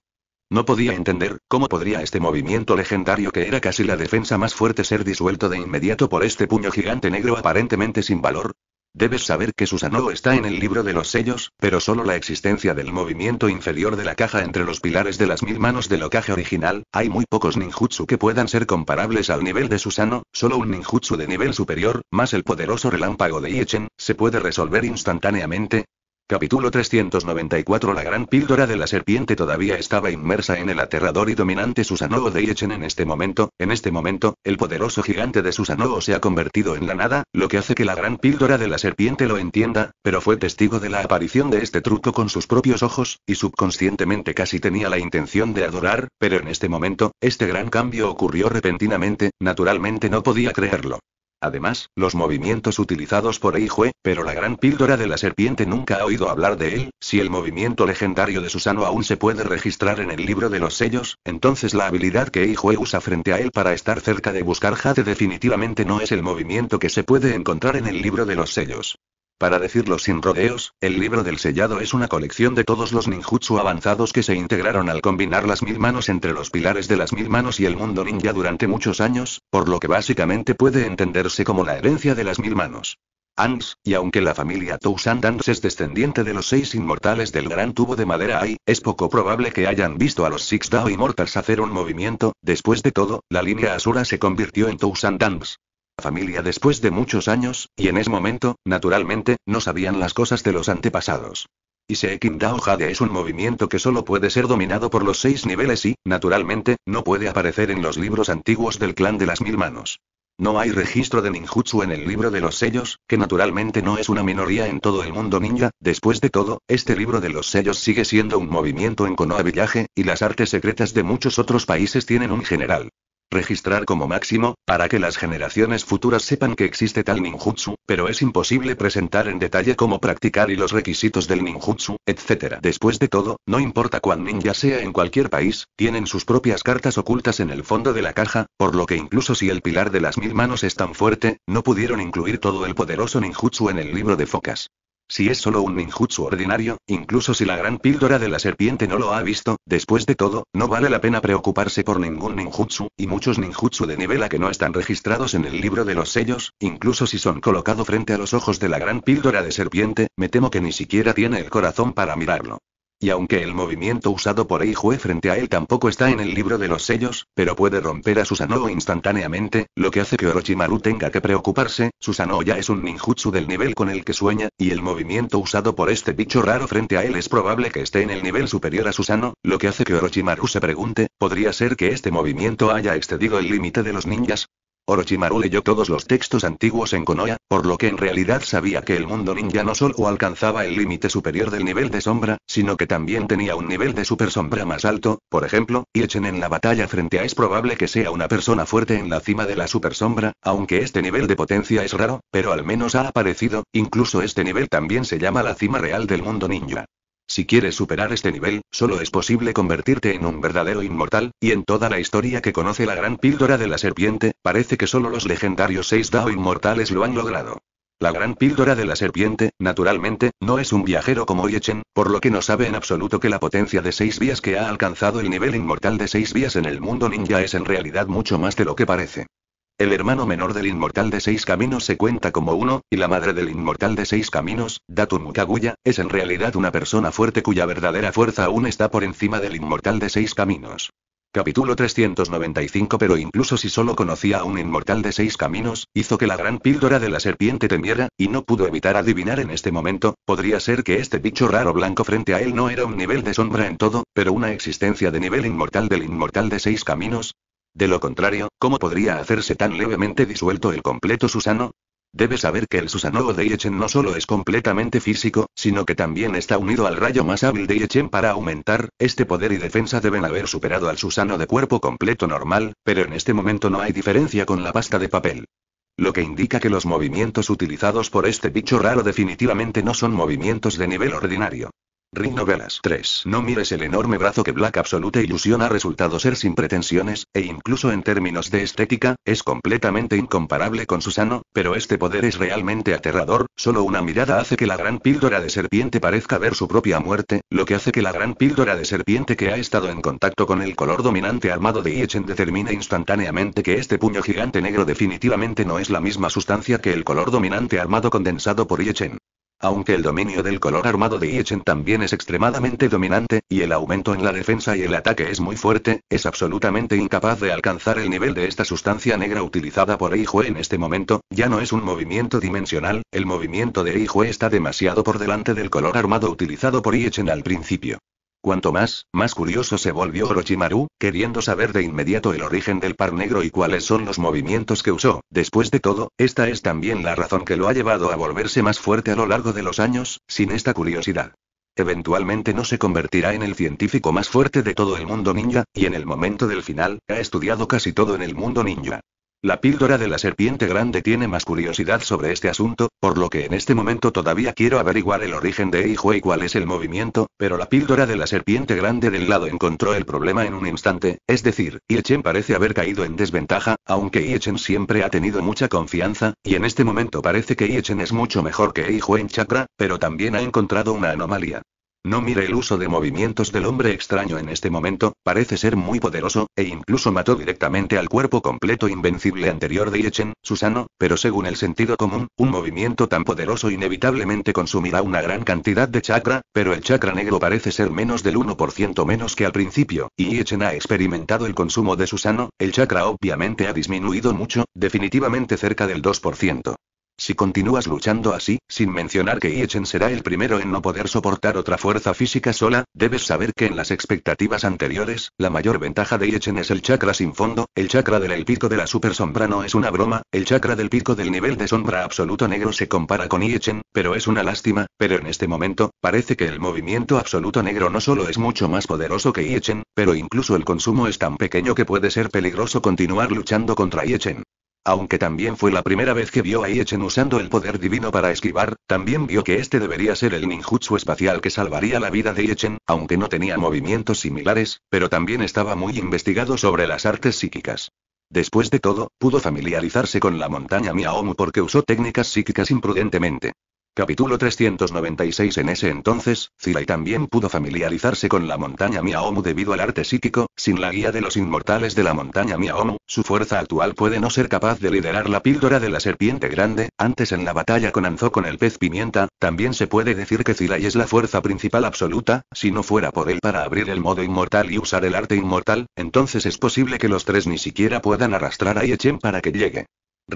No podía entender cómo podría este movimiento legendario que era casi la defensa más fuerte ser disuelto de inmediato por este puño gigante negro aparentemente sin valor. Debes saber que Susanoo está en el libro de los sellos, pero solo la existencia del movimiento inferior de la caja entre los pilares de las mil manos del ocaje original, hay muy pocos ninjutsu que puedan ser comparables al nivel de Susano, solo un ninjutsu de nivel superior, más el poderoso relámpago de Iechen, se puede resolver instantáneamente, Capítulo 394 La gran píldora de la serpiente todavía estaba inmersa en el aterrador y dominante Susanoo de Yechen en este momento, en este momento, el poderoso gigante de Susanoo se ha convertido en la nada, lo que hace que la gran píldora de la serpiente lo entienda, pero fue testigo de la aparición de este truco con sus propios ojos, y subconscientemente casi tenía la intención de adorar, pero en este momento, este gran cambio ocurrió repentinamente, naturalmente no podía creerlo. Además, los movimientos utilizados por Eijue, pero la gran píldora de la serpiente nunca ha oído hablar de él, si el movimiento legendario de Susano aún se puede registrar en el libro de los sellos, entonces la habilidad que Eijue usa frente a él para estar cerca de buscar Jade definitivamente no es el movimiento que se puede encontrar en el libro de los sellos. Para decirlo sin rodeos, el libro del sellado es una colección de todos los ninjutsu avanzados que se integraron al combinar las mil manos entre los pilares de las mil manos y el mundo ninja durante muchos años, por lo que básicamente puede entenderse como la herencia de las mil manos. Ans, y aunque la familia Tousan Dans es descendiente de los seis inmortales del gran tubo de madera Ai, es poco probable que hayan visto a los Six Dao Immortals hacer un movimiento, después de todo, la línea Asura se convirtió en Tousan Dans familia después de muchos años, y en ese momento, naturalmente, no sabían las cosas de los antepasados. Y Seeking Dao es un movimiento que solo puede ser dominado por los seis niveles y, naturalmente, no puede aparecer en los libros antiguos del clan de las mil manos. No hay registro de ninjutsu en el libro de los sellos, que naturalmente no es una minoría en todo el mundo ninja. Después de todo, este libro de los sellos sigue siendo un movimiento en Konoha Village, y las artes secretas de muchos otros países tienen un general registrar como máximo, para que las generaciones futuras sepan que existe tal ninjutsu, pero es imposible presentar en detalle cómo practicar y los requisitos del ninjutsu, etc. Después de todo, no importa cuán ninja sea en cualquier país, tienen sus propias cartas ocultas en el fondo de la caja, por lo que incluso si el pilar de las mil manos es tan fuerte, no pudieron incluir todo el poderoso ninjutsu en el libro de focas. Si es solo un ninjutsu ordinario, incluso si la gran píldora de la serpiente no lo ha visto, después de todo, no vale la pena preocuparse por ningún ninjutsu, y muchos ninjutsu de nivel a que no están registrados en el libro de los sellos, incluso si son colocado frente a los ojos de la gran píldora de serpiente, me temo que ni siquiera tiene el corazón para mirarlo. Y aunque el movimiento usado por Eijue frente a él tampoco está en el libro de los sellos, pero puede romper a Susanoo instantáneamente, lo que hace que Orochimaru tenga que preocuparse, Susanoo ya es un ninjutsu del nivel con el que sueña, y el movimiento usado por este bicho raro frente a él es probable que esté en el nivel superior a Susano, lo que hace que Orochimaru se pregunte, ¿podría ser que este movimiento haya excedido el límite de los ninjas? Orochimaru leyó todos los textos antiguos en Konoha, por lo que en realidad sabía que el mundo ninja no solo alcanzaba el límite superior del nivel de sombra, sino que también tenía un nivel de super sombra más alto, por ejemplo, Echen en la batalla frente a es probable que sea una persona fuerte en la cima de la super sombra, aunque este nivel de potencia es raro, pero al menos ha aparecido, incluso este nivel también se llama la cima real del mundo ninja. Si quieres superar este nivel, solo es posible convertirte en un verdadero inmortal, y en toda la historia que conoce la gran píldora de la serpiente, parece que solo los legendarios seis Dao inmortales lo han logrado. La gran píldora de la serpiente, naturalmente, no es un viajero como Yechen, por lo que no sabe en absoluto que la potencia de seis vías que ha alcanzado el nivel inmortal de seis vías en el mundo ninja es en realidad mucho más de lo que parece. El hermano menor del inmortal de seis caminos se cuenta como uno, y la madre del inmortal de seis caminos, Datun Mukaguya, es en realidad una persona fuerte cuya verdadera fuerza aún está por encima del inmortal de seis caminos. Capítulo 395 Pero incluso si solo conocía a un inmortal de seis caminos, hizo que la gran píldora de la serpiente temiera, y no pudo evitar adivinar en este momento, podría ser que este bicho raro blanco frente a él no era un nivel de sombra en todo, pero una existencia de nivel inmortal del inmortal de seis caminos. De lo contrario, ¿cómo podría hacerse tan levemente disuelto el completo Susano? Debe saber que el Susanoo de Yechen no solo es completamente físico, sino que también está unido al rayo más hábil de Yechen para aumentar, este poder y defensa deben haber superado al Susano de cuerpo completo normal, pero en este momento no hay diferencia con la pasta de papel. Lo que indica que los movimientos utilizados por este bicho raro definitivamente no son movimientos de nivel ordinario. Ring Novelas 3. No mires el enorme brazo que Black Absolute Illusion ha resultado ser sin pretensiones, e incluso en términos de estética, es completamente incomparable con Susano, pero este poder es realmente aterrador, solo una mirada hace que la gran píldora de serpiente parezca ver su propia muerte, lo que hace que la gran píldora de serpiente que ha estado en contacto con el color dominante armado de Yechen determine instantáneamente que este puño gigante negro definitivamente no es la misma sustancia que el color dominante armado condensado por Yechen aunque el dominio del color armado de Iechen también es extremadamente dominante, y el aumento en la defensa y el ataque es muy fuerte, es absolutamente incapaz de alcanzar el nivel de esta sustancia negra utilizada por Eijue en este momento, ya no es un movimiento dimensional, el movimiento de Eijue está demasiado por delante del color armado utilizado por Iechen al principio. Cuanto más, más curioso se volvió Orochimaru, queriendo saber de inmediato el origen del par negro y cuáles son los movimientos que usó. Después de todo, esta es también la razón que lo ha llevado a volverse más fuerte a lo largo de los años, sin esta curiosidad. Eventualmente no se convertirá en el científico más fuerte de todo el mundo ninja, y en el momento del final, ha estudiado casi todo en el mundo ninja. La píldora de la serpiente grande tiene más curiosidad sobre este asunto, por lo que en este momento todavía quiero averiguar el origen de Eijo y cuál es el movimiento, pero la píldora de la serpiente grande del lado encontró el problema en un instante, es decir, Iechen parece haber caído en desventaja, aunque Iechen siempre ha tenido mucha confianza, y en este momento parece que Iechen es mucho mejor que Eijo en chakra, pero también ha encontrado una anomalía. No mire el uso de movimientos del hombre extraño en este momento, parece ser muy poderoso, e incluso mató directamente al cuerpo completo invencible anterior de Yechen, Susano, pero según el sentido común, un movimiento tan poderoso inevitablemente consumirá una gran cantidad de chakra, pero el chakra negro parece ser menos del 1% menos que al principio, y Yechen ha experimentado el consumo de Susano, el chakra obviamente ha disminuido mucho, definitivamente cerca del 2%. Si continúas luchando así, sin mencionar que Iechen será el primero en no poder soportar otra fuerza física sola, debes saber que en las expectativas anteriores, la mayor ventaja de Iechen es el chakra sin fondo, el chakra del pico de la super sombra no es una broma, el chakra del pico del nivel de sombra absoluto negro se compara con Iechen, pero es una lástima, pero en este momento, parece que el movimiento absoluto negro no solo es mucho más poderoso que Iechen, pero incluso el consumo es tan pequeño que puede ser peligroso continuar luchando contra Iechen. Aunque también fue la primera vez que vio a Iechen usando el poder divino para esquivar, también vio que este debería ser el ninjutsu espacial que salvaría la vida de Iechen, aunque no tenía movimientos similares, pero también estaba muy investigado sobre las artes psíquicas. Después de todo, pudo familiarizarse con la montaña Miaomu porque usó técnicas psíquicas imprudentemente. Capítulo 396 En ese entonces, Zilai también pudo familiarizarse con la montaña Miaomu debido al arte psíquico, sin la guía de los inmortales de la montaña Miaomu, su fuerza actual puede no ser capaz de liderar la píldora de la serpiente grande, antes en la batalla con Anzo con el pez pimienta, también se puede decir que Zilai es la fuerza principal absoluta, si no fuera por él para abrir el modo inmortal y usar el arte inmortal, entonces es posible que los tres ni siquiera puedan arrastrar a Yechen para que llegue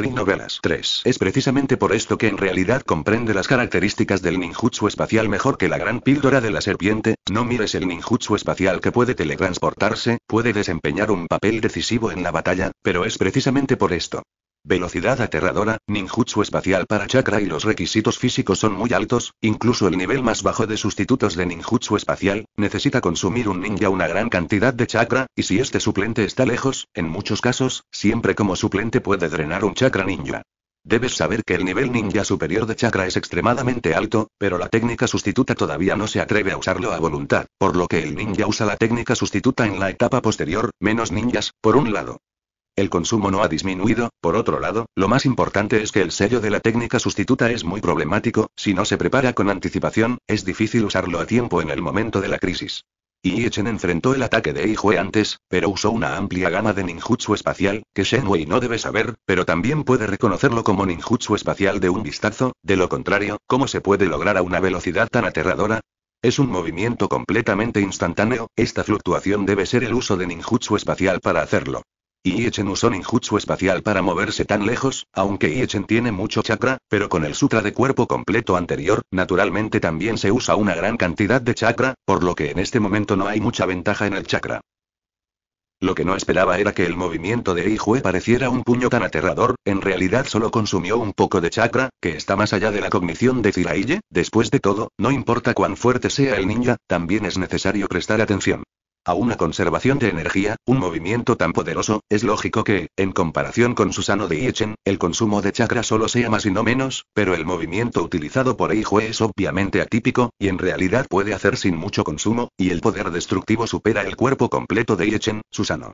novelas 3. Es precisamente por esto que en realidad comprende las características del ninjutsu espacial mejor que la gran píldora de la serpiente, no mires el ninjutsu espacial que puede teletransportarse, puede desempeñar un papel decisivo en la batalla, pero es precisamente por esto. Velocidad aterradora, ninjutsu espacial para chakra y los requisitos físicos son muy altos, incluso el nivel más bajo de sustitutos de ninjutsu espacial, necesita consumir un ninja una gran cantidad de chakra, y si este suplente está lejos, en muchos casos, siempre como suplente puede drenar un chakra ninja. Debes saber que el nivel ninja superior de chakra es extremadamente alto, pero la técnica sustituta todavía no se atreve a usarlo a voluntad, por lo que el ninja usa la técnica sustituta en la etapa posterior, menos ninjas, por un lado. El consumo no ha disminuido, por otro lado, lo más importante es que el sello de la técnica sustituta es muy problemático, si no se prepara con anticipación, es difícil usarlo a tiempo en el momento de la crisis. Y enfrentó el ataque de Eijue antes, pero usó una amplia gama de ninjutsu espacial, que Wei no debe saber, pero también puede reconocerlo como ninjutsu espacial de un vistazo, de lo contrario, ¿cómo se puede lograr a una velocidad tan aterradora? Es un movimiento completamente instantáneo, esta fluctuación debe ser el uso de ninjutsu espacial para hacerlo. Y Iechen usó ninjutsu espacial para moverse tan lejos, aunque Iechen tiene mucho chakra, pero con el sutra de cuerpo completo anterior, naturalmente también se usa una gran cantidad de chakra, por lo que en este momento no hay mucha ventaja en el chakra. Lo que no esperaba era que el movimiento de Eijue pareciera un puño tan aterrador, en realidad solo consumió un poco de chakra, que está más allá de la cognición de Ziraille, después de todo, no importa cuán fuerte sea el ninja, también es necesario prestar atención a una conservación de energía, un movimiento tan poderoso, es lógico que, en comparación con Susano de Iechen, el consumo de chakra solo sea más y no menos, pero el movimiento utilizado por Eijo es obviamente atípico, y en realidad puede hacer sin mucho consumo, y el poder destructivo supera el cuerpo completo de Iechen, Susano.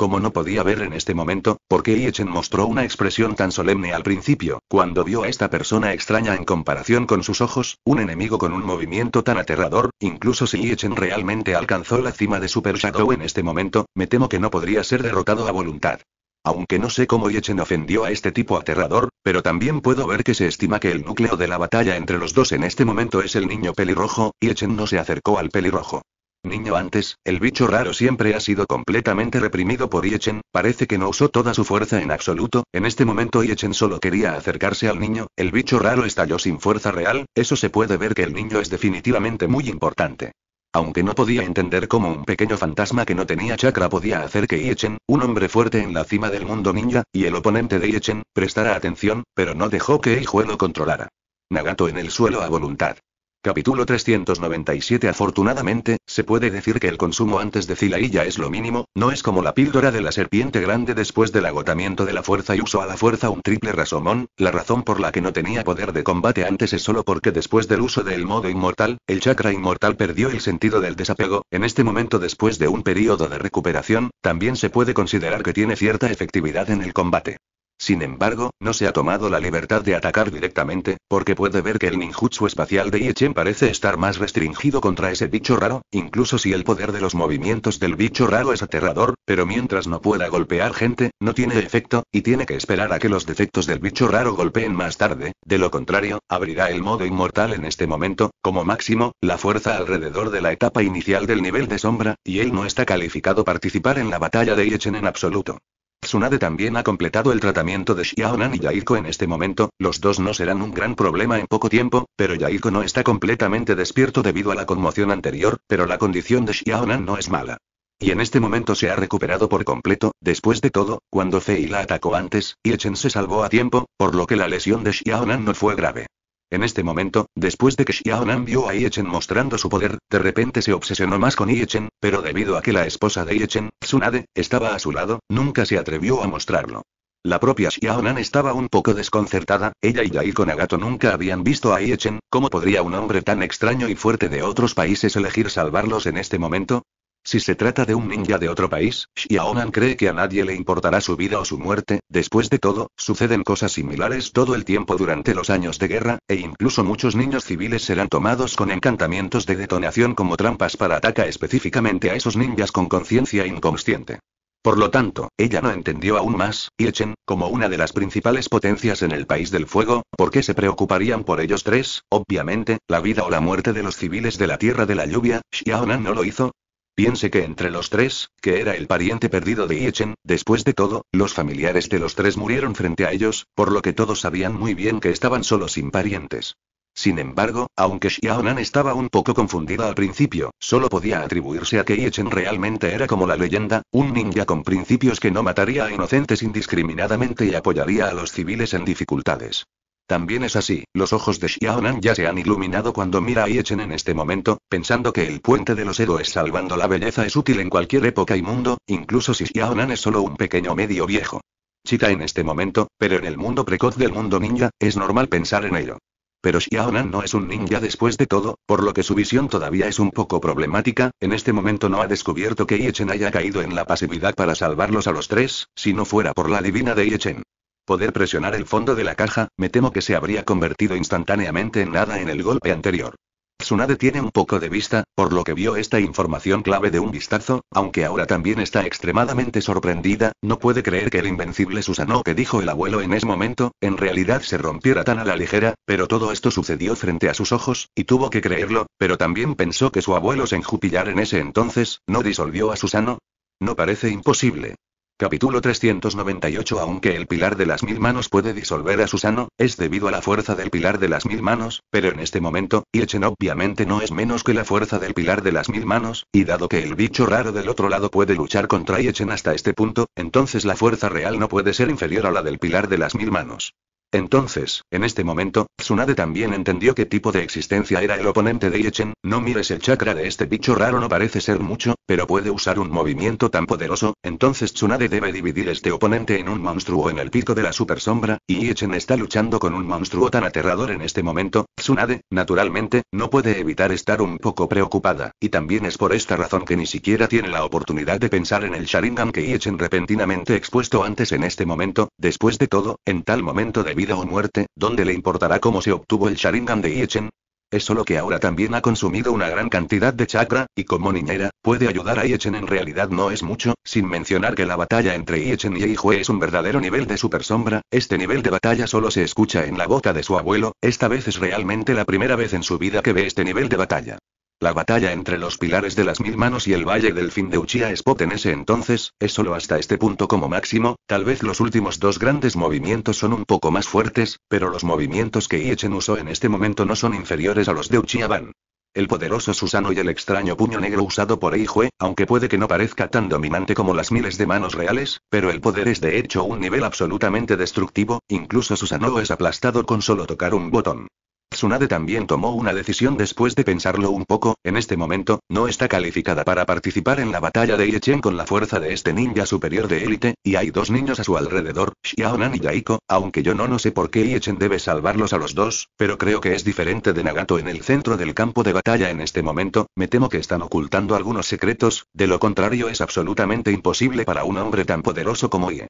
Como no podía ver en este momento, porque Iechen mostró una expresión tan solemne al principio, cuando vio a esta persona extraña en comparación con sus ojos, un enemigo con un movimiento tan aterrador, incluso si Iechen realmente alcanzó la cima de Super Shadow en este momento, me temo que no podría ser derrotado a voluntad. Aunque no sé cómo Yechen ofendió a este tipo aterrador, pero también puedo ver que se estima que el núcleo de la batalla entre los dos en este momento es el niño pelirrojo, Yechen no se acercó al pelirrojo. Niño antes, el bicho raro siempre ha sido completamente reprimido por Yechen, parece que no usó toda su fuerza en absoluto, en este momento Yechen solo quería acercarse al niño, el bicho raro estalló sin fuerza real, eso se puede ver que el niño es definitivamente muy importante. Aunque no podía entender cómo un pequeño fantasma que no tenía chakra podía hacer que Yechen, un hombre fuerte en la cima del mundo ninja, y el oponente de Yechen, prestara atención, pero no dejó que el lo controlara. Nagato en el suelo a voluntad. Capítulo 397 Afortunadamente, se puede decir que el consumo antes de ya es lo mínimo, no es como la píldora de la serpiente grande después del agotamiento de la fuerza y uso a la fuerza un triple rasomón, la razón por la que no tenía poder de combate antes es solo porque después del uso del modo inmortal, el chakra inmortal perdió el sentido del desapego, en este momento después de un periodo de recuperación, también se puede considerar que tiene cierta efectividad en el combate. Sin embargo, no se ha tomado la libertad de atacar directamente, porque puede ver que el ninjutsu espacial de Yechen parece estar más restringido contra ese bicho raro, incluso si el poder de los movimientos del bicho raro es aterrador, pero mientras no pueda golpear gente, no tiene efecto, y tiene que esperar a que los defectos del bicho raro golpeen más tarde, de lo contrario, abrirá el modo inmortal en este momento, como máximo, la fuerza alrededor de la etapa inicial del nivel de sombra, y él no está calificado participar en la batalla de Yechen en absoluto. Tsunade también ha completado el tratamiento de Xiaonan y Yaiko en este momento, los dos no serán un gran problema en poco tiempo, pero Yaiko no está completamente despierto debido a la conmoción anterior, pero la condición de Xiaonan no es mala. Y en este momento se ha recuperado por completo, después de todo, cuando Fei la atacó antes, Chen se salvó a tiempo, por lo que la lesión de Xiaonan no fue grave. En este momento, después de que Xiaonan vio a Iechen mostrando su poder, de repente se obsesionó más con Iechen, pero debido a que la esposa de Iechen, Tsunade, estaba a su lado, nunca se atrevió a mostrarlo. La propia Xiaonan estaba un poco desconcertada, ella y Yaiko Nagato nunca habían visto a Iechen, ¿cómo podría un hombre tan extraño y fuerte de otros países elegir salvarlos en este momento? Si se trata de un ninja de otro país, Xiaonan cree que a nadie le importará su vida o su muerte, después de todo, suceden cosas similares todo el tiempo durante los años de guerra, e incluso muchos niños civiles serán tomados con encantamientos de detonación como trampas para atacar específicamente a esos ninjas con conciencia inconsciente. Por lo tanto, ella no entendió aún más, y Echen, como una de las principales potencias en el país del fuego, ¿por qué se preocuparían por ellos tres? Obviamente, la vida o la muerte de los civiles de la Tierra de la Lluvia, Xiaonan no lo hizo, Piense que entre los tres, que era el pariente perdido de Iechen, después de todo, los familiares de los tres murieron frente a ellos, por lo que todos sabían muy bien que estaban solos sin parientes. Sin embargo, aunque Xiaonan estaba un poco confundida al principio, solo podía atribuirse a que Iechen realmente era como la leyenda, un ninja con principios que no mataría a inocentes indiscriminadamente y apoyaría a los civiles en dificultades. También es así, los ojos de Xiaonan ya se han iluminado cuando mira a Yechen en este momento, pensando que el puente de los héroes salvando la belleza es útil en cualquier época y mundo, incluso si Xiaonan es solo un pequeño medio viejo. Chica en este momento, pero en el mundo precoz del mundo ninja, es normal pensar en ello. Pero Xiaonan no es un ninja después de todo, por lo que su visión todavía es un poco problemática, en este momento no ha descubierto que Yechen haya caído en la pasividad para salvarlos a los tres, si no fuera por la divina de Yechen poder presionar el fondo de la caja, me temo que se habría convertido instantáneamente en nada en el golpe anterior. Tsunade tiene un poco de vista, por lo que vio esta información clave de un vistazo, aunque ahora también está extremadamente sorprendida, no puede creer que el invencible Susanoo que dijo el abuelo en ese momento, en realidad se rompiera tan a la ligera, pero todo esto sucedió frente a sus ojos, y tuvo que creerlo, pero también pensó que su abuelo Senjupillar en ese entonces, ¿no disolvió a Susano? No parece imposible. Capítulo 398 Aunque el pilar de las mil manos puede disolver a Susano, es debido a la fuerza del pilar de las mil manos, pero en este momento, Iechen obviamente no es menos que la fuerza del pilar de las mil manos, y dado que el bicho raro del otro lado puede luchar contra yechen hasta este punto, entonces la fuerza real no puede ser inferior a la del pilar de las mil manos. Entonces, en este momento, Tsunade también entendió qué tipo de existencia era el oponente de Iechen, no mires el chakra de este bicho raro no parece ser mucho, pero puede usar un movimiento tan poderoso, entonces Tsunade debe dividir este oponente en un monstruo en el pico de la super sombra, y Yechen está luchando con un monstruo tan aterrador en este momento, Tsunade, naturalmente, no puede evitar estar un poco preocupada, y también es por esta razón que ni siquiera tiene la oportunidad de pensar en el Sharingan que Yechen repentinamente expuesto antes en este momento, después de todo, en tal momento de vida o muerte, ¿dónde le importará cómo se obtuvo el Sharingan de Iechen? Es solo que ahora también ha consumido una gran cantidad de chakra, y como niñera, puede ayudar a Iechen en realidad no es mucho, sin mencionar que la batalla entre Iechen y Hijo es un verdadero nivel de super sombra, este nivel de batalla solo se escucha en la boca de su abuelo, esta vez es realmente la primera vez en su vida que ve este nivel de batalla. La batalla entre los pilares de las mil manos y el valle del fin de Uchiha Spot en ese entonces, es solo hasta este punto como máximo, tal vez los últimos dos grandes movimientos son un poco más fuertes, pero los movimientos que Iechen usó en este momento no son inferiores a los de Uchiha Ban. El poderoso Susano y el extraño puño negro usado por Eijue, aunque puede que no parezca tan dominante como las miles de manos reales, pero el poder es de hecho un nivel absolutamente destructivo, incluso Susano es aplastado con solo tocar un botón. Tsunade también tomó una decisión después de pensarlo un poco, en este momento, no está calificada para participar en la batalla de Iechen con la fuerza de este ninja superior de élite, y hay dos niños a su alrededor, Xiaonan y Yaiko, aunque yo no no sé por qué Iechen debe salvarlos a los dos, pero creo que es diferente de Nagato en el centro del campo de batalla en este momento, me temo que están ocultando algunos secretos, de lo contrario es absolutamente imposible para un hombre tan poderoso como Ie.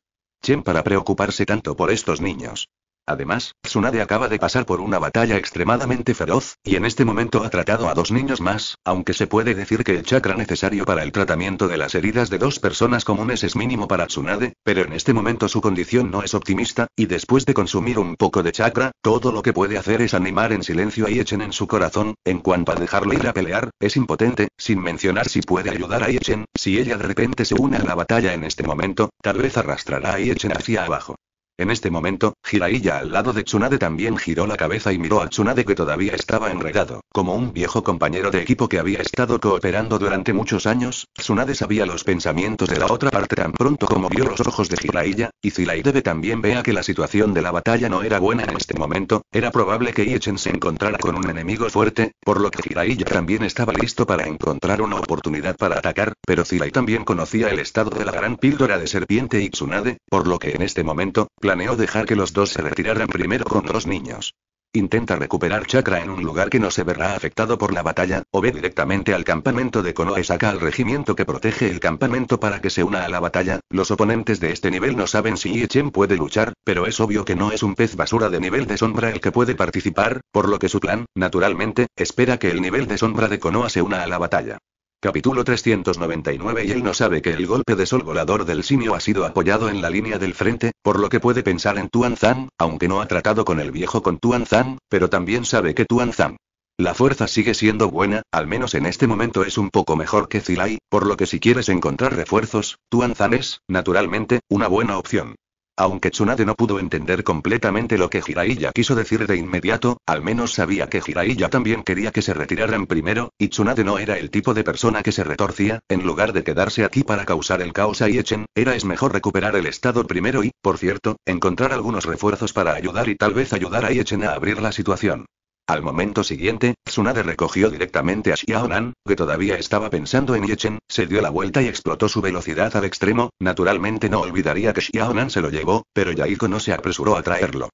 para preocuparse tanto por estos niños. Además, Tsunade acaba de pasar por una batalla extremadamente feroz, y en este momento ha tratado a dos niños más, aunque se puede decir que el chakra necesario para el tratamiento de las heridas de dos personas comunes es mínimo para Tsunade, pero en este momento su condición no es optimista, y después de consumir un poco de chakra, todo lo que puede hacer es animar en silencio a Iechen en su corazón, en cuanto a dejarlo ir a pelear, es impotente, sin mencionar si puede ayudar a Iechen, si ella de repente se une a la batalla en este momento, tal vez arrastrará a Iechen hacia abajo. En este momento, Jiraiya al lado de Tsunade también giró la cabeza y miró a Tsunade que todavía estaba enredado. Como un viejo compañero de equipo que había estado cooperando durante muchos años, Tsunade sabía los pensamientos de la otra parte tan pronto como vio los ojos de Jiraiya, y debe también vea que la situación de la batalla no era buena en este momento, era probable que Iechen se encontrara con un enemigo fuerte, por lo que Jiraiya también estaba listo para encontrar una oportunidad para atacar, pero Zirai también conocía el estado de la gran píldora de serpiente y Tsunade, por lo que en este momento, planeó dejar que los dos se retiraran primero con los niños. Intenta recuperar Chakra en un lugar que no se verá afectado por la batalla, o ve directamente al campamento de Konoha y saca al regimiento que protege el campamento para que se una a la batalla. Los oponentes de este nivel no saben si Yechen puede luchar, pero es obvio que no es un pez basura de nivel de sombra el que puede participar, por lo que su plan, naturalmente, espera que el nivel de sombra de Konoha se una a la batalla. Capítulo 399 Y él no sabe que el golpe de sol volador del simio ha sido apoyado en la línea del frente, por lo que puede pensar en Tuan Zan, aunque no ha tratado con el viejo con Tuan Zan, pero también sabe que Tuan Zan. La fuerza sigue siendo buena, al menos en este momento es un poco mejor que Zilai, por lo que si quieres encontrar refuerzos, Tuan Zan es, naturalmente, una buena opción. Aunque Tsunade no pudo entender completamente lo que Jiraiya quiso decir de inmediato, al menos sabía que Jiraiya también quería que se retiraran primero, y Tsunade no era el tipo de persona que se retorcía, en lugar de quedarse aquí para causar el caos a Iechen, era es mejor recuperar el estado primero y, por cierto, encontrar algunos refuerzos para ayudar y tal vez ayudar a Iechen a abrir la situación. Al momento siguiente, Tsunade recogió directamente a Xiaonan, que todavía estaba pensando en Yechen, se dio la vuelta y explotó su velocidad al extremo, naturalmente no olvidaría que Xiaonan se lo llevó, pero Yaiko no se apresuró a traerlo.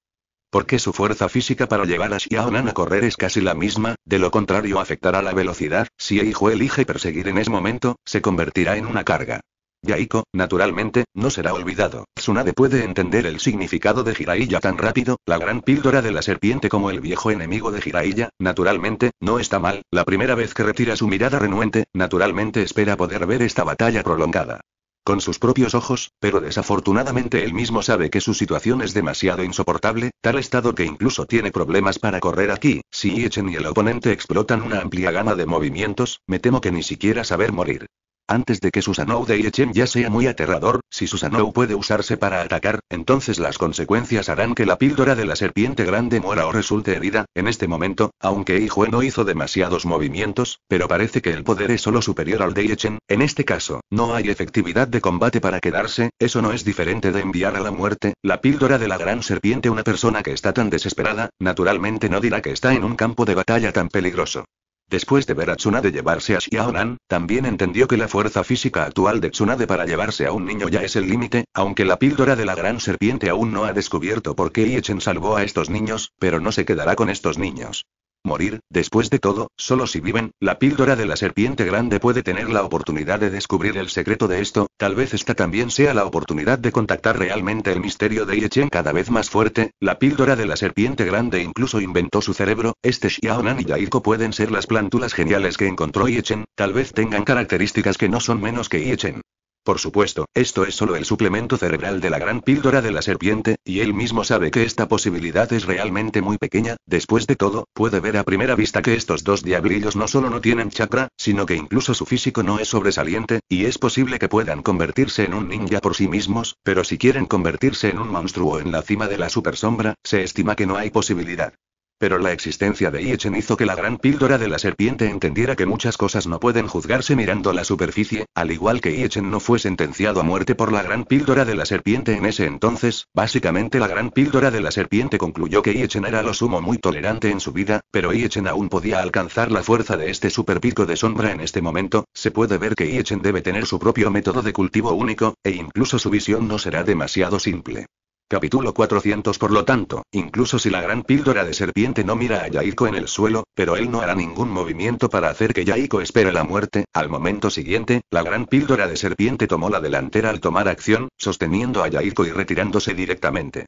Porque su fuerza física para llevar a Xiaonan a correr es casi la misma, de lo contrario afectará la velocidad, si Eijo elige perseguir en ese momento, se convertirá en una carga. Yaiko, naturalmente, no será olvidado. Tsunade puede entender el significado de Jiraiya tan rápido, la gran píldora de la serpiente como el viejo enemigo de Jiraiya, naturalmente, no está mal, la primera vez que retira su mirada renuente, naturalmente espera poder ver esta batalla prolongada con sus propios ojos, pero desafortunadamente él mismo sabe que su situación es demasiado insoportable, tal estado que incluso tiene problemas para correr aquí, si Echen y el oponente explotan una amplia gama de movimientos, me temo que ni siquiera saber morir. Antes de que Susanoo de Yechen ya sea muy aterrador, si Susanoo puede usarse para atacar, entonces las consecuencias harán que la píldora de la serpiente grande muera o resulte herida, en este momento, aunque Ijue no hizo demasiados movimientos, pero parece que el poder es solo superior al de Yechen, en este caso, no hay efectividad de combate para quedarse, eso no es diferente de enviar a la muerte, la píldora de la gran serpiente una persona que está tan desesperada, naturalmente no dirá que está en un campo de batalla tan peligroso. Después de ver a Tsunade llevarse a Xiaonan, también entendió que la fuerza física actual de Tsunade para llevarse a un niño ya es el límite, aunque la píldora de la gran serpiente aún no ha descubierto por qué Iechen salvó a estos niños, pero no se quedará con estos niños. Morir, después de todo, solo si viven, la píldora de la serpiente grande puede tener la oportunidad de descubrir el secreto de esto, tal vez esta también sea la oportunidad de contactar realmente el misterio de Yechen cada vez más fuerte, la píldora de la serpiente grande incluso inventó su cerebro, este Xiaonan y Yaiko pueden ser las plántulas geniales que encontró Yechen, tal vez tengan características que no son menos que Yechen. Por supuesto, esto es solo el suplemento cerebral de la gran píldora de la serpiente, y él mismo sabe que esta posibilidad es realmente muy pequeña, después de todo, puede ver a primera vista que estos dos diablillos no solo no tienen chakra, sino que incluso su físico no es sobresaliente, y es posible que puedan convertirse en un ninja por sí mismos, pero si quieren convertirse en un monstruo en la cima de la super sombra, se estima que no hay posibilidad. Pero la existencia de Iechen hizo que la gran píldora de la serpiente entendiera que muchas cosas no pueden juzgarse mirando la superficie, al igual que Iechen no fue sentenciado a muerte por la gran píldora de la serpiente en ese entonces, básicamente la gran píldora de la serpiente concluyó que Iechen era lo sumo muy tolerante en su vida, pero Iechen aún podía alcanzar la fuerza de este superpico de sombra en este momento, se puede ver que Iechen debe tener su propio método de cultivo único, e incluso su visión no será demasiado simple. Capítulo 400 Por lo tanto, incluso si la gran píldora de serpiente no mira a Yaiko en el suelo, pero él no hará ningún movimiento para hacer que Yaiko espere la muerte, al momento siguiente, la gran píldora de serpiente tomó la delantera al tomar acción, sosteniendo a Yaiko y retirándose directamente.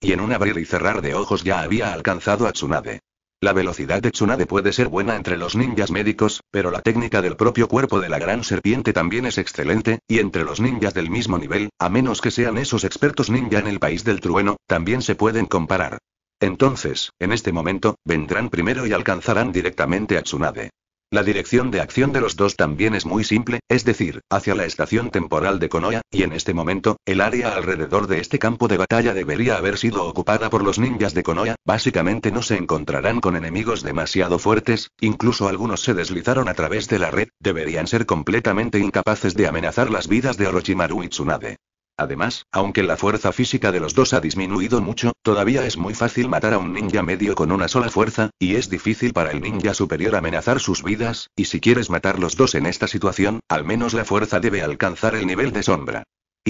Y en un abrir y cerrar de ojos ya había alcanzado a Tsunade. La velocidad de Tsunade puede ser buena entre los ninjas médicos, pero la técnica del propio cuerpo de la gran serpiente también es excelente, y entre los ninjas del mismo nivel, a menos que sean esos expertos ninja en el país del trueno, también se pueden comparar. Entonces, en este momento, vendrán primero y alcanzarán directamente a Tsunade. La dirección de acción de los dos también es muy simple, es decir, hacia la estación temporal de Konoha, y en este momento, el área alrededor de este campo de batalla debería haber sido ocupada por los ninjas de Konoha, básicamente no se encontrarán con enemigos demasiado fuertes, incluso algunos se deslizaron a través de la red, deberían ser completamente incapaces de amenazar las vidas de Orochimaru y Tsunade. Además, aunque la fuerza física de los dos ha disminuido mucho, todavía es muy fácil matar a un ninja medio con una sola fuerza, y es difícil para el ninja superior amenazar sus vidas, y si quieres matar los dos en esta situación, al menos la fuerza debe alcanzar el nivel de sombra.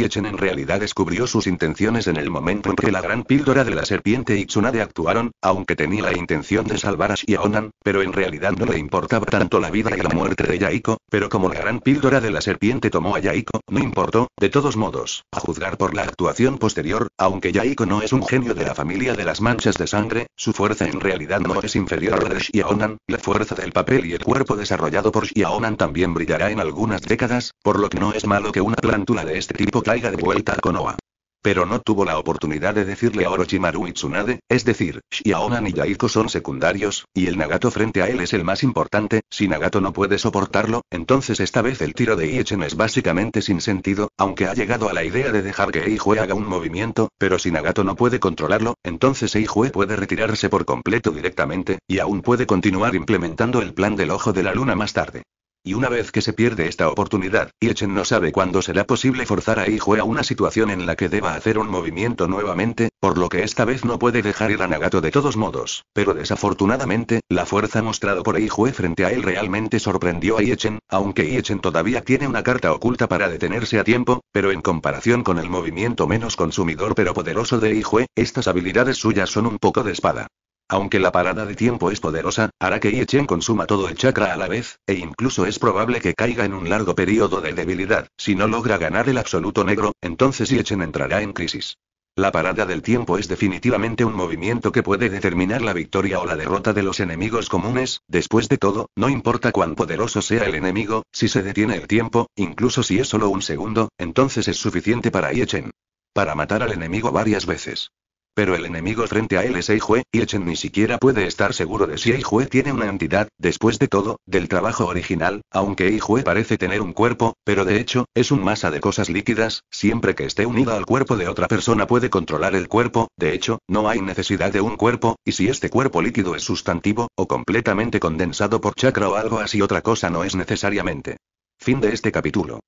Echen en realidad descubrió sus intenciones en el momento en que la gran píldora de la serpiente y Tsunade actuaron, aunque tenía la intención de salvar a Xiaonan, pero en realidad no le importaba tanto la vida y la muerte de Yaiko, pero como la gran píldora de la serpiente tomó a Yaiko, no importó, de todos modos, a juzgar por la actuación posterior, aunque Yaiko no es un genio de la familia de las manchas de sangre, su fuerza en realidad no es inferior a la de Xiaonan, la fuerza del papel y el cuerpo desarrollado por Xiaonan también brillará en algunas décadas, por lo que no es malo que una plántula de este tipo traiga de vuelta a Konoha. Pero no tuvo la oportunidad de decirle a Orochimaru y Tsunade, es decir, Shiaonan y Yaiko son secundarios, y el Nagato frente a él es el más importante, si Nagato no puede soportarlo, entonces esta vez el tiro de Iechen es básicamente sin sentido, aunque ha llegado a la idea de dejar que Eijue haga un movimiento, pero si Nagato no puede controlarlo, entonces Eijue puede retirarse por completo directamente, y aún puede continuar implementando el plan del Ojo de la Luna más tarde. Y una vez que se pierde esta oportunidad, Iechen no sabe cuándo será posible forzar a Ijue a una situación en la que deba hacer un movimiento nuevamente, por lo que esta vez no puede dejar ir a Nagato de todos modos. Pero desafortunadamente, la fuerza mostrada por Ijue frente a él realmente sorprendió a Iechen, aunque Iechen todavía tiene una carta oculta para detenerse a tiempo, pero en comparación con el movimiento menos consumidor pero poderoso de Ijue, estas habilidades suyas son un poco de espada. Aunque la parada de tiempo es poderosa, hará que Yechen consuma todo el chakra a la vez, e incluso es probable que caiga en un largo periodo de debilidad. Si no logra ganar el absoluto negro, entonces Yechen entrará en crisis. La parada del tiempo es definitivamente un movimiento que puede determinar la victoria o la derrota de los enemigos comunes, después de todo, no importa cuán poderoso sea el enemigo, si se detiene el tiempo, incluso si es solo un segundo, entonces es suficiente para Yechen. Para matar al enemigo varias veces. Pero el enemigo frente a él es Eijue, y Echen ni siquiera puede estar seguro de si Eijue tiene una entidad, después de todo, del trabajo original, aunque Eijue parece tener un cuerpo, pero de hecho, es un masa de cosas líquidas, siempre que esté unida al cuerpo de otra persona puede controlar el cuerpo, de hecho, no hay necesidad de un cuerpo, y si este cuerpo líquido es sustantivo, o completamente condensado por chakra o algo así otra cosa no es necesariamente. Fin de este capítulo.